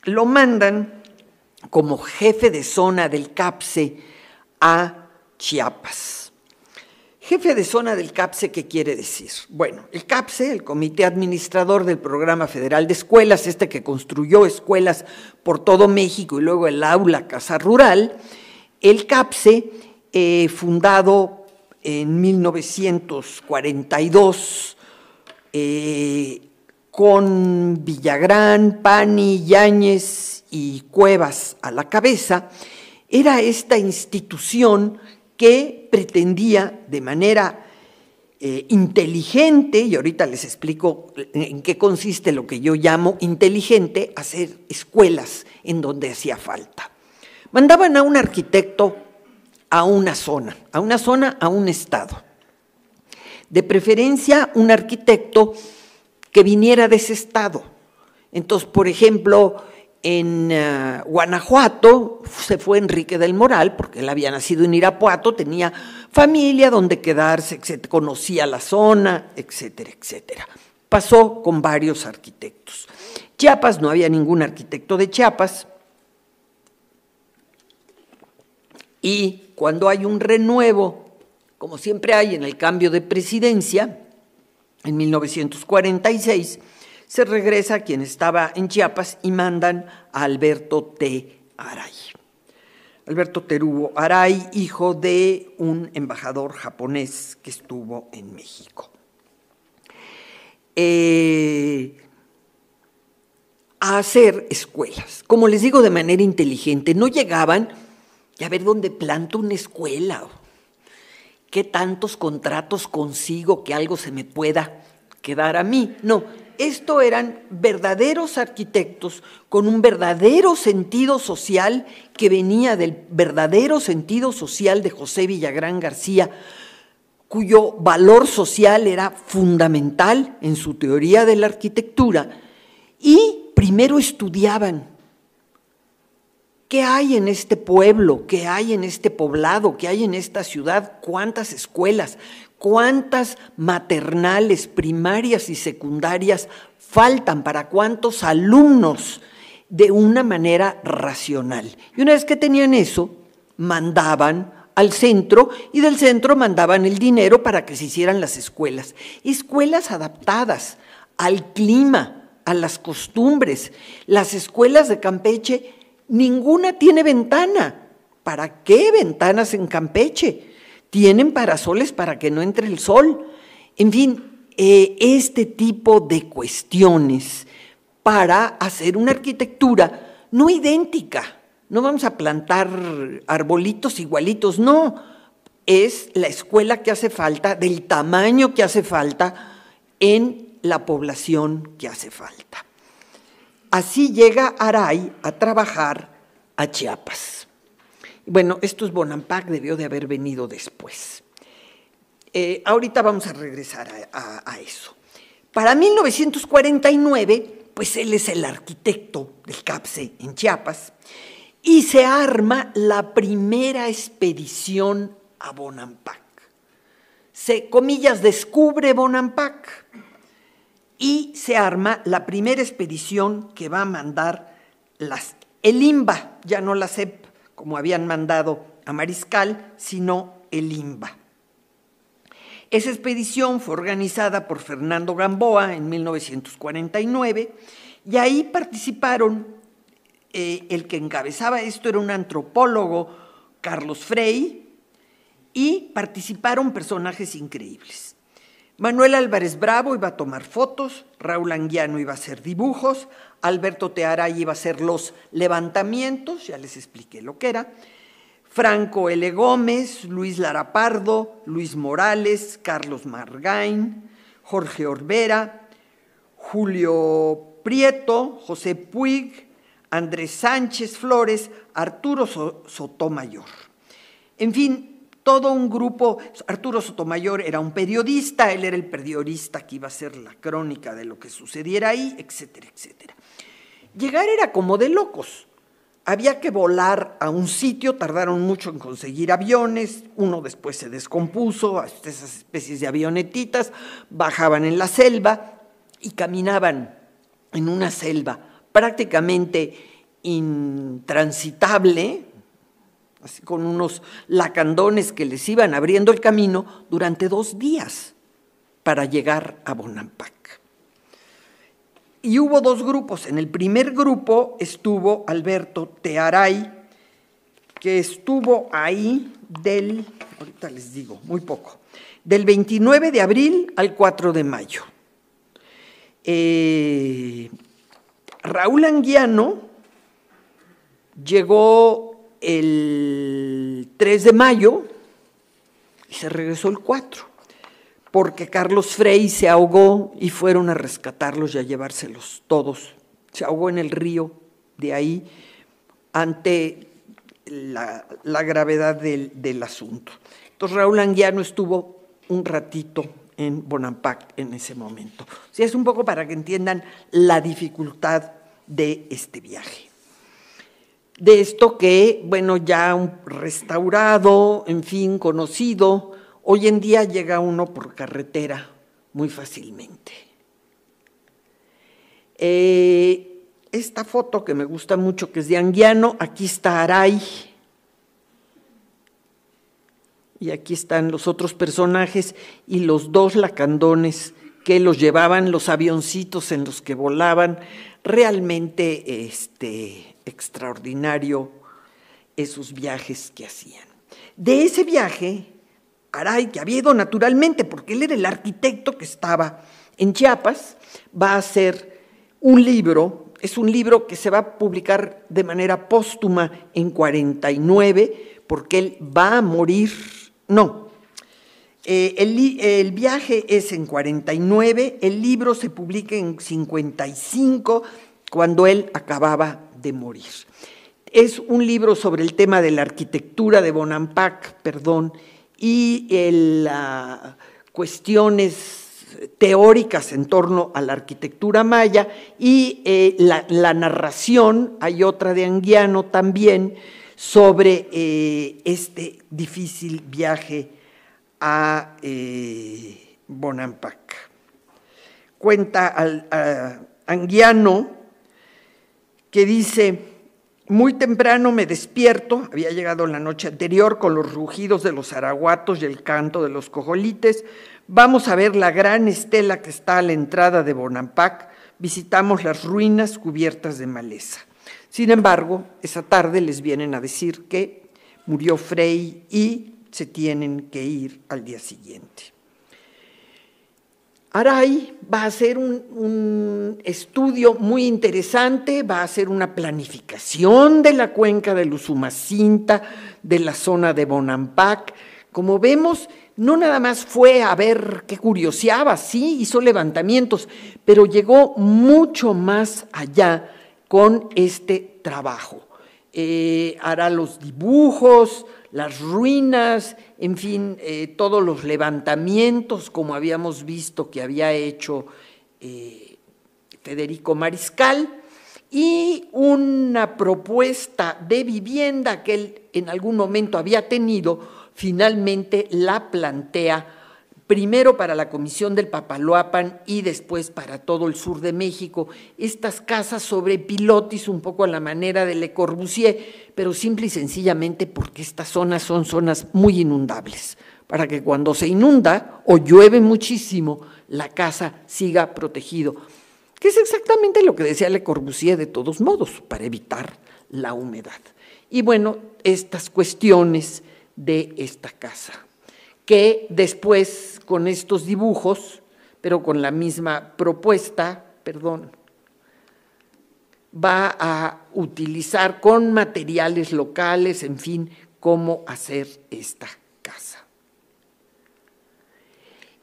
lo mandan como jefe de zona del CAPSE a Chiapas. Jefe de zona del CAPSE, ¿qué quiere decir? Bueno, el CAPSE, el Comité Administrador del Programa Federal de Escuelas, este que construyó escuelas por todo México y luego el aula Casa Rural, el CAPSE, eh, fundado en 1942, eh, con Villagrán, Pani, Yáñez y Cuevas a la cabeza, era esta institución que pretendía de manera eh, inteligente, y ahorita les explico en qué consiste lo que yo llamo inteligente, hacer escuelas en donde hacía falta. Mandaban a un arquitecto a una zona, a una zona, a un estado. De preferencia, un arquitecto que viniera de ese estado. Entonces, por ejemplo, en eh, Guanajuato se fue Enrique del Moral, porque él había nacido en Irapuato, tenía familia donde quedarse, etcétera, conocía la zona, etcétera, etcétera. Pasó con varios arquitectos. Chiapas, no había ningún arquitecto de Chiapas. Y cuando hay un renuevo, como siempre hay en el cambio de presidencia, en 1946, se regresa quien estaba en Chiapas y mandan a Alberto T. Aray. Alberto Terubo Aray, hijo de un embajador japonés que estuvo en México. Eh, a hacer escuelas, como les digo de manera inteligente, no llegaban a ver dónde planto una escuela, qué tantos contratos consigo que algo se me pueda quedar a mí. No, esto eran verdaderos arquitectos con un verdadero sentido social que venía del verdadero sentido social de José Villagrán García, cuyo valor social era fundamental en su teoría de la arquitectura, y primero estudiaban ¿Qué hay en este pueblo? ¿Qué hay en este poblado? ¿Qué hay en esta ciudad? ¿Cuántas escuelas? ¿Cuántas maternales, primarias y secundarias faltan para cuántos alumnos de una manera racional? Y una vez que tenían eso, mandaban al centro y del centro mandaban el dinero para que se hicieran las escuelas. Escuelas adaptadas al clima, a las costumbres. Las escuelas de Campeche, ninguna tiene ventana. ¿Para qué ventanas en Campeche? tienen parasoles para que no entre el sol. En fin, eh, este tipo de cuestiones para hacer una arquitectura no idéntica. No vamos a plantar arbolitos igualitos, no. Es la escuela que hace falta, del tamaño que hace falta, en la población que hace falta. Así llega Aray a trabajar a Chiapas. Bueno, esto es Bonampak debió de haber venido después. Eh, ahorita vamos a regresar a, eso. Para 1949, pues él es el arquitecto del CAPSE en Chiapas y se arma la primera expedición a Bonampak. Se, comillas, descubre Bonampak y se arma la primera expedición que va a mandar las, el IMBA, ya no la sé, como habían mandado a Mariscal, sino el IMBA. Esa expedición fue organizada por Fernando Gamboa en 1949 y ahí participaron, eh, el que encabezaba esto era un antropólogo, Carlos Frey, y participaron personajes increíbles. Manuel Álvarez Bravo iba a tomar fotos, Raúl Anguiano iba a hacer dibujos, Alberto Tearay iba a hacer los levantamientos, ya les expliqué lo que era, Franco L. Gómez, Luis Larapardo, Luis Morales, Carlos Margain, Jorge Orbera, Julio Prieto, José Puig, Andrés Sánchez Flores, Arturo Sotomayor. En fin, todo un grupo, Arturo Sotomayor era un periodista, él era el periodista que iba a hacer la crónica de lo que sucediera ahí, etcétera, etcétera. Llegar era como de locos. Había que volar a un sitio, tardaron mucho en conseguir aviones, uno después se descompuso, esas especies de avionetitas, bajaban en la selva y caminaban en una selva prácticamente intransitable, así con unos lacandones que les iban abriendo el camino durante dos días para llegar a Bonampak. Y hubo dos grupos. En el primer grupo estuvo Alberto Tearay, que estuvo ahí del, les digo, muy poco, del 29 de abril al 4 de mayo. Eh, Raúl Anguiano llegó el 3 de mayo y se regresó el 4 porque Carlos Frey se ahogó y fueron a rescatarlos y a llevárselos todos. Se ahogó en el río de ahí ante la, gravedad del, asunto. Entonces Raúl Anguiano estuvo un ratito en Bonampak en ese momento. es un poco para que entiendan la dificultad de este viaje. De esto que, bueno, ya restaurado, en fin, conocido, Hoy en día llega uno por carretera muy fácilmente. Eh, esta foto que me gusta mucho, que es de Anguiano, aquí está Aray. Y aquí están los otros personajes y los dos lacandones que los llevaban los avioncitos en los que volaban. Realmente este, extraordinario esos viajes que hacían. De ese viaje Caray, que había ido naturalmente, porque él era el arquitecto que estaba en Chiapas, va a hacer un libro, es un libro que se va a publicar de manera póstuma en 49, porque él va a morir, no. Eh, el, el viaje es en 49, el libro se publica en 55, cuando él acababa de morir. Es un libro sobre el tema de la arquitectura de Bonampak, perdón, y las cuestiones teóricas en torno a la arquitectura maya y eh, la, narración, hay otra de Anguiano también, sobre eh, este difícil viaje a eh, Bonampak. Cuenta al, Anguiano que dice, muy temprano me despierto, había llegado la noche anterior con los rugidos de los araguatos y el canto de los cojolites. Vamos a ver la gran estela que está a la entrada de Bonampak. Visitamos las ruinas cubiertas de maleza. Sin embargo, esa tarde les vienen a decir que murió Frey y se tienen que ir al día siguiente. Aray va a hacer un, estudio muy interesante, va a hacer una planificación de la cuenca de Luzumacinta, de la zona de Bonampak. Como vemos, no nada más fue a ver qué curioseaba, sí, hizo levantamientos, pero llegó mucho más allá con este trabajo. Eh, hará los dibujos, las ruinas, en fin, eh, todos los levantamientos, como habíamos visto que había hecho eh, Federico Mariscal, y una propuesta de vivienda que él en algún momento había tenido, finalmente la plantea primero para la Comisión del Papaloapan y después para todo el sur de México, estas casas sobre pilotis, un poco a la manera de Le Corbusier, pero simple y sencillamente porque estas zonas son zonas muy inundables, para que cuando se inunda o llueve muchísimo, la casa siga protegido, que es exactamente lo que decía Le Corbusier de todos modos, para evitar la humedad. Y bueno, estas cuestiones de esta casa que después con estos dibujos, pero con la misma propuesta, perdón, va a utilizar con materiales locales, en fin, cómo hacer esta casa.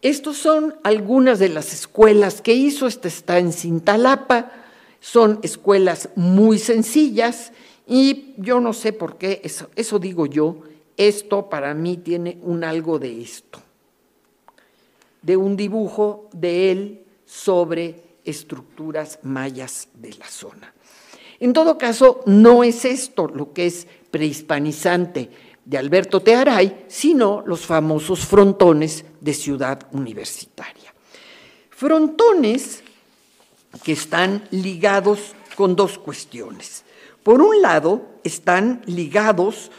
Estas son algunas de las escuelas que hizo, esta está en Cintalapa, son escuelas muy sencillas y yo no sé por qué, eso, eso digo yo, esto para mí tiene un algo de esto, de un dibujo de él sobre estructuras mayas de la zona. En todo caso, no es esto lo que es prehispanizante de Alberto Tearay, sino los famosos frontones de ciudad universitaria. Frontones que están ligados con dos cuestiones. Por un lado, están ligados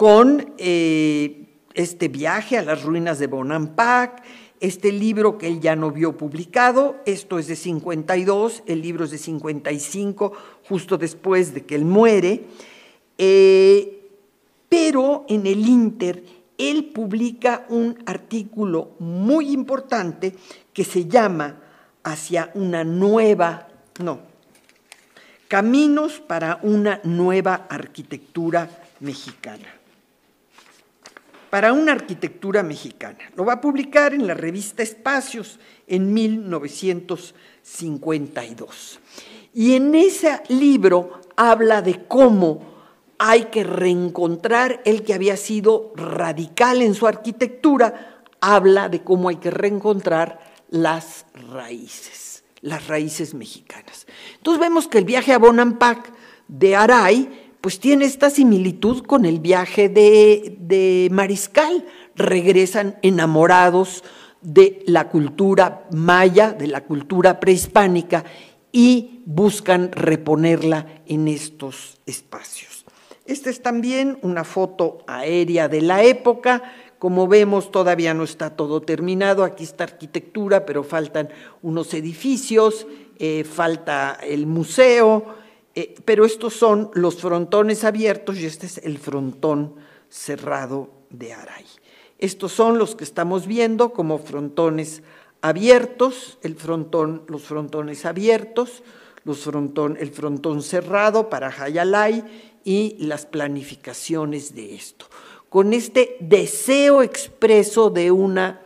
con eh, este viaje a las ruinas de Bonampak, este libro que él ya no vio publicado, esto es de 52, el libro es de 55, justo después de que él muere, eh, pero en el Inter él publica un artículo muy importante que se llama Hacia una nueva, no, Caminos para una nueva arquitectura mexicana para una arquitectura mexicana. Lo va a publicar en la revista Espacios en 1952. Y en ese libro habla de cómo hay que reencontrar el que había sido radical en su arquitectura, habla de cómo hay que reencontrar las raíces, las raíces mexicanas. Entonces vemos que el viaje a Bonampak de Aray pues tiene esta similitud con el viaje de, Mariscal. Regresan enamorados de la cultura maya, de la cultura prehispánica, y buscan reponerla en estos espacios. Esta es también una foto aérea de la época. Como vemos, todavía no está todo terminado. Aquí está arquitectura, pero faltan unos edificios, eh, falta el museo, eh, pero estos son los frontones abiertos y este es el frontón cerrado de Aray. Estos son los que estamos viendo como frontones abiertos, el frontón, los frontones abiertos, los el frontón cerrado para Hayalay y las planificaciones de esto. Con este deseo expreso de una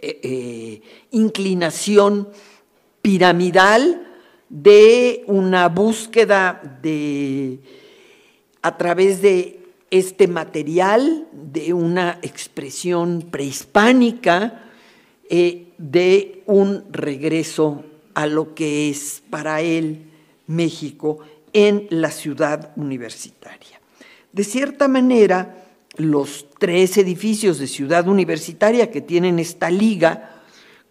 eh, eh, inclinación piramidal, de una búsqueda de, a través de este material, de una expresión prehispánica, eh, de un regreso a lo que es para él México en la ciudad universitaria. De cierta manera, los tres edificios de ciudad universitaria que tienen esta liga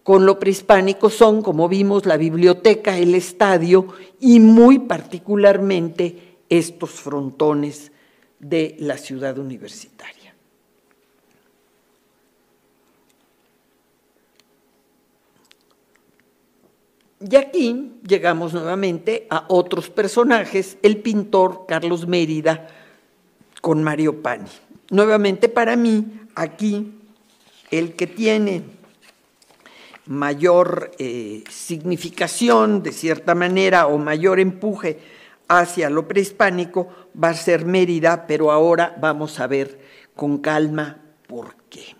con lo prehispánico son, como vimos, la biblioteca, el estadio y muy particularmente estos frontones de la ciudad universitaria. Y aquí llegamos nuevamente a otros personajes, el pintor Carlos Mérida con Mario Pani. Nuevamente para mí, aquí el que tiene mayor eh, significación, de cierta manera, o mayor empuje hacia lo prehispánico va a ser Mérida, pero ahora vamos a ver con calma por qué.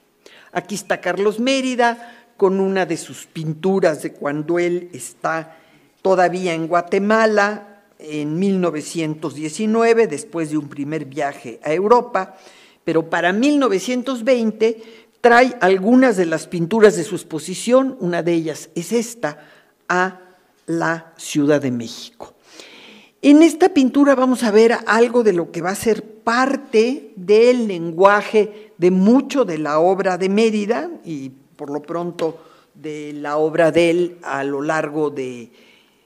Aquí está Carlos Mérida con una de sus pinturas de cuando él está todavía en Guatemala en 1919, después de un primer viaje a Europa, pero para 1920 trae algunas de las pinturas de su exposición, una de ellas es esta, a la Ciudad de México. En esta pintura vamos a ver algo de lo que va a ser parte del lenguaje de mucho de la obra de Mérida y por lo pronto de la obra de él a lo largo de,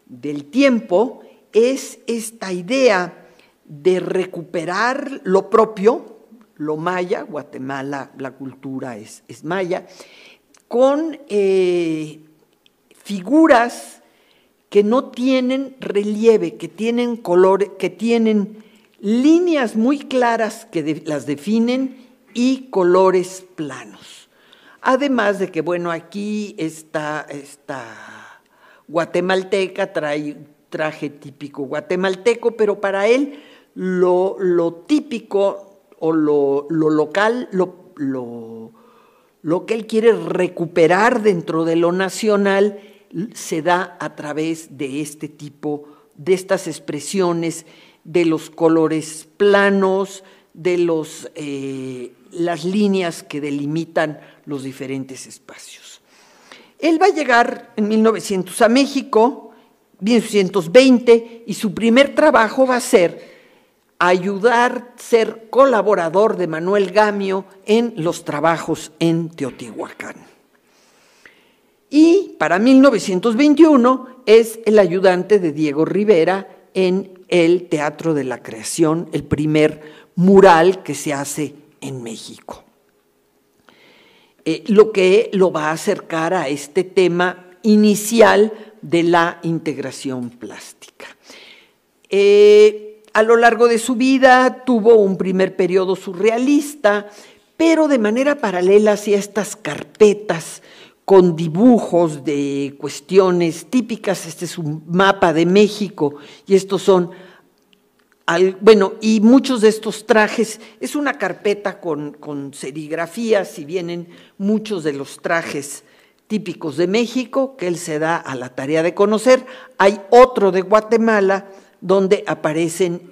del tiempo, es esta idea de recuperar lo propio, lo maya, Guatemala, la cultura es, es maya, con eh, figuras que no tienen relieve, que tienen color, que tienen líneas muy claras que las definen y colores planos. Además de que, bueno, aquí está, esta guatemalteca, trae traje típico guatemalteco, pero para él lo, lo típico o lo, local, lo, que él quiere recuperar dentro de lo nacional, se da a través de este tipo, de estas expresiones, de los colores planos, de los, eh, las líneas que delimitan los diferentes espacios. Él va a llegar en 1900 a México, 1920, y su primer trabajo va a ser ayudar, ser colaborador de Manuel Gamio en los trabajos en Teotihuacán. Y para 1921 es el ayudante de Diego Rivera en el Teatro de la Creación, el primer mural que se hace en México. Eh, lo que lo va a acercar a este tema inicial de la integración plástica. Eh, a lo largo de su vida tuvo un primer periodo surrealista, pero de manera paralela hacía estas carpetas con dibujos de cuestiones típicas. Este es un mapa de México y estos son, bueno, y muchos de estos trajes, es una carpeta con, con serigrafías y vienen muchos de los trajes típicos de México que él se da a la tarea de conocer. Hay otro de Guatemala donde aparecen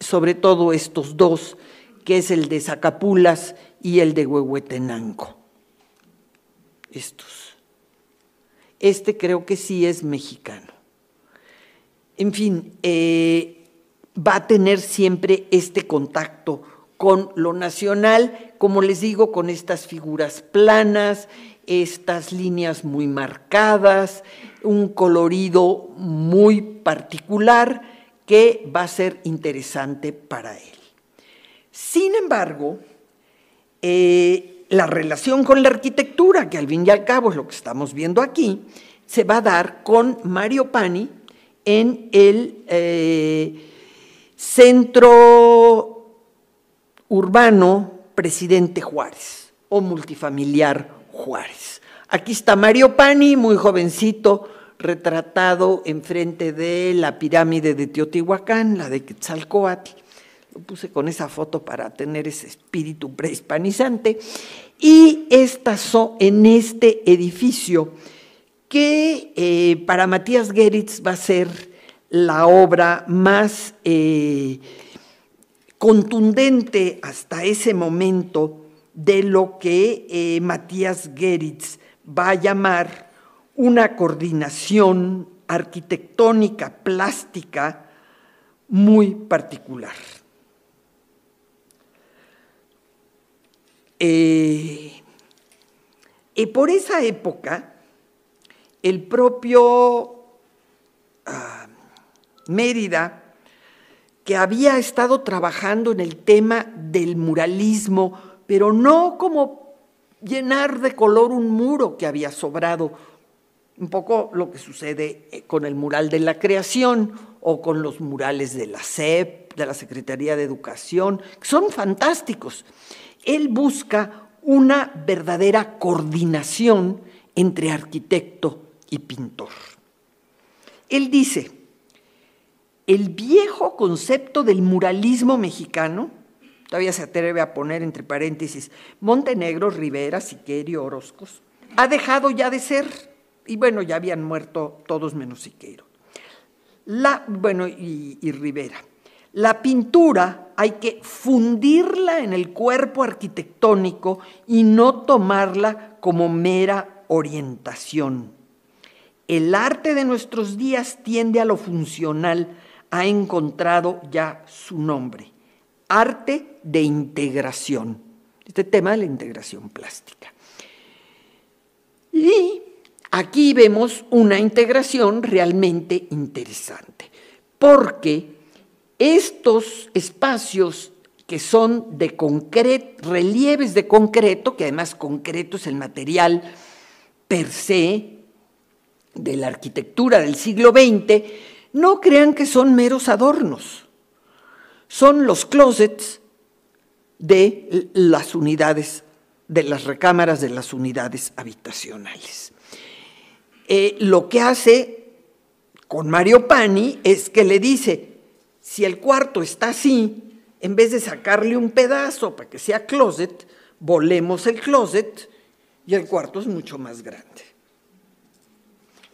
sobre todo estos dos, que es el de Zacapulas y el de Huehuetenango. Estos. Este creo que sí es mexicano. En fin, eh, va a tener siempre este contacto con lo nacional, como les digo, con estas figuras planas, estas líneas muy marcadas, un colorido muy particular que va a ser interesante para él. Sin embargo, eh, la relación con la arquitectura, que al fin y al cabo es lo que estamos viendo aquí, se va a dar con Mario Pani en el eh, centro urbano Presidente Juárez o multifamiliar Juárez. Aquí está Mario Pani, muy jovencito, retratado enfrente de la pirámide de Teotihuacán, la de Quetzalcoatl. Lo puse con esa foto para tener ese espíritu prehispanizante. Y estazó en este edificio que eh, para Matías Geritz va a ser la obra más eh, contundente hasta ese momento de lo que eh, Matías Geritz va a llamar una coordinación arquitectónica, plástica, muy particular. Eh, y por esa época, el propio ah, Mérida, que había estado trabajando en el tema del muralismo, pero no como llenar de color un muro que había sobrado. Un poco lo que sucede eh, con el mural de la creación o con los murales de la SEP, de la Secretaría de Educación, que son fantásticos. Él busca una verdadera coordinación entre arquitecto y pintor. Él dice, el viejo concepto del muralismo mexicano todavía se atreve a poner entre paréntesis, Montenegro, Rivera, Siqueiro, Orozcos, ha dejado ya de ser, y bueno, ya habían muerto todos menos Siqueiro. La, bueno, y Rivera. La pintura hay que fundirla en el cuerpo arquitectónico y no tomarla como mera orientación. El arte de nuestros días tiende a lo funcional, ha encontrado ya su nombre arte de integración, este tema de la integración plástica. Y aquí vemos una integración realmente interesante, porque estos espacios que son de concreto, relieves de concreto, que además concreto es el material per se de la arquitectura del siglo XX, no crean que son meros adornos son los closets de las unidades, de las recámaras de las unidades habitacionales. Eh, lo que hace con Mario Pani es que le dice, si el cuarto está así, en vez de sacarle un pedazo para que sea closet, volemos el closet y el cuarto es mucho más grande.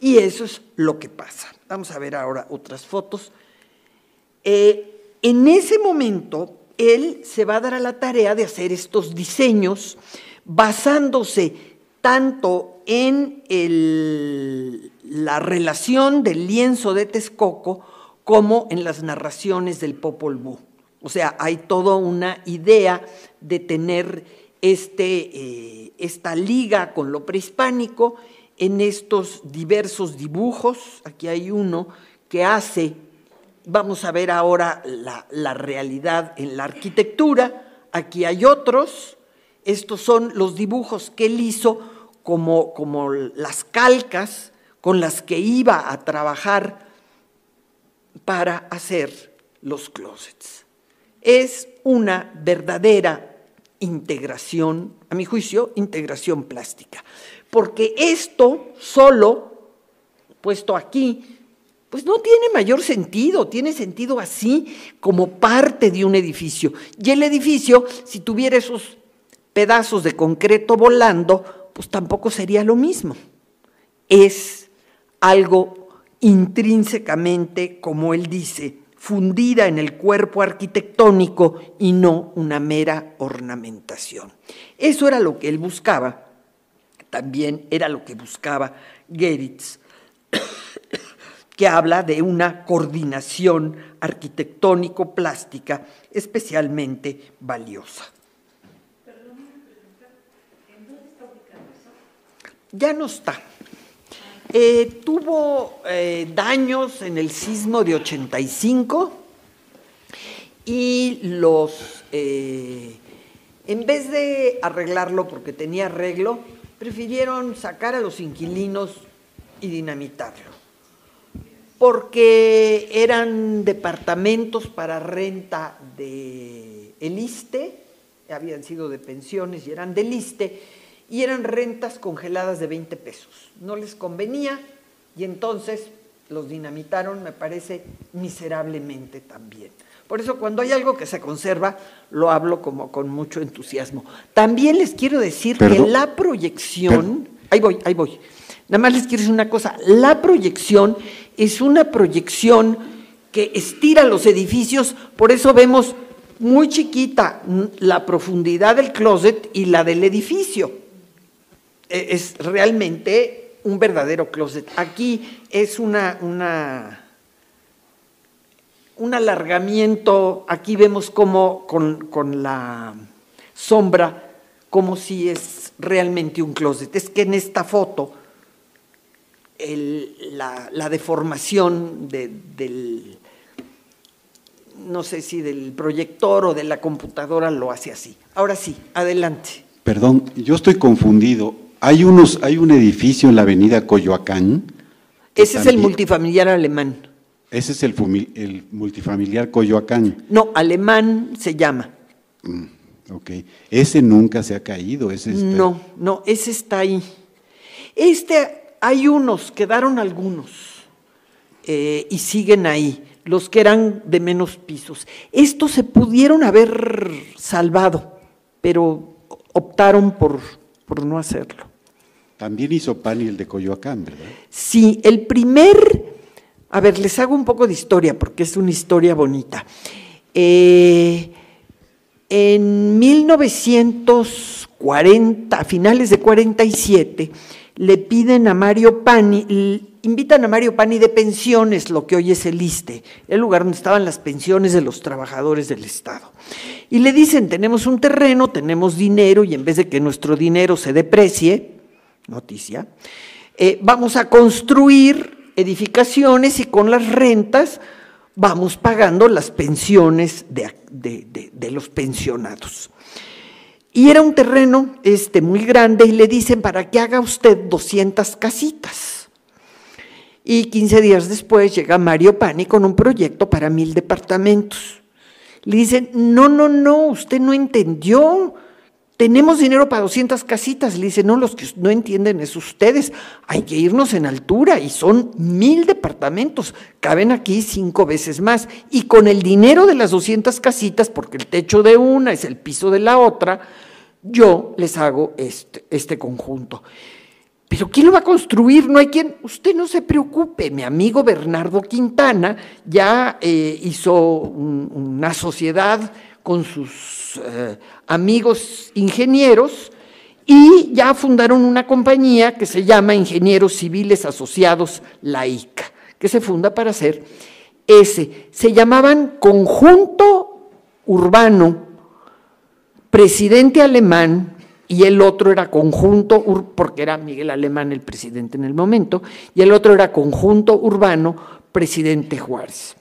Y eso es lo que pasa. Vamos a ver ahora otras fotos. Eh, en ese momento, él se va a dar a la tarea de hacer estos diseños basándose tanto en la relación del lienzo de Texcoco como en las narraciones del Popol Vuh. O sea, hay toda una idea de tener este, eh, esta liga con lo prehispánico en estos diversos dibujos. Aquí hay uno que hace Vamos a ver ahora la, realidad en la arquitectura. Aquí hay otros. Estos son los dibujos que él hizo como, como las calcas con las que iba a trabajar para hacer los closets. Es una verdadera integración, a mi juicio, integración plástica. Porque esto solo, puesto aquí, pues no tiene mayor sentido, tiene sentido así como parte de un edificio. Y el edificio, si tuviera esos pedazos de concreto volando, pues tampoco sería lo mismo. Es algo intrínsecamente, como él dice, fundida en el cuerpo arquitectónico y no una mera ornamentación. Eso era lo que él buscaba. También era lo que buscaba Geritz que habla de una coordinación arquitectónico-plástica especialmente valiosa. Ya no está. Eh, tuvo eh, daños en el sismo de 85 y los, eh, en vez de arreglarlo porque tenía arreglo, prefirieron sacar a los inquilinos y dinamitarlo porque eran departamentos para renta de el ISTE, habían sido de pensiones y eran del ISTE, y eran rentas congeladas de 20 pesos. No les convenía y entonces los dinamitaron, me parece, miserablemente también. Por eso cuando hay algo que se conserva, lo hablo como con mucho entusiasmo. También les quiero decir que la proyección, ahí voy, ahí voy, nada más les quiero decir una cosa, la proyección es una proyección que estira los edificios, por eso vemos muy chiquita la profundidad del closet y la del edificio. E, es realmente un verdadero closet. Aquí es una, un alargamiento, aquí vemos como con la sombra, como si es realmente un closet. Es que en esta foto la, deformación del, no sé si del proyector o de la computadora lo hace así. Ahora sí, adelante. Perdón, yo estoy confundido. Hay, unos, hay un edificio en la avenida Coyoacán. Ese es el multifamiliar alemán. Ese es el, multifamiliar Coyoacán. No, alemán se llama. Mm, ok. Ese nunca se ha caído. Ese No, no, ese está ahí. Este hay unos, quedaron algunos eh, y siguen ahí, los que eran de menos pisos. Estos se pudieron haber salvado, pero optaron por, por no hacerlo. También hizo PANI el de Coyoacán, ¿verdad? Sí, el primer... A ver, les hago un poco de historia porque es una historia bonita. Eh, en 1940, a finales de 47, le piden a Mario Pani, invitan a Mario Pani de pensiones, lo que hoy es el ISTE, el lugar donde estaban las pensiones de los trabajadores del Estado. Y le dicen, tenemos un terreno, tenemos dinero, y en vez de que nuestro dinero se deprecie, noticia, eh, vamos a construir edificaciones y con las rentas vamos pagando las pensiones de los pensionados. Y era un terreno este, muy grande y le dicen para que haga usted 200 casitas. Y 15 días después llega Mario Pani con un proyecto para mil departamentos. Le dicen, no, no, no, usted no entendió. Tenemos dinero para 200 casitas. Le dice, no, los que no entienden es ustedes. Hay que irnos en altura y son mil departamentos. Caben aquí cinco veces más. Y con el dinero de las 200 casitas, porque el techo de una es el piso de la otra, yo les hago este, este, conjunto. Pero ¿quién lo va a construir? No hay quien. Usted no se preocupe. Mi amigo Bernardo Quintana ya eh, hizo una sociedad con sus eh, amigos ingenieros y ya fundaron una compañía que se llama Ingenieros Civiles Asociados, la ICA, que se funda para hacer ese. Se llamaban Conjunto Urbano, presidente alemán, y el otro era conjunto, porque era Miguel Alemán el presidente en el momento, y el otro era conjunto urbano, presidente Juárez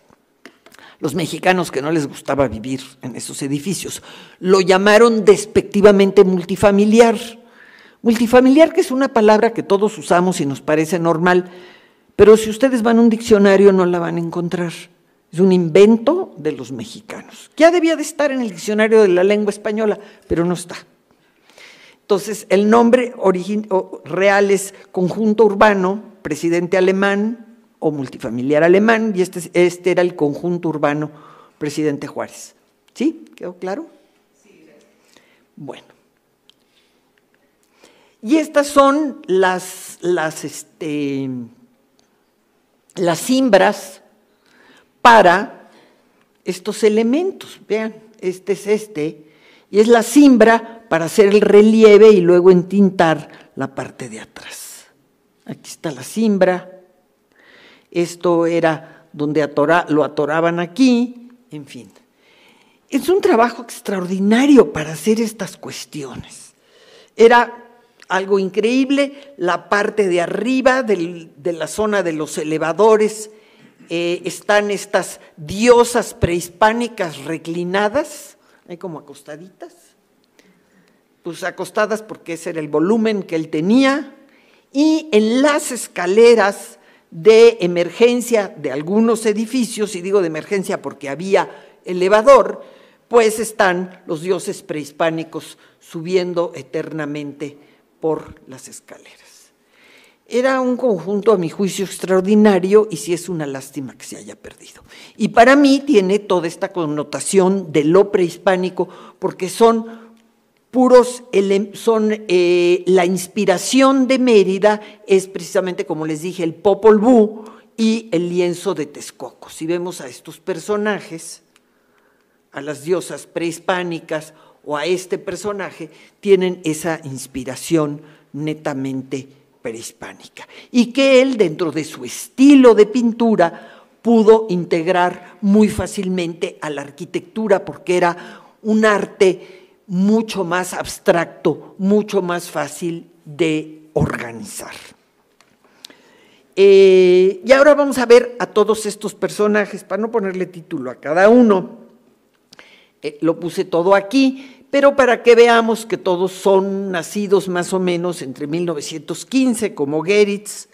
los mexicanos que no les gustaba vivir en esos edificios. Lo llamaron despectivamente multifamiliar. Multifamiliar que es una palabra que todos usamos y nos parece normal, pero si ustedes van a un diccionario no la van a encontrar. Es un invento de los mexicanos. Ya debía de estar en el diccionario de la lengua española, pero no está. Entonces, el nombre real es Conjunto Urbano, Presidente Alemán, o multifamiliar alemán, y este, este era el conjunto urbano presidente Juárez. ¿Sí? ¿Quedó claro? Sí. Bueno. Y estas son las, las, este, las cimbras para estos elementos. Vean, este es este, y es la cimbra para hacer el relieve y luego entintar la parte de atrás. Aquí está la cimbra esto era donde lo atoraban aquí, en fin. Es un trabajo extraordinario para hacer estas cuestiones. Era algo increíble, la parte de arriba de la zona de los elevadores eh, están estas diosas prehispánicas reclinadas, hay como acostaditas, pues acostadas porque ese era el volumen que él tenía, y en las escaleras de emergencia de algunos edificios, y digo de emergencia porque había elevador, pues están los dioses prehispánicos subiendo eternamente por las escaleras. Era un conjunto, a mi juicio, extraordinario y sí es una lástima que se haya perdido. Y para mí tiene toda esta connotación de lo prehispánico porque son son eh, la inspiración de Mérida es precisamente como les dije el Popol Vuh y el lienzo de Texcoco. Si vemos a estos personajes, a las diosas prehispánicas o a este personaje, tienen esa inspiración netamente prehispánica y que él dentro de su estilo de pintura pudo integrar muy fácilmente a la arquitectura porque era un arte mucho más abstracto, mucho más fácil de organizar. Eh, y ahora vamos a ver a todos estos personajes, para no ponerle título a cada uno. Eh, lo puse todo aquí, pero para que veamos que todos son nacidos más o menos entre 1915, como Geritz,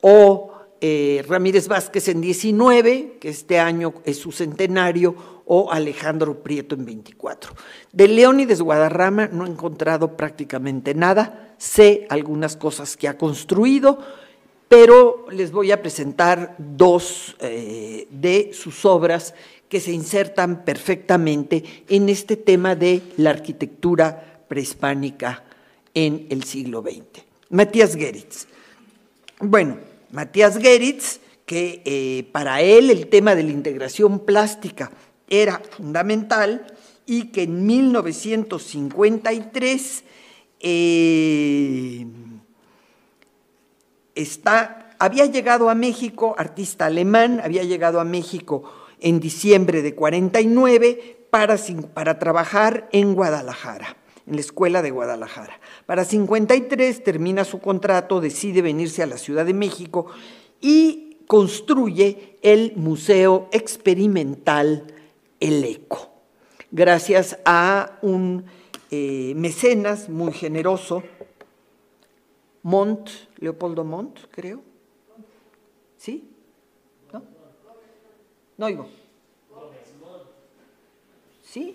o eh, Ramírez Vázquez en 19, que este año es su centenario, o Alejandro Prieto en 24. De Leónides Guadarrama no he encontrado prácticamente nada, sé algunas cosas que ha construido, pero les voy a presentar dos eh, de sus obras que se insertan perfectamente en este tema de la arquitectura prehispánica en el siglo XX. Matías Geritz. Bueno, Matías Geritz, que eh, para él el tema de la integración plástica era fundamental y que en 1953 eh, está, había llegado a México, artista alemán, había llegado a México en diciembre de 49 para, para trabajar en Guadalajara en la Escuela de Guadalajara. Para 53 termina su contrato, decide venirse a la Ciudad de México y construye el Museo Experimental El Eco. Gracias a un eh, mecenas muy generoso, Mont, Leopoldo Mont, creo. ¿Sí? ¿No? No ¿Sí?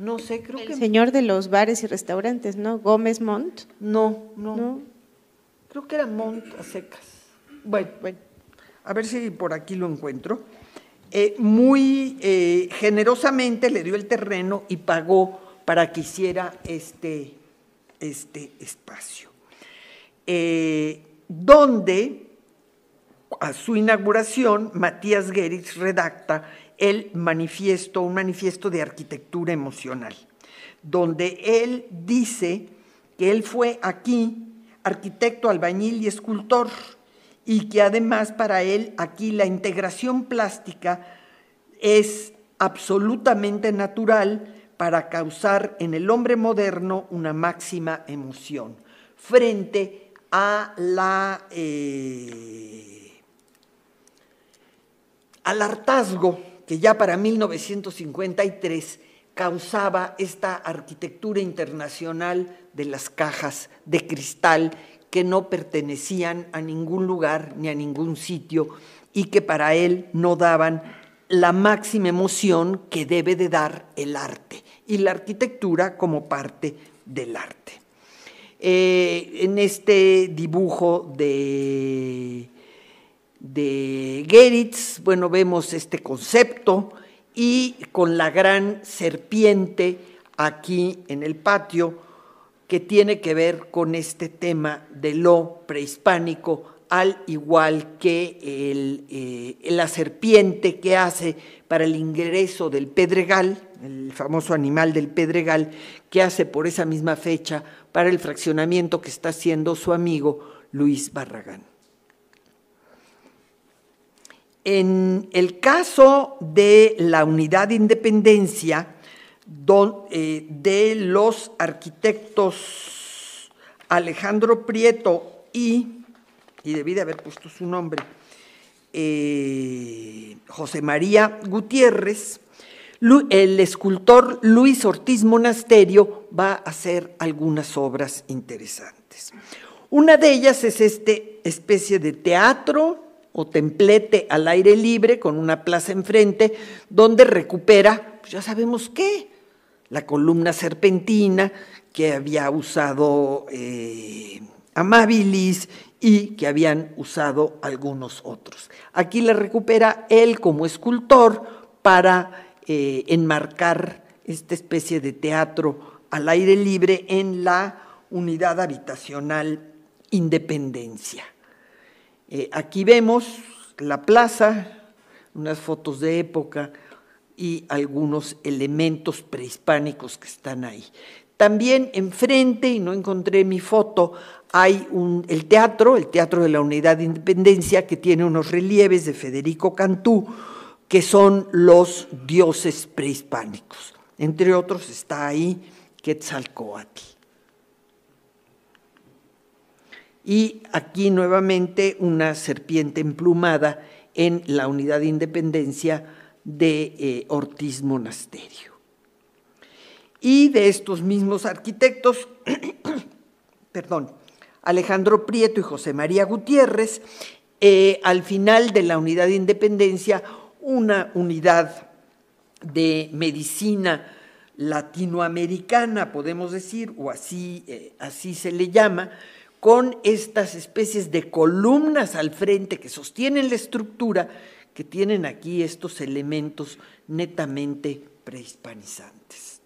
No sé, creo que. El señor de los bares y restaurantes, ¿no? Gómez Mont. No, no. Creo que era Montt a secas. Bueno, bueno. A ver si por aquí lo encuentro. Eh, muy eh, generosamente le dio el terreno y pagó para que hiciera este, este espacio. Eh, donde a su inauguración Matías Geritz redacta el manifiesto, un manifiesto de arquitectura emocional, donde él dice que él fue aquí arquitecto, albañil y escultor, y que además para él aquí la integración plástica es absolutamente natural para causar en el hombre moderno una máxima emoción frente a la, eh, al hartazgo que ya para 1953 causaba esta arquitectura internacional de las cajas de cristal que no pertenecían a ningún lugar ni a ningún sitio y que para él no daban la máxima emoción que debe de dar el arte y la arquitectura como parte del arte. Eh, en este dibujo de de Geritz, bueno, vemos este concepto y con la gran serpiente aquí en el patio que tiene que ver con este tema de lo prehispánico, al igual que eh, la serpiente que hace para el ingreso del pedregal, el famoso animal del pedregal, que hace por esa misma fecha para el fraccionamiento que está haciendo su amigo Luis Barragán. En el caso de la unidad de independencia eh, de los arquitectos Alejandro Prieto y, y debí de haber puesto su nombre, eh, José María Gutiérrez, el escultor Luis Ortiz Monasterio va a hacer algunas obras interesantes. Una de ellas es esta especie de teatro o templete al aire libre con una plaza enfrente, donde recupera, pues ya sabemos qué, la columna serpentina que había usado eh, Amabilis y que habían usado algunos otros. Aquí la recupera él como escultor para eh, enmarcar esta especie de teatro al aire libre en la unidad habitacional Independencia. Eh, aquí vemos la plaza, unas fotos de época y algunos elementos prehispánicos que están ahí. También enfrente, y no encontré mi foto, hay el teatro, el Teatro de la Unidad de Independencia, que tiene unos relieves de Federico Cantú, que son los dioses prehispánicos. Entre otros está ahí Quetzalcoatl. Y aquí nuevamente una serpiente emplumada en la unidad de independencia de eh, Ortiz Monasterio. Y de estos mismos arquitectos, perdón, Alejandro Prieto y José María Gutiérrez, eh, al final de la unidad de independencia, una unidad de medicina latinoamericana, podemos decir, o así, eh, así se le llama, con estas especies de columnas al frente que sostienen la estructura, que tienen aquí estos elementos netamente prehispanizantes.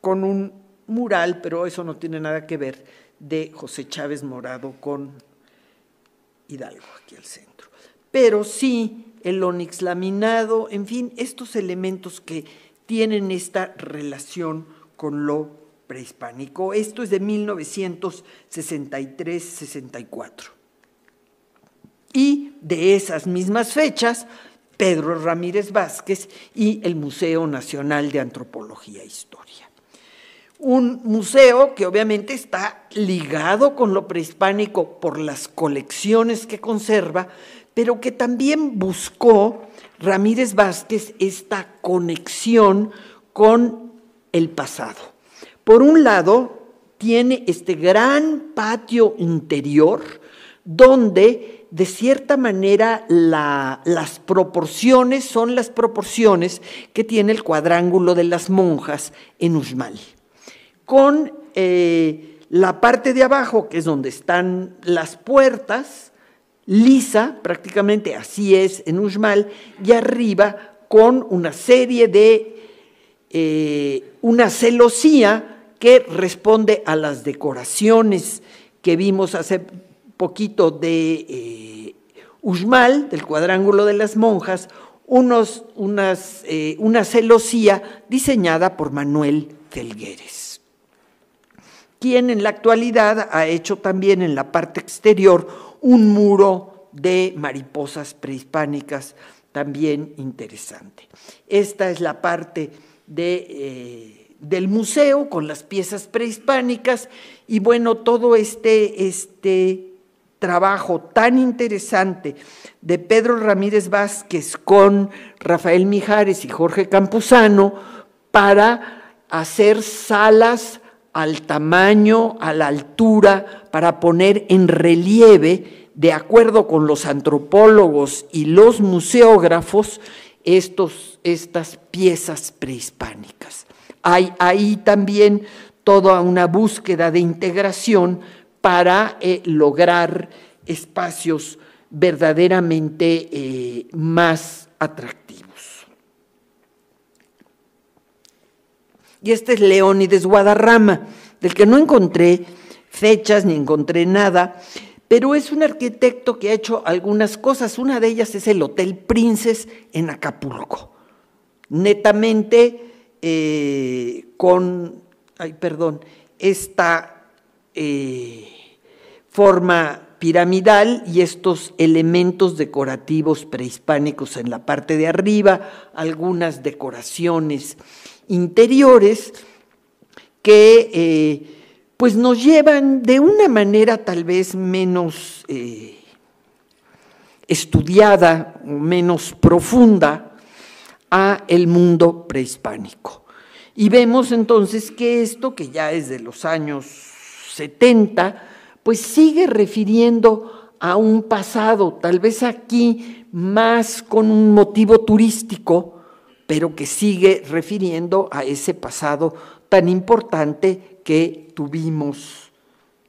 Con un mural, pero eso no tiene nada que ver, de José Chávez Morado con Hidalgo, aquí al centro. Pero sí, el onix laminado, en fin, estos elementos que tienen esta relación con lo prehispánico. Esto es de 1963-64. Y de esas mismas fechas, Pedro Ramírez Vázquez y el Museo Nacional de Antropología e Historia. Un museo que obviamente está ligado con lo prehispánico por las colecciones que conserva, pero que también buscó Ramírez Vázquez esta conexión con el pasado por un lado, tiene este gran patio interior donde de cierta manera las proporciones son las proporciones que tiene el cuadrángulo de las monjas en Uxmal. Con eh, la parte de abajo, que es donde están las puertas, lisa, prácticamente así es en Uxmal, y arriba con una serie de, eh, una celosía, que responde a las decoraciones que vimos hace poquito de eh, Uxmal, del cuadrángulo de las monjas, unos, unas, eh, una celosía diseñada por Manuel Felgueres, quien en la actualidad ha hecho también en la parte exterior un muro de mariposas prehispánicas también interesante. Esta es la parte de... Eh, del museo con las piezas prehispánicas y bueno, todo este, este trabajo tan interesante de Pedro Ramírez Vázquez con Rafael Mijares y Jorge Campuzano para hacer salas al tamaño, a la altura, para poner en relieve, de acuerdo con los antropólogos y los museógrafos, estos, estas piezas prehispánicas. Hay ahí también toda una búsqueda de integración para eh, lograr espacios verdaderamente eh, más atractivos. Y este es Leónides Guadarrama, del que no encontré fechas ni encontré nada, pero es un arquitecto que ha hecho algunas cosas. Una de ellas es el Hotel Princes en Acapulco. Netamente eh, con, ay, perdón, esta eh, forma piramidal y estos elementos decorativos prehispánicos en la parte de arriba, algunas decoraciones interiores que eh, pues nos llevan de una manera tal vez menos estudiada estudiada, menos profunda, el mundo prehispánico. Y vemos entonces que esto, que ya es de los años 70, pues sigue refiriendo a un pasado, tal vez aquí más con un motivo turístico, pero que sigue refiriendo a ese pasado tan importante que tuvimos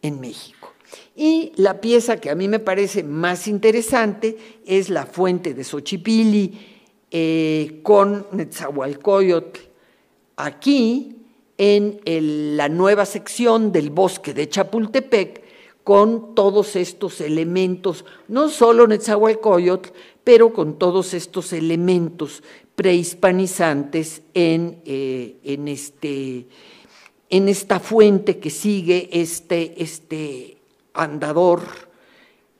en México. Y la pieza que a mí me parece más interesante es La Fuente de Xochipilli, eh, con Netzahualcoyotl. Aquí, en la nueva sección del bosque de Chapultepec, con todos estos elementos, no solo Netzahualcoyotl, pero con todos estos elementos prehispanizantes en, eh, en, este, en esta fuente que sigue este, este andador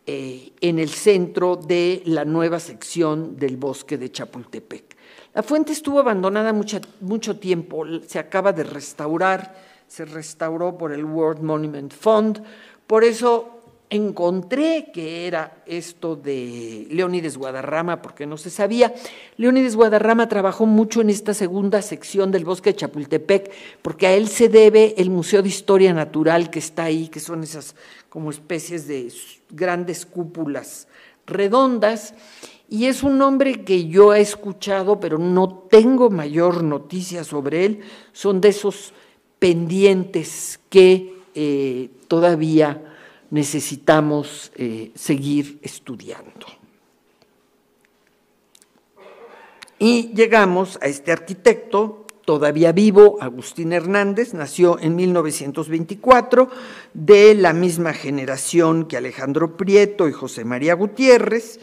eh, en el centro de la nueva sección del bosque de Chapultepec. La fuente estuvo abandonada mucho tiempo, se acaba de restaurar, se restauró por el World Monument Fund, por eso encontré que era esto de Leónides Guadarrama, porque no se sabía. Leónides Guadarrama trabajó mucho en esta segunda sección del bosque de Chapultepec, porque a él se debe el Museo de Historia Natural que está ahí, que son esas como especies de grandes cúpulas redondas. Y es un nombre que yo he escuchado, pero no tengo mayor noticia sobre él. Son de esos pendientes que eh, todavía necesitamos eh, seguir estudiando. Y llegamos a este arquitecto todavía vivo, Agustín Hernández, nació en 1924, de la misma generación que Alejandro Prieto y José María Gutiérrez,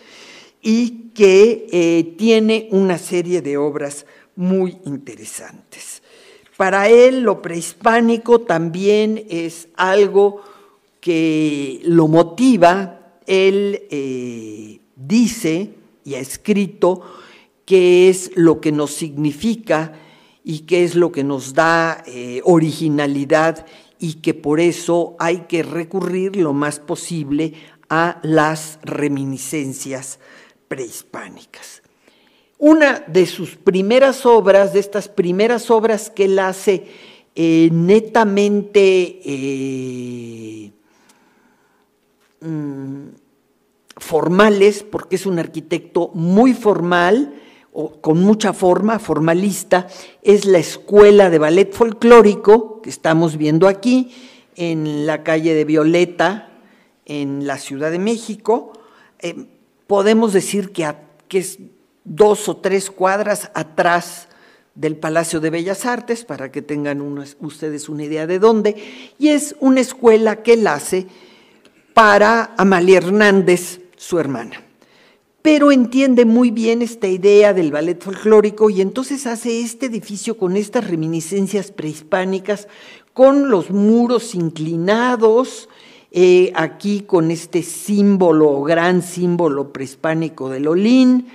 y que eh, tiene una serie de obras muy interesantes. Para él lo prehispánico también es algo que lo motiva. Él eh, dice y ha escrito que es lo que nos significa y qué es lo que nos da eh, originalidad y que por eso hay que recurrir lo más posible a las reminiscencias prehispánicas. Una de sus primeras obras, de estas primeras obras que él hace eh, netamente eh, mm, formales, porque es un arquitecto muy formal, con mucha forma, formalista, es la escuela de ballet folclórico que estamos viendo aquí en la calle de Violeta, en la Ciudad de México. Eh, podemos decir que, que es dos o tres cuadras atrás del Palacio de Bellas Artes, para que tengan ustedes una idea de dónde, y es una escuela que él hace para Amalia Hernández, su hermana pero entiende muy bien esta idea del ballet folclórico y entonces hace este edificio con estas reminiscencias prehispánicas, con los muros inclinados, eh, aquí con este símbolo, gran símbolo prehispánico del Olín,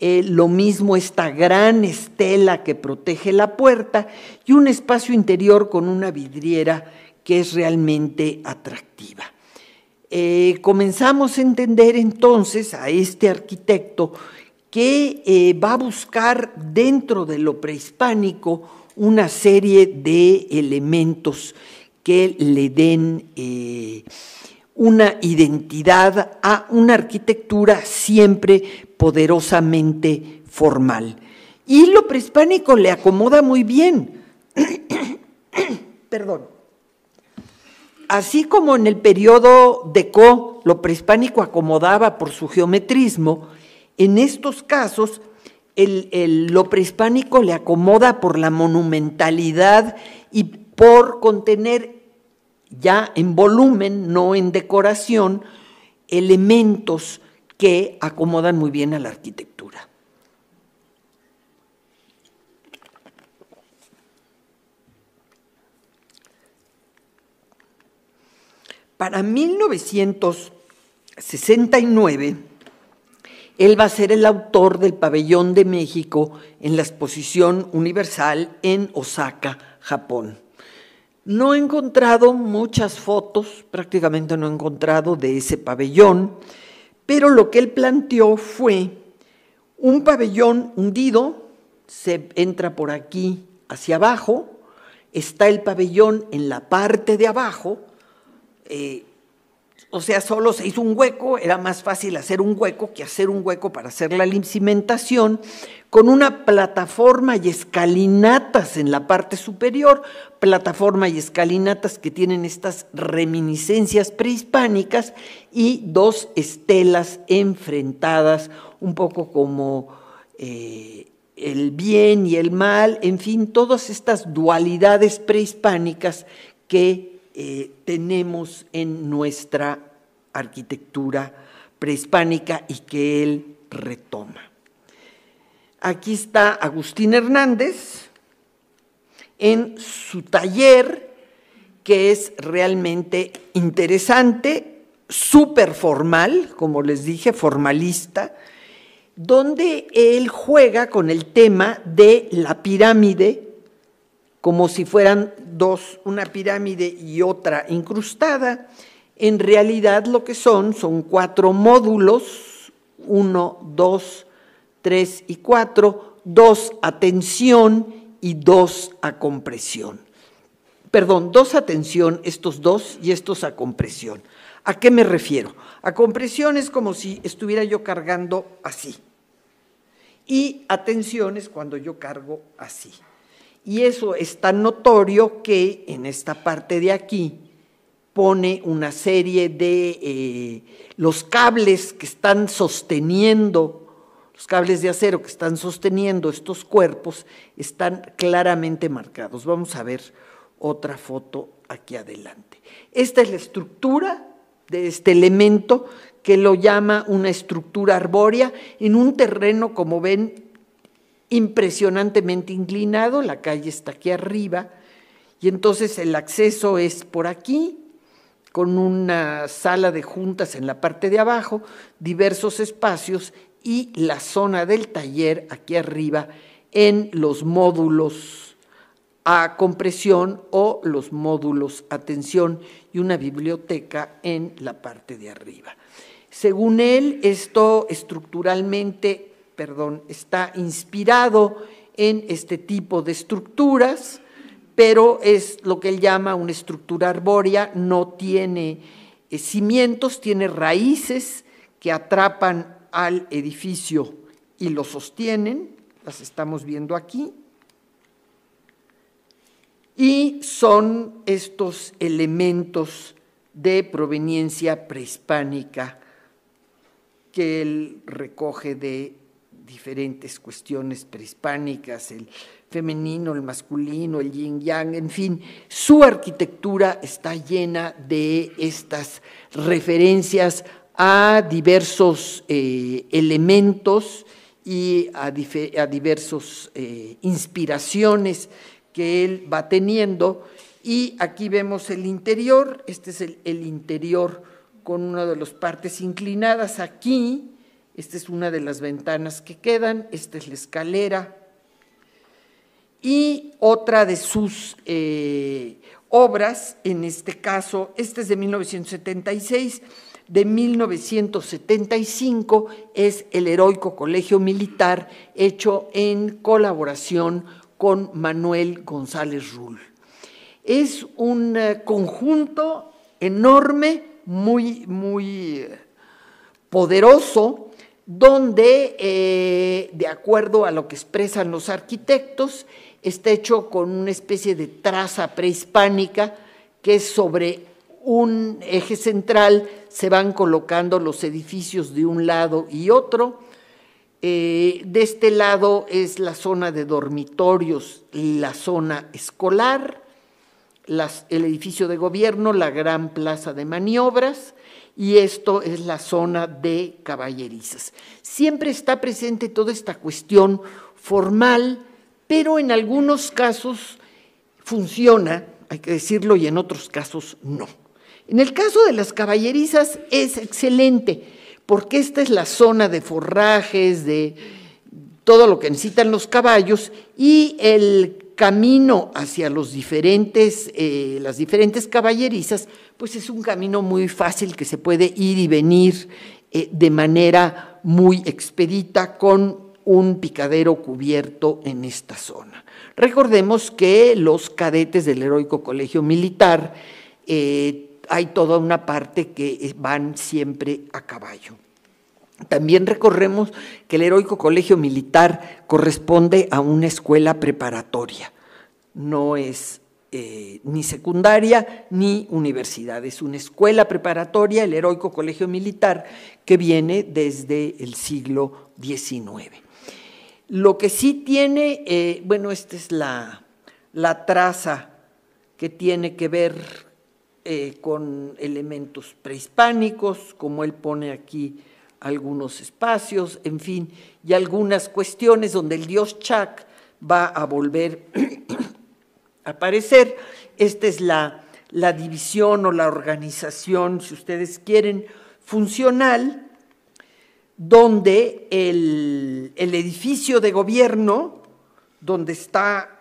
eh, lo mismo esta gran estela que protege la puerta y un espacio interior con una vidriera que es realmente atractiva. Eh, comenzamos a entender entonces a este arquitecto que eh, va a buscar dentro de lo prehispánico una serie de elementos que le den eh, una identidad a una arquitectura siempre poderosamente formal. Y lo prehispánico le acomoda muy bien. Perdón así como en el periodo deco lo prehispánico acomodaba por su geometrismo, en estos casos el, lo prehispánico le acomoda por la monumentalidad y por contener ya en volumen, no en decoración, elementos que acomodan muy bien al arquitecto. Para 1969, él va a ser el autor del pabellón de México en la exposición universal en Osaka, Japón. No he encontrado muchas fotos, prácticamente no he encontrado de ese pabellón, pero lo que él planteó fue un pabellón hundido, se entra por aquí hacia abajo, está el pabellón en la parte de abajo, eh, o sea, solo se hizo un hueco, era más fácil hacer un hueco que hacer un hueco para hacer la cimentación, con una plataforma y escalinatas en la parte superior, plataforma y escalinatas que tienen estas reminiscencias prehispánicas y dos estelas enfrentadas, un poco como eh, el bien y el mal, en fin, todas estas dualidades prehispánicas que eh, tenemos en nuestra arquitectura prehispánica y que él retoma. Aquí está Agustín Hernández en su taller, que es realmente interesante, súper formal, como les dije, formalista, donde él juega con el tema de la pirámide como si fueran dos, una pirámide y otra incrustada. En realidad lo que son son cuatro módulos, uno, dos, tres y cuatro, dos a tensión y dos a compresión. Perdón, dos a tensión, estos dos y estos a compresión. ¿A qué me refiero? A compresión es como si estuviera yo cargando así. Y a tensión es cuando yo cargo así. Y eso es tan notorio que en esta parte de aquí pone una serie de eh, los cables que están sosteniendo, los cables de acero que están sosteniendo estos cuerpos están claramente marcados. Vamos a ver otra foto aquí adelante. Esta es la estructura de este elemento que lo llama una estructura arbórea en un terreno, como ven, impresionantemente inclinado, la calle está aquí arriba, y entonces el acceso es por aquí, con una sala de juntas en la parte de abajo, diversos espacios y la zona del taller aquí arriba en los módulos a compresión o los módulos a tensión y una biblioteca en la parte de arriba. Según él, esto estructuralmente perdón, está inspirado en este tipo de estructuras, pero es lo que él llama una estructura arbórea, no tiene eh, cimientos, tiene raíces que atrapan al edificio y lo sostienen, las estamos viendo aquí, y son estos elementos de proveniencia prehispánica que él recoge de diferentes cuestiones prehispánicas, el femenino, el masculino, el yin yang, en fin, su arquitectura está llena de estas referencias a diversos eh, elementos y a, diversas eh, inspiraciones que él va teniendo. Y aquí vemos el interior, este es el interior con una de las partes inclinadas. Aquí esta es una de las ventanas que quedan, esta es la escalera. Y otra de sus eh, obras, en este caso, esta es de 1976, de 1975 es El heroico colegio militar, hecho en colaboración con Manuel González Rull. Es un eh, conjunto enorme, muy, muy eh, poderoso, donde, eh, de acuerdo a lo que expresan los arquitectos, está hecho con una especie de traza prehispánica que sobre un eje central se van colocando los edificios de un lado y otro. Eh, de este lado es la zona de dormitorios la zona escolar, el edificio de gobierno, la gran plaza de maniobras, y esto es la zona de caballerizas. Siempre está presente toda esta cuestión formal, pero en algunos casos funciona, hay que decirlo, y en otros casos no. En el caso de las caballerizas es excelente, porque esta es la zona de forrajes, de todo lo que necesitan los caballos, y el camino hacia los diferentes, eh, las diferentes caballerizas, pues es un camino muy fácil que se puede ir y venir eh, de manera muy expedita con un picadero cubierto en esta zona. Recordemos que los cadetes del Heroico Colegio Militar, eh, hay toda una parte que van siempre a caballo. También recorremos que el heroico colegio militar corresponde a una escuela preparatoria, no es eh, ni secundaria ni universidad, es una escuela preparatoria, el heroico colegio militar, que viene desde el siglo XIX. Lo que sí tiene, eh, bueno, esta es la, traza que tiene que ver eh, con elementos prehispánicos, como él pone aquí algunos espacios, en fin, y algunas cuestiones donde el dios Chak va a volver a aparecer. Esta es la, división o la organización, si ustedes quieren, funcional, donde el, el edificio de gobierno, donde está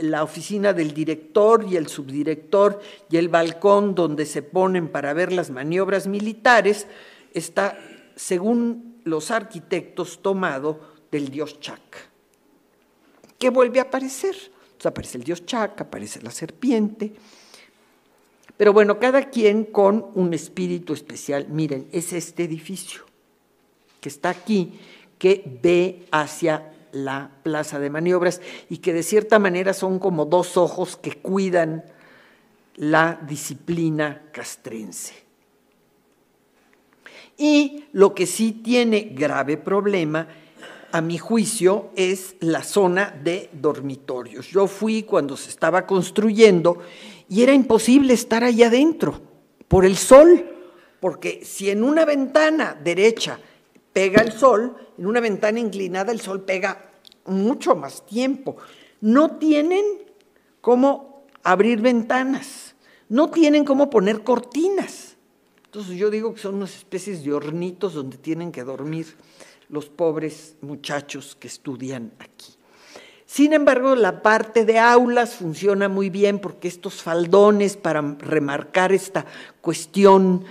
la oficina del director y el subdirector y el balcón donde se ponen para ver las maniobras militares, está según los arquitectos, tomado del dios Chac. que vuelve a aparecer. Entonces aparece el dios Chac, aparece la serpiente. Pero bueno, cada quien con un espíritu especial. Miren, es este edificio que está aquí, que ve hacia la plaza de maniobras y que de cierta manera son como dos ojos que cuidan la disciplina castrense. Y lo que sí tiene grave problema, a mi juicio, es la zona de dormitorios. Yo fui cuando se estaba construyendo y era imposible estar allá adentro por el sol, porque si en una ventana derecha pega el sol, en una ventana inclinada el sol pega mucho más tiempo. No tienen cómo abrir ventanas, no tienen cómo poner cortinas entonces yo digo que son unas especies de hornitos donde tienen que dormir los pobres muchachos que estudian aquí. Sin embargo, la parte de aulas funciona muy bien porque estos faldones para remarcar esta cuestión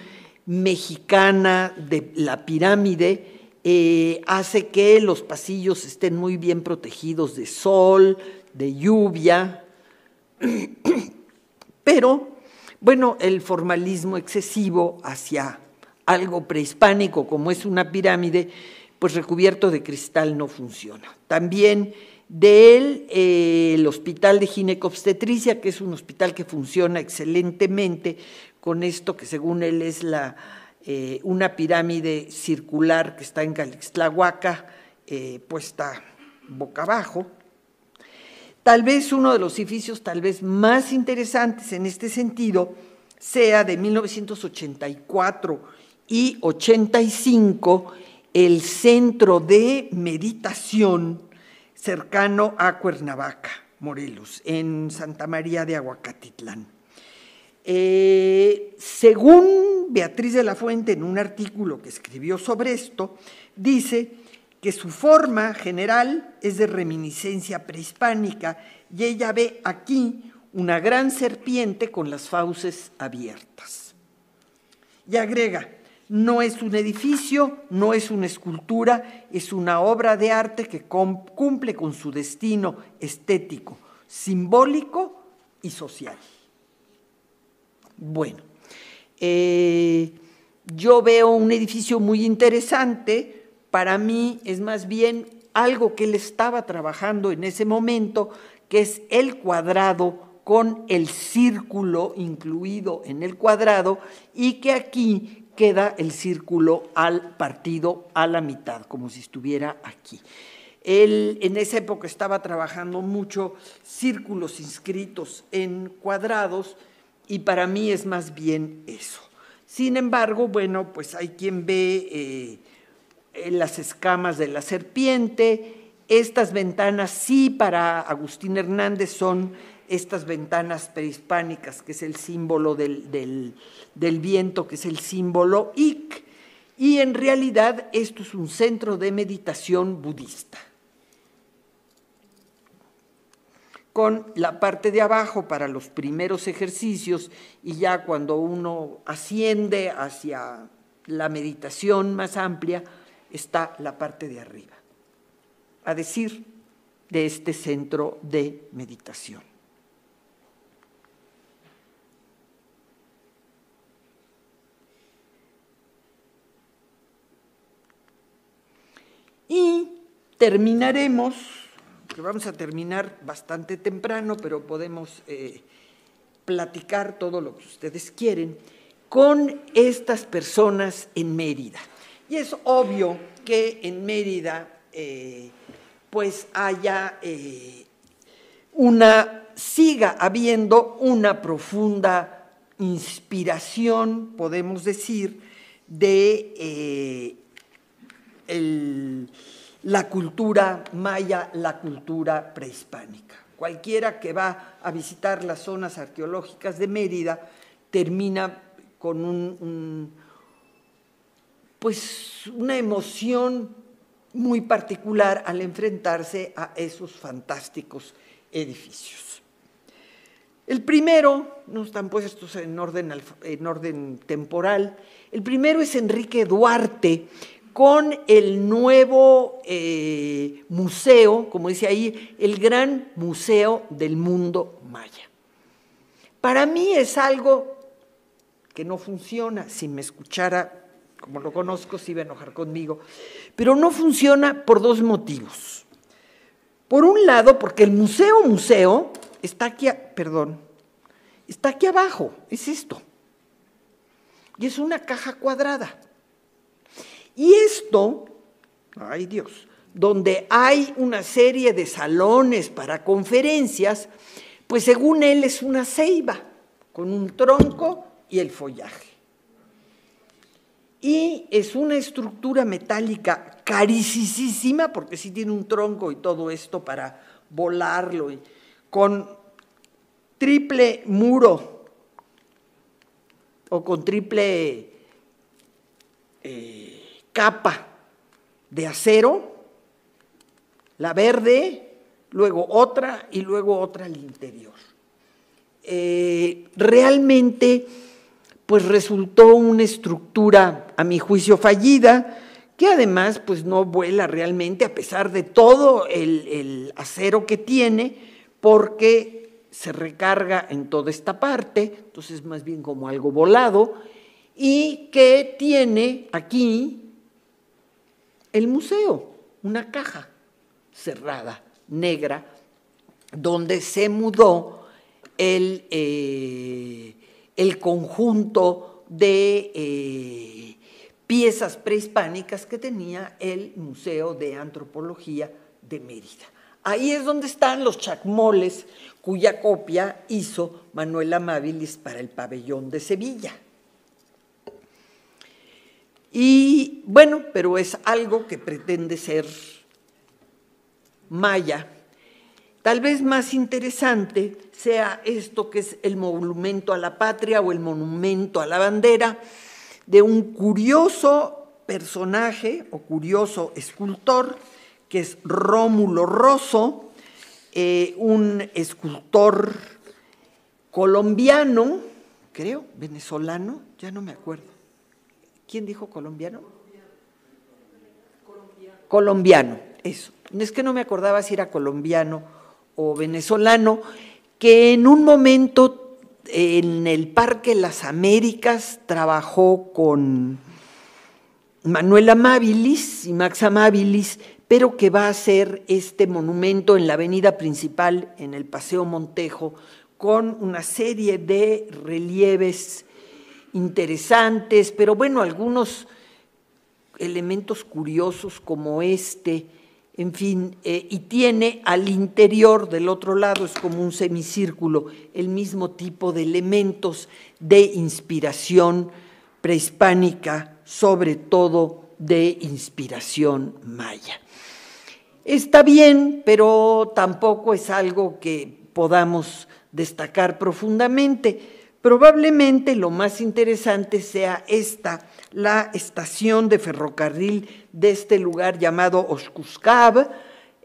mexicana de la pirámide, eh, hace que los pasillos estén muy bien protegidos de sol, de lluvia, pero bueno, el formalismo excesivo hacia algo prehispánico como es una pirámide, pues recubierto de cristal no funciona. También de él eh, el Hospital de Ginecobstetricia, que es un hospital que funciona excelentemente con esto que según él es la, eh, una pirámide circular que está en Calixtlahuaca, eh, puesta boca abajo. Tal vez uno de los edificios tal vez más interesantes en este sentido sea de 1984 y 85 el centro de meditación cercano a Cuernavaca, Morelos, en Santa María de Aguacatitlán. Eh, según Beatriz de la Fuente, en un artículo que escribió sobre esto, dice que su forma general es de reminiscencia prehispánica y ella ve aquí una gran serpiente con las fauces abiertas. Y agrega, no es un edificio, no es una escultura, es una obra de arte que cumple con su destino estético, simbólico y social. Bueno, eh, yo veo un edificio muy interesante, para mí es más bien algo que él estaba trabajando en ese momento, que es el cuadrado con el círculo incluido en el cuadrado y que aquí queda el círculo al partido a la mitad, como si estuviera aquí. Él en esa época estaba trabajando mucho círculos inscritos en cuadrados y para mí es más bien eso. Sin embargo, bueno, pues hay quien ve... Eh, las escamas de la serpiente. Estas ventanas sí para Agustín Hernández son estas ventanas prehispánicas, que es el símbolo del, viento, que es el símbolo ik. Y en realidad esto es un centro de meditación budista. con la parte de abajo para los primeros ejercicios y ya cuando uno asciende hacia la meditación más amplia, está la parte de arriba, a decir de este centro de meditación. Y terminaremos, que vamos a terminar bastante temprano, pero podemos eh, platicar todo lo que ustedes quieren, con estas personas en Mérida. Y es obvio que en Mérida eh, pues haya eh, una, siga habiendo una profunda inspiración, podemos decir, de eh, la cultura maya, la cultura prehispánica. Cualquiera que va a visitar las zonas arqueológicas de Mérida termina con un pues una emoción muy particular al enfrentarse a esos fantásticos edificios. El primero, no están puestos pues en orden, en orden temporal, el primero es Enrique Duarte con el nuevo eh, museo, como dice ahí, el gran museo del mundo maya. Para mí es algo que no funciona, si me escuchara como lo conozco, si va a enojar conmigo. Pero no funciona por dos motivos. Por un lado, porque el museo, museo, está aquí, perdón, está aquí abajo, es esto. Y es una caja cuadrada. Y esto, ay Dios, donde hay una serie de salones para conferencias, pues según él es una ceiba, con un tronco y el follaje y es una estructura metálica caricisísima, porque sí tiene un tronco y todo esto para volarlo, con triple muro o con triple eh, capa de acero, la verde, luego otra y luego otra al interior. Eh, realmente pues resultó una estructura, a mi juicio, fallida, que además pues no vuela realmente a pesar de todo el, acero que tiene, porque se recarga en toda esta parte, entonces más bien como algo volado, y que tiene aquí el museo, una caja cerrada, negra, donde se mudó el... Eh, el conjunto de eh, piezas prehispánicas que tenía el Museo de Antropología de Mérida. Ahí es donde están los chacmoles cuya copia hizo Manuel Amabilis para el pabellón de Sevilla. Y bueno, pero es algo que pretende ser maya Tal vez más interesante sea esto que es el monumento a la patria o el monumento a la bandera de un curioso personaje o curioso escultor que es Rómulo Rosso, eh, un escultor colombiano, creo, venezolano, ya no me acuerdo. ¿Quién dijo colombiano? Colombiano, colombiano eso. Es que no me acordaba si era colombiano o venezolano que en un momento en el Parque Las Américas trabajó con Manuel Amabilis y Max Amabilis, pero que va a ser este monumento en la avenida principal, en el Paseo Montejo, con una serie de relieves interesantes, pero bueno, algunos elementos curiosos como este en fin, eh, y tiene al interior del otro lado, es como un semicírculo, el mismo tipo de elementos de inspiración prehispánica, sobre todo de inspiración maya. Está bien, pero tampoco es algo que podamos destacar profundamente. Probablemente lo más interesante sea esta la estación de ferrocarril de este lugar llamado Oscuscab,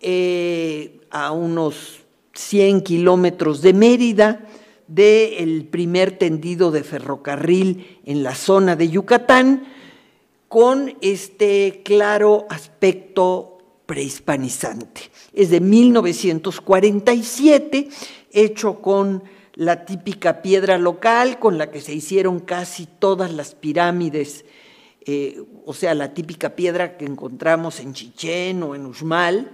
eh, a unos 100 kilómetros de Mérida, del primer tendido de ferrocarril en la zona de Yucatán, con este claro aspecto prehispanizante. Es de 1947, hecho con la típica piedra local con la que se hicieron casi todas las pirámides eh, o sea, la típica piedra que encontramos en Chichén o en Uxmal,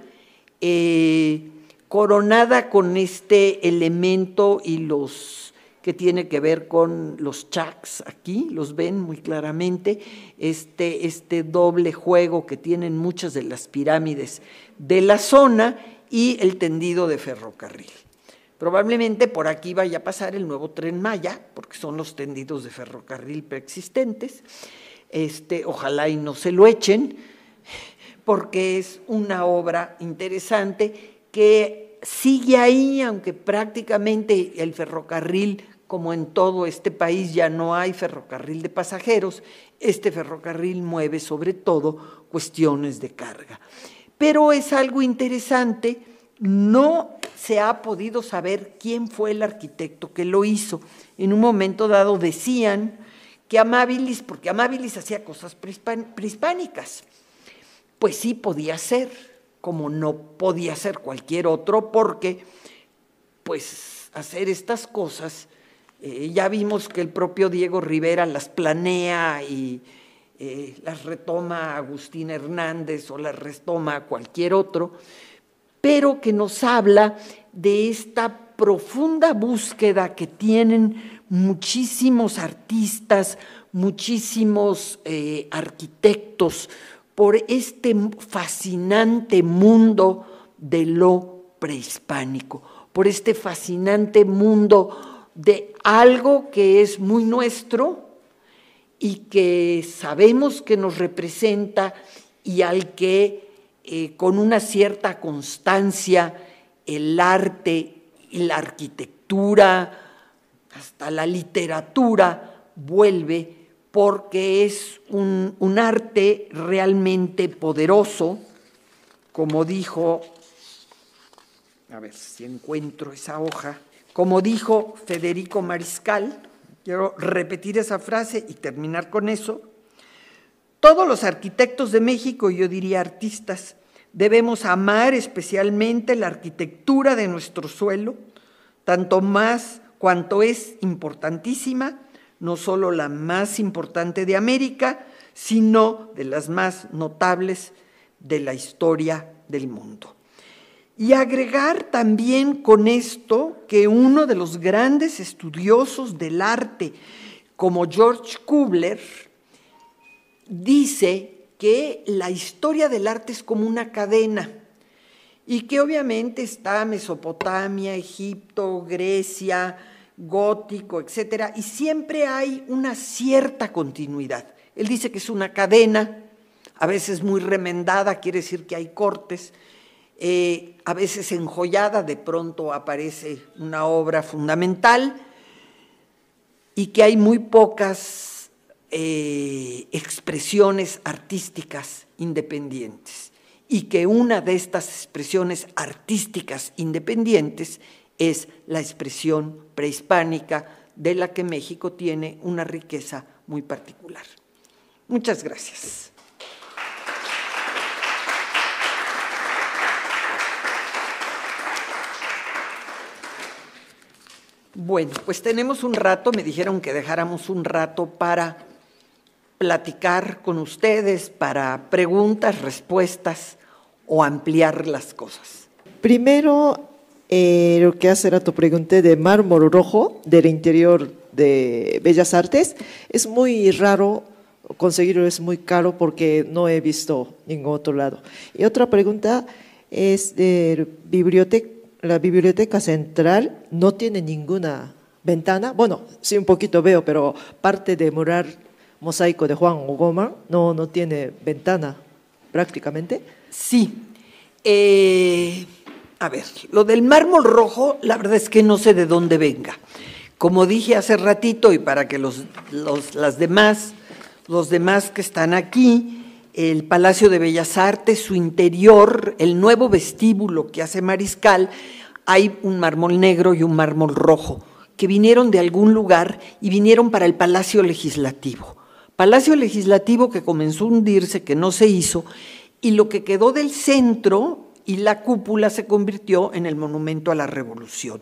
eh, coronada con este elemento y los que tiene que ver con los chaks aquí, los ven muy claramente, este, este doble juego que tienen muchas de las pirámides de la zona y el tendido de ferrocarril. Probablemente por aquí vaya a pasar el nuevo tren Maya, porque son los tendidos de ferrocarril preexistentes. Este, ojalá y no se lo echen, porque es una obra interesante que sigue ahí, aunque prácticamente el ferrocarril, como en todo este país ya no hay ferrocarril de pasajeros, este ferrocarril mueve sobre todo cuestiones de carga. Pero es algo interesante, no se ha podido saber quién fue el arquitecto que lo hizo. En un momento dado decían Amabilis, porque Amabilis hacía cosas prehispánicas. Pues sí podía ser, como no podía ser cualquier otro, porque pues hacer estas cosas, eh, ya vimos que el propio Diego Rivera las planea y eh, las retoma Agustín Hernández o las retoma cualquier otro, pero que nos habla de esta profunda búsqueda que tienen muchísimos artistas, muchísimos eh, arquitectos por este fascinante mundo de lo prehispánico, por este fascinante mundo de algo que es muy nuestro y que sabemos que nos representa y al que eh, con una cierta constancia el arte y la arquitectura, hasta la literatura vuelve porque es un, arte realmente poderoso, como dijo, a ver si encuentro esa hoja, como dijo Federico Mariscal, quiero repetir esa frase y terminar con eso, todos los arquitectos de México, yo diría artistas, debemos amar especialmente la arquitectura de nuestro suelo, tanto más cuanto es importantísima, no solo la más importante de América, sino de las más notables de la historia del mundo. Y agregar también con esto que uno de los grandes estudiosos del arte, como George Kubler, dice que la historia del arte es como una cadena y que obviamente está Mesopotamia, Egipto, Grecia, gótico, etcétera, y siempre hay una cierta continuidad. Él dice que es una cadena, a veces muy remendada, quiere decir que hay cortes, eh, a veces enjollada, de pronto aparece una obra fundamental, y que hay muy pocas eh, expresiones artísticas independientes y que una de estas expresiones artísticas independientes es la expresión prehispánica de la que México tiene una riqueza muy particular. Muchas gracias. Bueno, pues tenemos un rato, me dijeron que dejáramos un rato para platicar con ustedes, para preguntas, respuestas o ampliar las cosas? Primero, eh, lo que hace tu pregunta de mármol rojo del interior de Bellas Artes, es muy raro conseguirlo, es muy caro porque no he visto ningún otro lado. Y otra pregunta es de biblioteca, la biblioteca central no tiene ninguna ventana, bueno, sí un poquito veo, pero parte de mural mosaico de Juan Ogoma no, no tiene ventana prácticamente. Sí. Eh, a ver, lo del mármol rojo, la verdad es que no sé de dónde venga. Como dije hace ratito, y para que los, las demás, los demás que están aquí, el Palacio de Bellas Artes, su interior, el nuevo vestíbulo que hace Mariscal, hay un mármol negro y un mármol rojo, que vinieron de algún lugar y vinieron para el Palacio Legislativo. Palacio Legislativo que comenzó a hundirse, que no se hizo, y lo que quedó del centro y la cúpula se convirtió en el monumento a la revolución.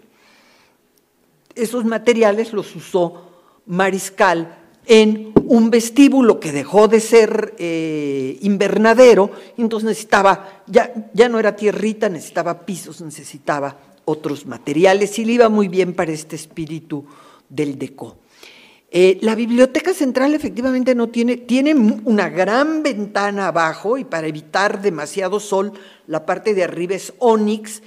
Esos materiales los usó Mariscal en un vestíbulo que dejó de ser eh, invernadero, entonces necesitaba, ya, ya no era tierrita, necesitaba pisos, necesitaba otros materiales y le iba muy bien para este espíritu del deco. Eh, la biblioteca central efectivamente no tiene, tiene una gran ventana abajo y para evitar demasiado sol, la parte de arriba es ónix,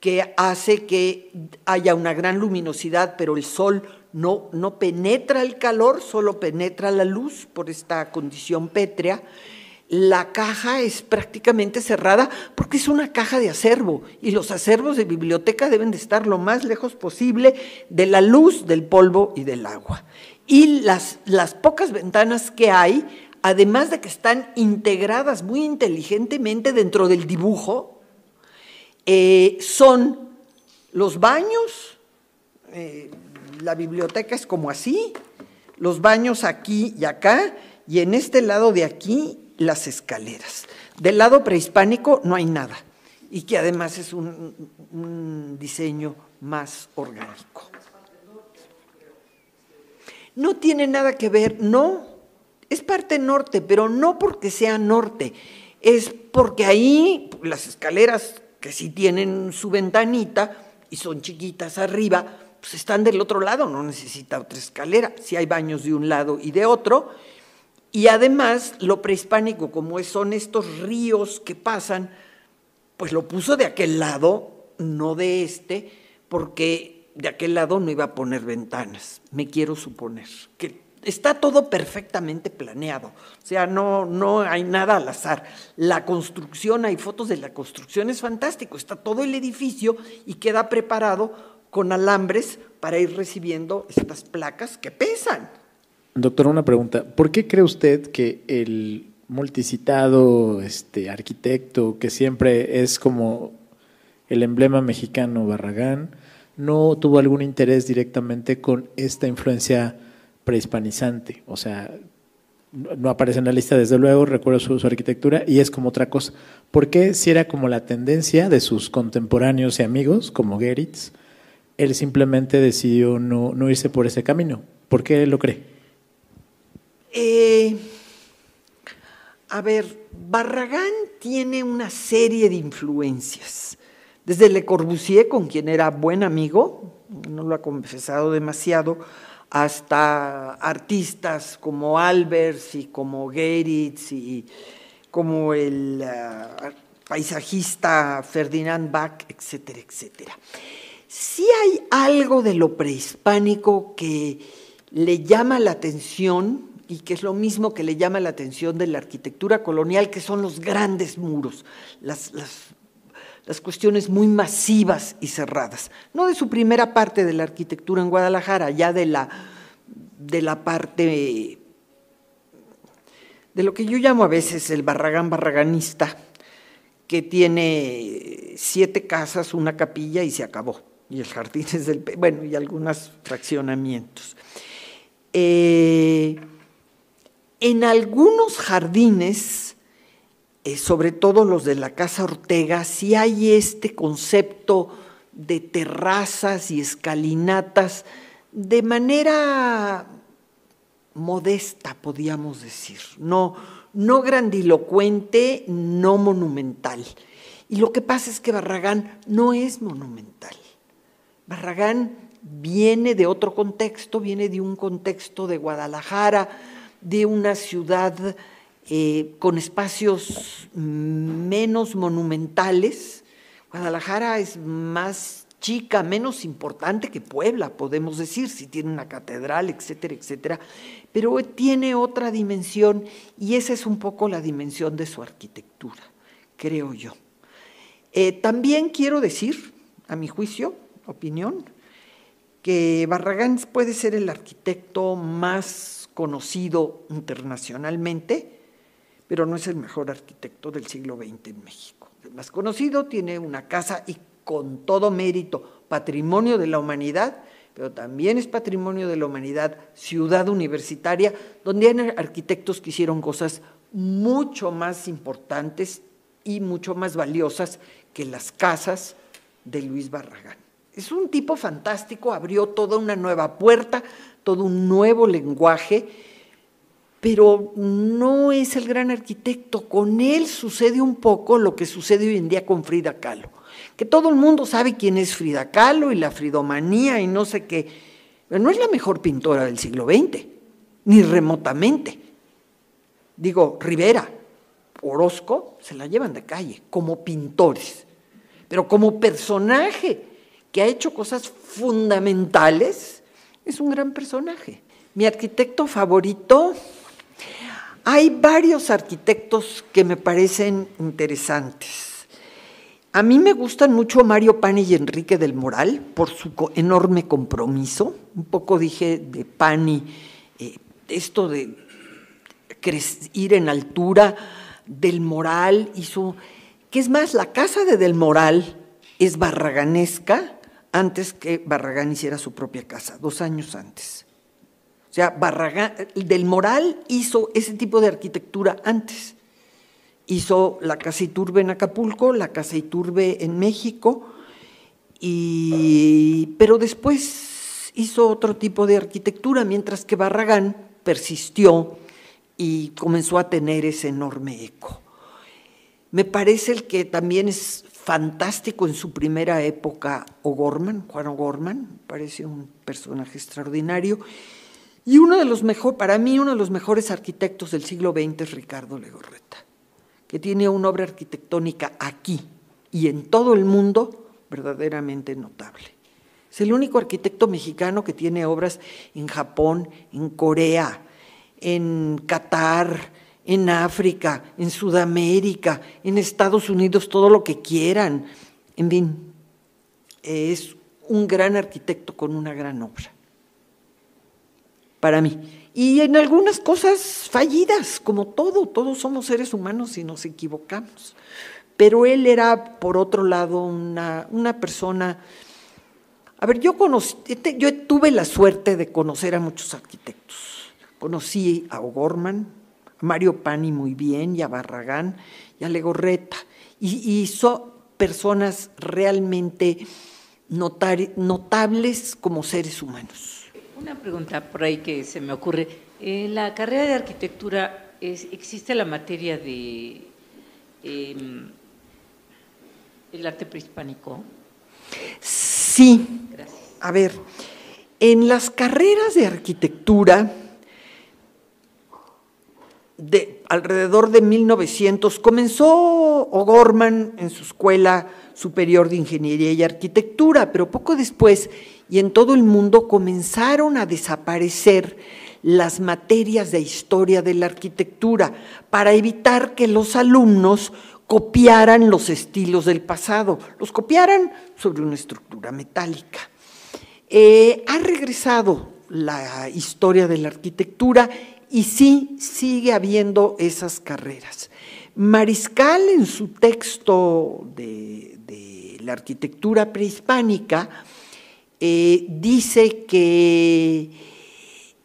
que hace que haya una gran luminosidad, pero el sol no, no penetra el calor, solo penetra la luz por esta condición pétrea. La caja es prácticamente cerrada porque es una caja de acervo y los acervos de biblioteca deben de estar lo más lejos posible de la luz, del polvo y del agua y las, las pocas ventanas que hay, además de que están integradas muy inteligentemente dentro del dibujo, eh, son los baños, eh, la biblioteca es como así, los baños aquí y acá, y en este lado de aquí las escaleras. Del lado prehispánico no hay nada, y que además es un diseño más orgánico. No tiene nada que ver, no. Es parte norte, pero no porque sea norte. Es porque ahí las escaleras que sí tienen su ventanita y son chiquitas arriba, pues están del otro lado, no necesita otra escalera. Si hay baños de un lado y de otro. Y además, lo prehispánico, como son estos ríos que pasan, pues lo puso de aquel lado, no de este, porque de aquel lado no iba a poner ventanas, me quiero suponer, que está todo perfectamente planeado, o sea, no, no hay nada al azar. La construcción, hay fotos de la construcción, es fantástico, está todo el edificio y queda preparado con alambres para ir recibiendo estas placas que pesan. Doctor, una pregunta, ¿por qué cree usted que el multicitado este, arquitecto, que siempre es como el emblema mexicano Barragán, no tuvo algún interés directamente con esta influencia prehispanizante. O sea, no aparece en la lista desde luego, recuerdo su, arquitectura y es como otra cosa. ¿Por qué si era como la tendencia de sus contemporáneos y amigos, como Geritz, él simplemente decidió no, irse por ese camino? ¿Por qué lo cree? Eh, a ver, Barragán tiene una serie de influencias. Desde Le Corbusier, con quien era buen amigo, no lo ha confesado demasiado, hasta artistas como Albers y como Geritz y como el ah, paisajista Ferdinand Bach, etcétera, etcétera. Si hay algo de lo prehispánico que le llama la atención y que es lo mismo que le llama la atención de la arquitectura colonial, que son los grandes muros, las las cuestiones muy masivas y cerradas, no de su primera parte de la arquitectura en Guadalajara, ya de la, de la parte de lo que yo llamo a veces el barragán barraganista, que tiene siete casas, una capilla y se acabó. Y el jardín es del... Bueno, y algunos fraccionamientos. Eh, en algunos jardines eh, sobre todo los de la Casa Ortega, si hay este concepto de terrazas y escalinatas de manera modesta, podríamos decir, no, no grandilocuente, no monumental. Y lo que pasa es que Barragán no es monumental. Barragán viene de otro contexto, viene de un contexto de Guadalajara, de una ciudad eh, con espacios menos monumentales. Guadalajara es más chica, menos importante que Puebla, podemos decir, si tiene una catedral, etcétera, etcétera, pero tiene otra dimensión y esa es un poco la dimensión de su arquitectura, creo yo. Eh, también quiero decir, a mi juicio, opinión, que Barragán puede ser el arquitecto más conocido internacionalmente, pero no es el mejor arquitecto del siglo XX en México. El más conocido tiene una casa y con todo mérito, patrimonio de la humanidad, pero también es patrimonio de la humanidad, ciudad universitaria, donde hay arquitectos que hicieron cosas mucho más importantes y mucho más valiosas que las casas de Luis Barragán. Es un tipo fantástico, abrió toda una nueva puerta, todo un nuevo lenguaje pero no es el gran arquitecto. Con él sucede un poco lo que sucede hoy en día con Frida Kahlo, que todo el mundo sabe quién es Frida Kahlo y la fridomanía y no sé qué. no es la mejor pintora del siglo XX, ni remotamente. Digo, Rivera, Orozco, se la llevan de calle como pintores, pero como personaje que ha hecho cosas fundamentales, es un gran personaje. Mi arquitecto favorito, hay varios arquitectos que me parecen interesantes. A mí me gustan mucho Mario Pani y Enrique del Moral por su enorme compromiso. Un poco dije de Pani, eh, esto de ir en altura, del Moral su, qué es más, la casa de del Moral es barraganesca antes que Barragán hiciera su propia casa, dos años antes sea, Barragán, del Moral hizo ese tipo de arquitectura antes. Hizo la Casa Iturbe en Acapulco, la Casa Iturbe en México, pero después hizo otro tipo de arquitectura, mientras que Barragán persistió y comenzó a tener ese enorme eco. Me parece el que también es fantástico en su primera época O'Gorman, Juan O'Gorman, parece un personaje extraordinario, y uno de los mejor, para mí, uno de los mejores arquitectos del siglo XX es Ricardo Legorreta, que tiene una obra arquitectónica aquí y en todo el mundo verdaderamente notable. Es el único arquitecto mexicano que tiene obras en Japón, en Corea, en Qatar, en África, en Sudamérica, en Estados Unidos, todo lo que quieran. En fin, es un gran arquitecto con una gran obra para mí. Y en algunas cosas fallidas, como todo, todos somos seres humanos y nos equivocamos. Pero él era, por otro lado, una, persona... A ver, yo, conocí, este, yo tuve la suerte de conocer a muchos arquitectos. Conocí a O'Gorman, a Mario Pani muy bien, y a Barragán, y a Legorreta. Y, y son personas realmente notables como seres humanos una pregunta por ahí que se me ocurre. En la carrera de arquitectura existe la materia de em, el arte prehispánico. Sí. Gracias. A ver, en las carreras de arquitectura de alrededor de 1900 comenzó O'Gorman en su escuela superior de ingeniería y arquitectura, pero poco después y en todo el mundo comenzaron a desaparecer las materias de historia de la arquitectura para evitar que los alumnos copiaran los estilos del pasado, los copiaran sobre una estructura metálica. Eh, ha regresado la historia de la arquitectura y sí sigue habiendo esas carreras. Mariscal en su texto de, de la arquitectura prehispánica, eh, dice que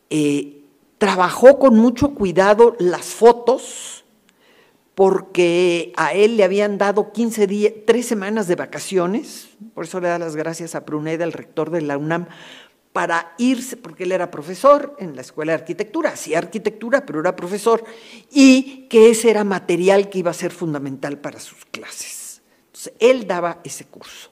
eh, trabajó con mucho cuidado las fotos porque a él le habían dado 15 días, tres semanas de vacaciones, por eso le da las gracias a Pruneda, el rector de la UNAM, para irse, porque él era profesor en la escuela de arquitectura, hacía arquitectura, pero era profesor, y que ese era material que iba a ser fundamental para sus clases. Entonces, él daba ese curso.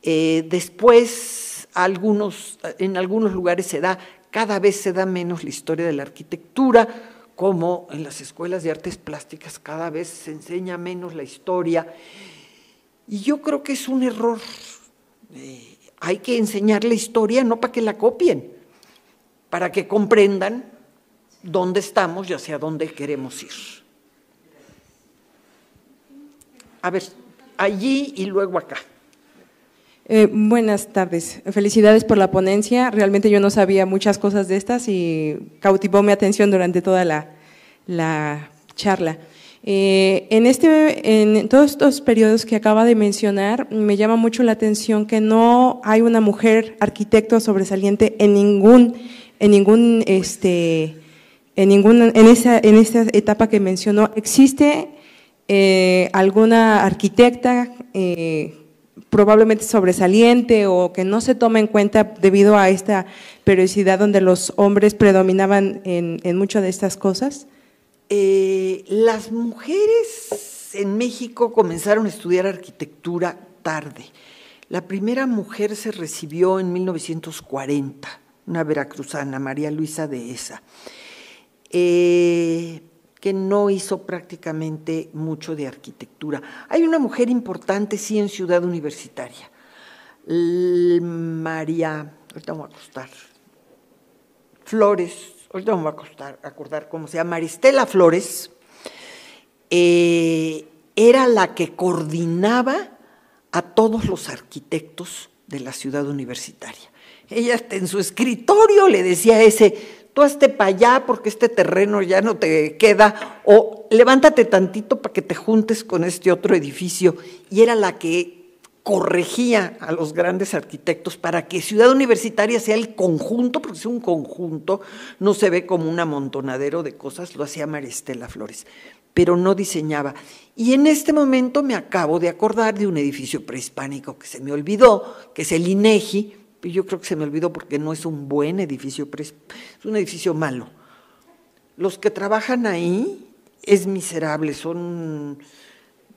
Eh, después algunos, en algunos lugares se da, cada vez se da menos la historia de la arquitectura, como en las escuelas de artes plásticas cada vez se enseña menos la historia. Y yo creo que es un error. Eh, hay que enseñar la historia no para que la copien, para que comprendan dónde estamos y hacia dónde queremos ir. A ver, allí y luego acá. Eh, buenas tardes. Felicidades por la ponencia. Realmente yo no sabía muchas cosas de estas y cautivó mi atención durante toda la, charla. Eh, en, este, en todos estos periodos que acaba de mencionar, me llama mucho la atención que no hay una mujer arquitecto sobresaliente en ningún, en ningún, este, en ninguna, en esa, en esta etapa que mencionó. ¿Existe eh, alguna arquitecta? probablemente sobresaliente o que no se toma en cuenta debido a esta periodicidad donde los hombres predominaban en, muchas de estas cosas? Eh, las mujeres en México comenzaron a estudiar arquitectura tarde. La primera mujer se recibió en 1940, una veracruzana, María Luisa de Esa. Eh, que no hizo prácticamente mucho de arquitectura. Hay una mujer importante, sí, en Ciudad Universitaria, María, ahorita vamos a acostar, Flores, ahorita vamos a acostar, acordar cómo se llama, Maristela Flores, eh, era la que coordinaba a todos los arquitectos de la ciudad universitaria. Ella está en su escritorio le decía ese, tú hazte para allá porque este terreno ya no te queda, o levántate tantito para que te juntes con este otro edificio. Y era la que corregía a los grandes arquitectos para que Ciudad Universitaria sea el conjunto, porque es un conjunto, no se ve como un amontonadero de cosas, lo hacía Maristela Flores, pero no diseñaba. Y en este momento me acabo de acordar de un edificio prehispánico que se me olvidó, que es el INEGI, yo creo que se me olvidó porque no es un buen edificio, pero es, un edificio malo. Los que trabajan ahí es miserable, son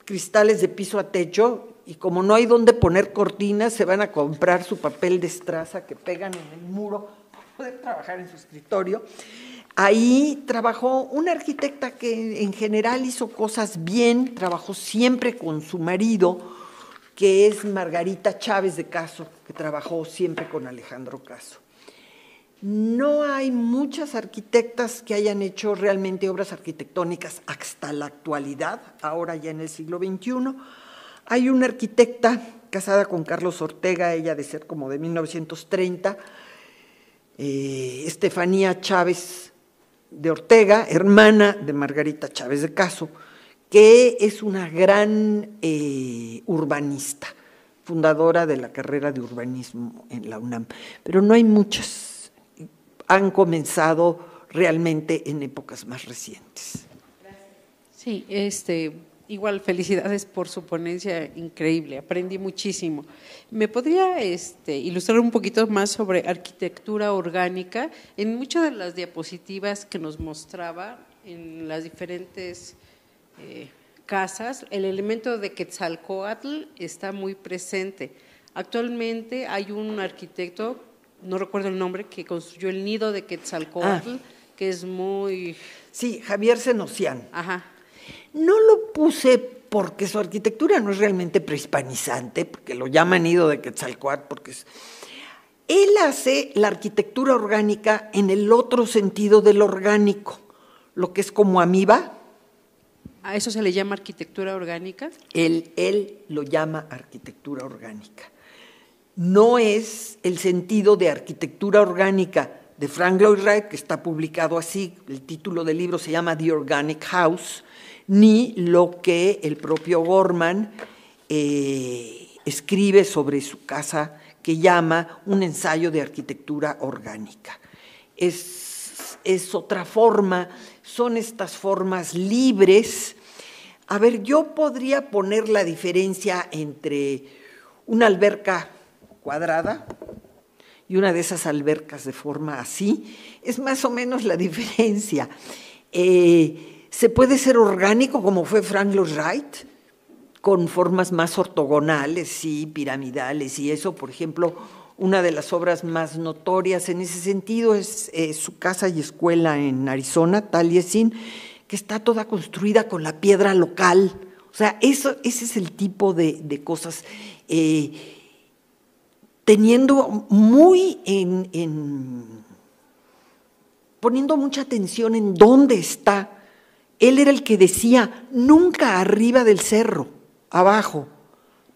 cristales de piso a techo y como no hay dónde poner cortinas, se van a comprar su papel de estraza que pegan en el muro para poder trabajar en su escritorio. Ahí trabajó una arquitecta que en general hizo cosas bien, trabajó siempre con su marido, que es Margarita Chávez de Caso, que trabajó siempre con Alejandro Caso. No hay muchas arquitectas que hayan hecho realmente obras arquitectónicas hasta la actualidad, ahora ya en el siglo XXI. Hay una arquitecta casada con Carlos Ortega, ella de ser como de 1930, eh, Estefanía Chávez de Ortega, hermana de Margarita Chávez de Caso que es una gran eh, urbanista, fundadora de la carrera de urbanismo en la UNAM. Pero no hay muchas, han comenzado realmente en épocas más recientes. Sí, este, igual felicidades por su ponencia increíble, aprendí muchísimo. ¿Me podría este, ilustrar un poquito más sobre arquitectura orgánica? En muchas de las diapositivas que nos mostraba, en las diferentes eh, casas, el elemento de Quetzalcoatl está muy presente. Actualmente hay un arquitecto, no recuerdo el nombre, que construyó el nido de Quetzalcoatl, ah. que es muy... Sí, Javier Zenocián. Ajá. No lo puse porque su arquitectura no es realmente prehispanizante, porque lo llaman nido de Quetzalcoatl, porque Él hace la arquitectura orgánica en el otro sentido del orgánico, lo que es como amiba, ¿A eso se le llama arquitectura orgánica? Él, él lo llama arquitectura orgánica. No es el sentido de arquitectura orgánica de Frank Lloyd Wright, que está publicado así, el título del libro se llama The Organic House, ni lo que el propio Gorman eh, escribe sobre su casa, que llama un ensayo de arquitectura orgánica. Es, es otra forma son estas formas libres. A ver, yo podría poner la diferencia entre una alberca cuadrada y una de esas albercas de forma así. Es más o menos la diferencia. Eh, se puede ser orgánico como fue Frank Lloyd Wright, con formas más ortogonales y piramidales y eso, por ejemplo, una de las obras más notorias en ese sentido es eh, su casa y escuela en Arizona, Taliesin, que está toda construida con la piedra local. O sea, eso, ese es el tipo de, cosas. Eh, teniendo muy en, en, poniendo mucha atención en dónde está. Él era el que decía, nunca arriba del cerro, abajo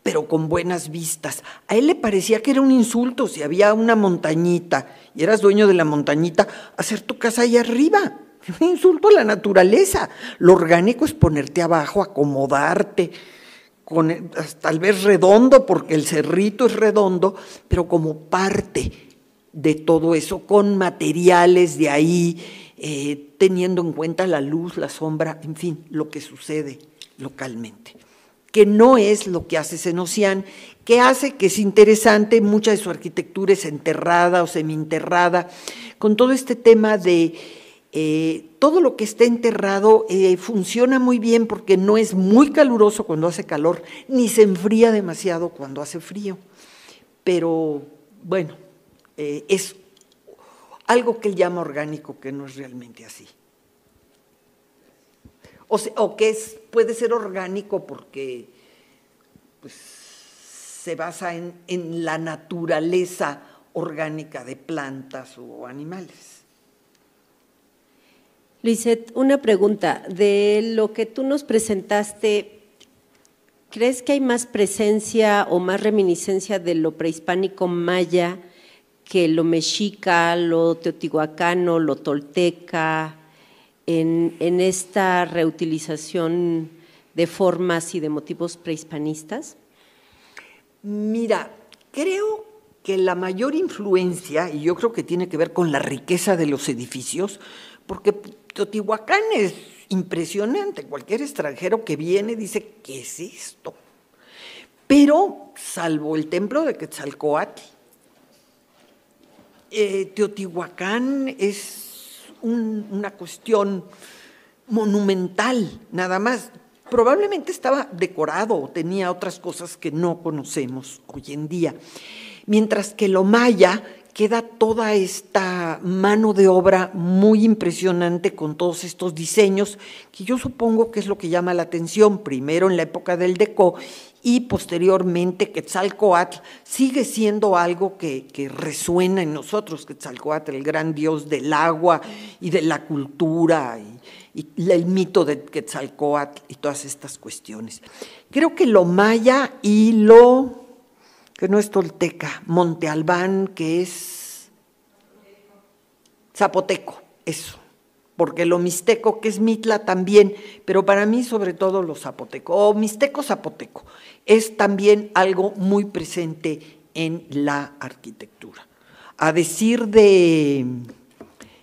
pero con buenas vistas. A él le parecía que era un insulto si había una montañita y eras dueño de la montañita, hacer tu casa ahí arriba. Un insulto a la naturaleza. Lo orgánico es ponerte abajo, acomodarte, con, pues, tal vez redondo, porque el cerrito es redondo, pero como parte de todo eso, con materiales de ahí, eh, teniendo en cuenta la luz, la sombra, en fin, lo que sucede localmente que no es lo que hace Senocian, que hace que es interesante, mucha de su arquitectura es enterrada o semienterrada, con todo este tema de eh, todo lo que está enterrado eh, funciona muy bien porque no es muy caluroso cuando hace calor, ni se enfría demasiado cuando hace frío. Pero bueno, eh, es algo que él llama orgánico, que no es realmente así o, que puede ser orgánico porque pues, se basa en, la naturaleza orgánica de plantas o animales. Luiset, una pregunta. De lo que tú nos presentaste, ¿crees que hay más presencia o más reminiscencia de lo prehispánico maya que lo mexica, lo teotihuacano, lo tolteca, en, esta reutilización de formas y de motivos prehispanistas? Mira, creo que la mayor influencia, y yo creo que tiene que ver con la riqueza de los edificios, porque Teotihuacán es impresionante, cualquier extranjero que viene dice, ¿qué es esto? Pero, salvo el templo de Quetzalcoatl, eh, Teotihuacán es una cuestión monumental, nada más. Probablemente estaba decorado o tenía otras cosas que no conocemos hoy en día. Mientras que lo maya queda toda esta mano de obra muy impresionante con todos estos diseños, que yo supongo que es lo que llama la atención, primero en la época del Deco y posteriormente Quetzalcoatl sigue siendo algo que, resuena en nosotros, Quetzalcoatl, el gran dios del agua y de la cultura y, el mito de Quetzalcoatl y todas estas cuestiones. Creo que lo maya y lo que no es tolteca, Monte Albán, que es zapoteco, eso. Porque lo mixteco, que es mitla también, pero para mí sobre todo lo zapoteco, o mixteco zapoteco, es también algo muy presente en la arquitectura. A decir de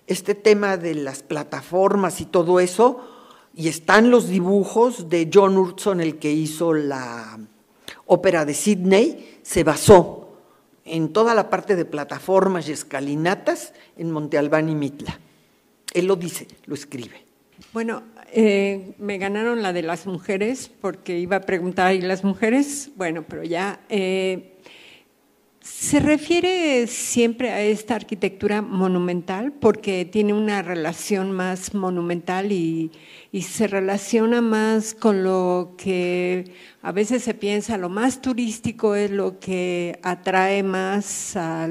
este tema de las plataformas y todo eso, y están los dibujos de John Hurtson, el que hizo la, Ópera de Sydney se basó en toda la parte de plataformas y escalinatas en Monte Albán y Mitla. Él lo dice, lo escribe. Bueno, eh, me ganaron la de las mujeres porque iba a preguntar, ¿y las mujeres? Bueno, pero ya. Eh, se refiere siempre a esta arquitectura monumental porque tiene una relación más monumental y, se relaciona más con lo que a veces se piensa, lo más turístico es lo que atrae más a,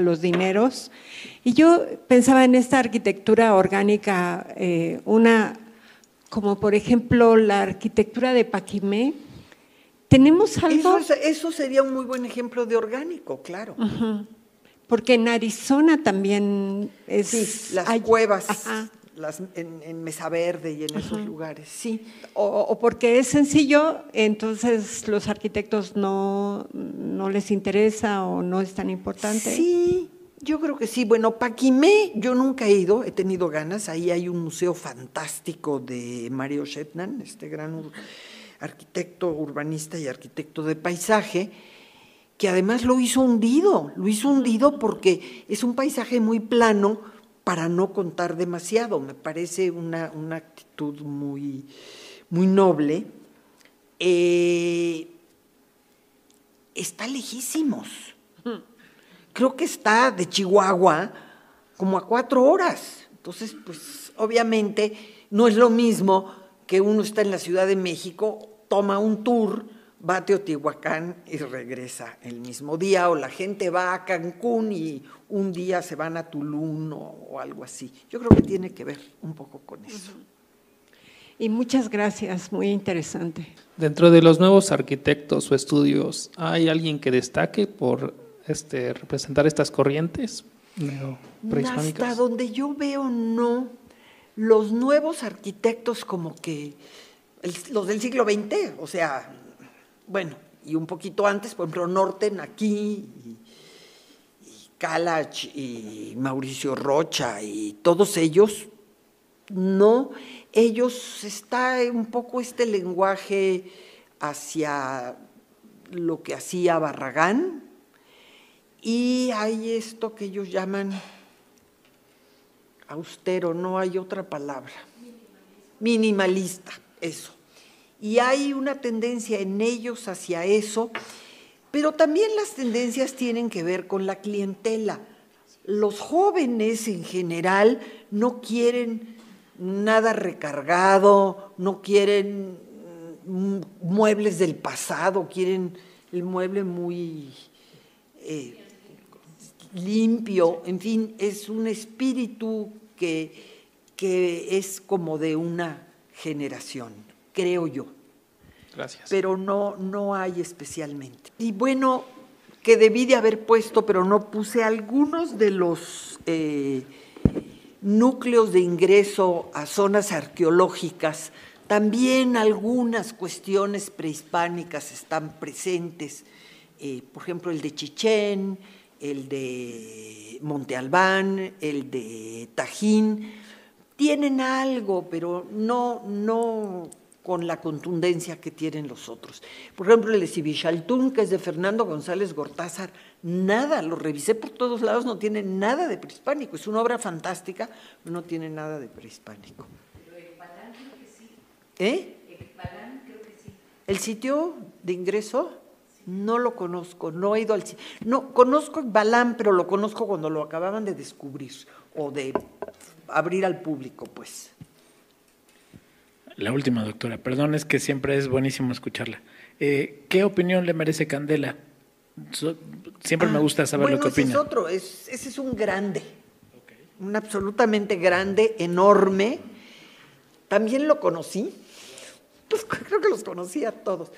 los dineros. Y yo pensaba en esta arquitectura orgánica, eh, una como por ejemplo la arquitectura de Paquimé, ¿Tenemos algo? Eso, sería un muy buen ejemplo de orgánico, claro. Porque en Arizona también es... las cuevas. en, Mesa Verde y en esos lugares. Sí, o, porque es sencillo, entonces los arquitectos no, no les interesa o no es tan importante. Sí, yo creo que sí. Bueno, Paquimé, yo nunca he ido, he tenido ganas. Ahí hay un museo fantástico de Mario Shetnan, este gran arquitecto urbanista y arquitecto de paisaje, que además lo hizo hundido, lo hizo hundido porque es un paisaje muy plano para no contar demasiado. Me parece una, actitud muy, muy noble. Eh, está lejísimos. Creo que está de Chihuahua como a cuatro horas. Entonces, pues obviamente no es lo mismo que uno está en la Ciudad de México toma un tour, va a Teotihuacán y regresa el mismo día, o la gente va a Cancún y un día se van a Tulum o, algo así. Yo creo que tiene que ver un poco con eso. Y muchas gracias, muy interesante. Dentro de los nuevos arquitectos o estudios, ¿hay alguien que destaque por este, representar estas corrientes prehispánicas? Hasta donde yo veo, no. Los nuevos arquitectos como que los del siglo XX, o sea, bueno, y un poquito antes, por ejemplo, Norten aquí, y, y Mauricio Rocha, y todos ellos, no, ellos está un poco este lenguaje hacia lo que hacía Barragán, y hay esto que ellos llaman austero, no hay otra palabra, minimalista eso. Y hay una tendencia en ellos hacia eso, pero también las tendencias tienen que ver con la clientela. Los jóvenes en general no quieren nada recargado, no quieren mm, muebles del pasado, quieren el mueble muy eh, limpio, en fin, es un espíritu que es como de una generación, creo yo. Gracias. Pero no, no hay especialmente. Y bueno, que debí de haber puesto, pero no puse algunos de los eh, núcleos de ingreso a zonas arqueológicas. También algunas cuestiones prehispánicas están presentes, eh, por ejemplo el de Chichén, el de Monte Albán, el de Tajín tienen algo, pero no, no con la contundencia que tienen los otros. Por ejemplo, el de Sibichaltún, que es de Fernando González Gortázar, nada, lo revisé por todos lados, no tiene nada de prehispánico. Es una obra fantástica, no tiene nada de prehispánico. el Balán creo que sí. ¿Eh? El Balán creo que sí. ¿El sitio de ingreso? No lo conozco, no he ido al No, conozco el Balán, pero lo conozco cuando lo acababan de descubrir o de abrir al público, pues. La última, doctora. Perdón, es que siempre es buenísimo escucharla. Eh, ¿Qué opinión le merece Candela? siempre me ah, gusta saber lo que opina. Ese es otro, ese es un grande, un absolutamente grande, enorme. También lo conocí, pues creo que los conocí a todos.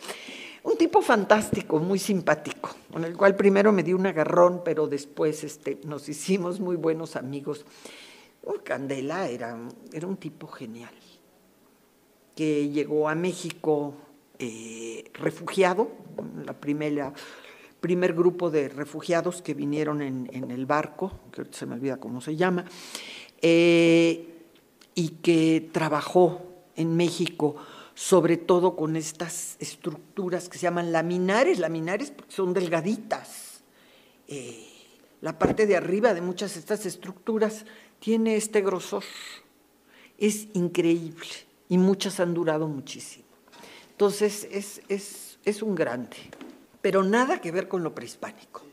Un tipo fantástico, muy simpático, con el cual primero me di un agarrón, pero después este, nos hicimos muy buenos amigos. Oh, Candela era, un tipo genial, que llegó a México eh, refugiado, la primera, primer grupo de refugiados que vinieron en, el barco, que se me olvida cómo se llama, eh, y que trabajó en México sobre todo con estas estructuras que se llaman laminares, laminares porque son delgaditas. Eh, la parte de arriba de muchas de estas estructuras tiene este grosor. Es increíble y muchas han durado muchísimo. Entonces es, es un grande, pero nada que ver con lo prehispánico.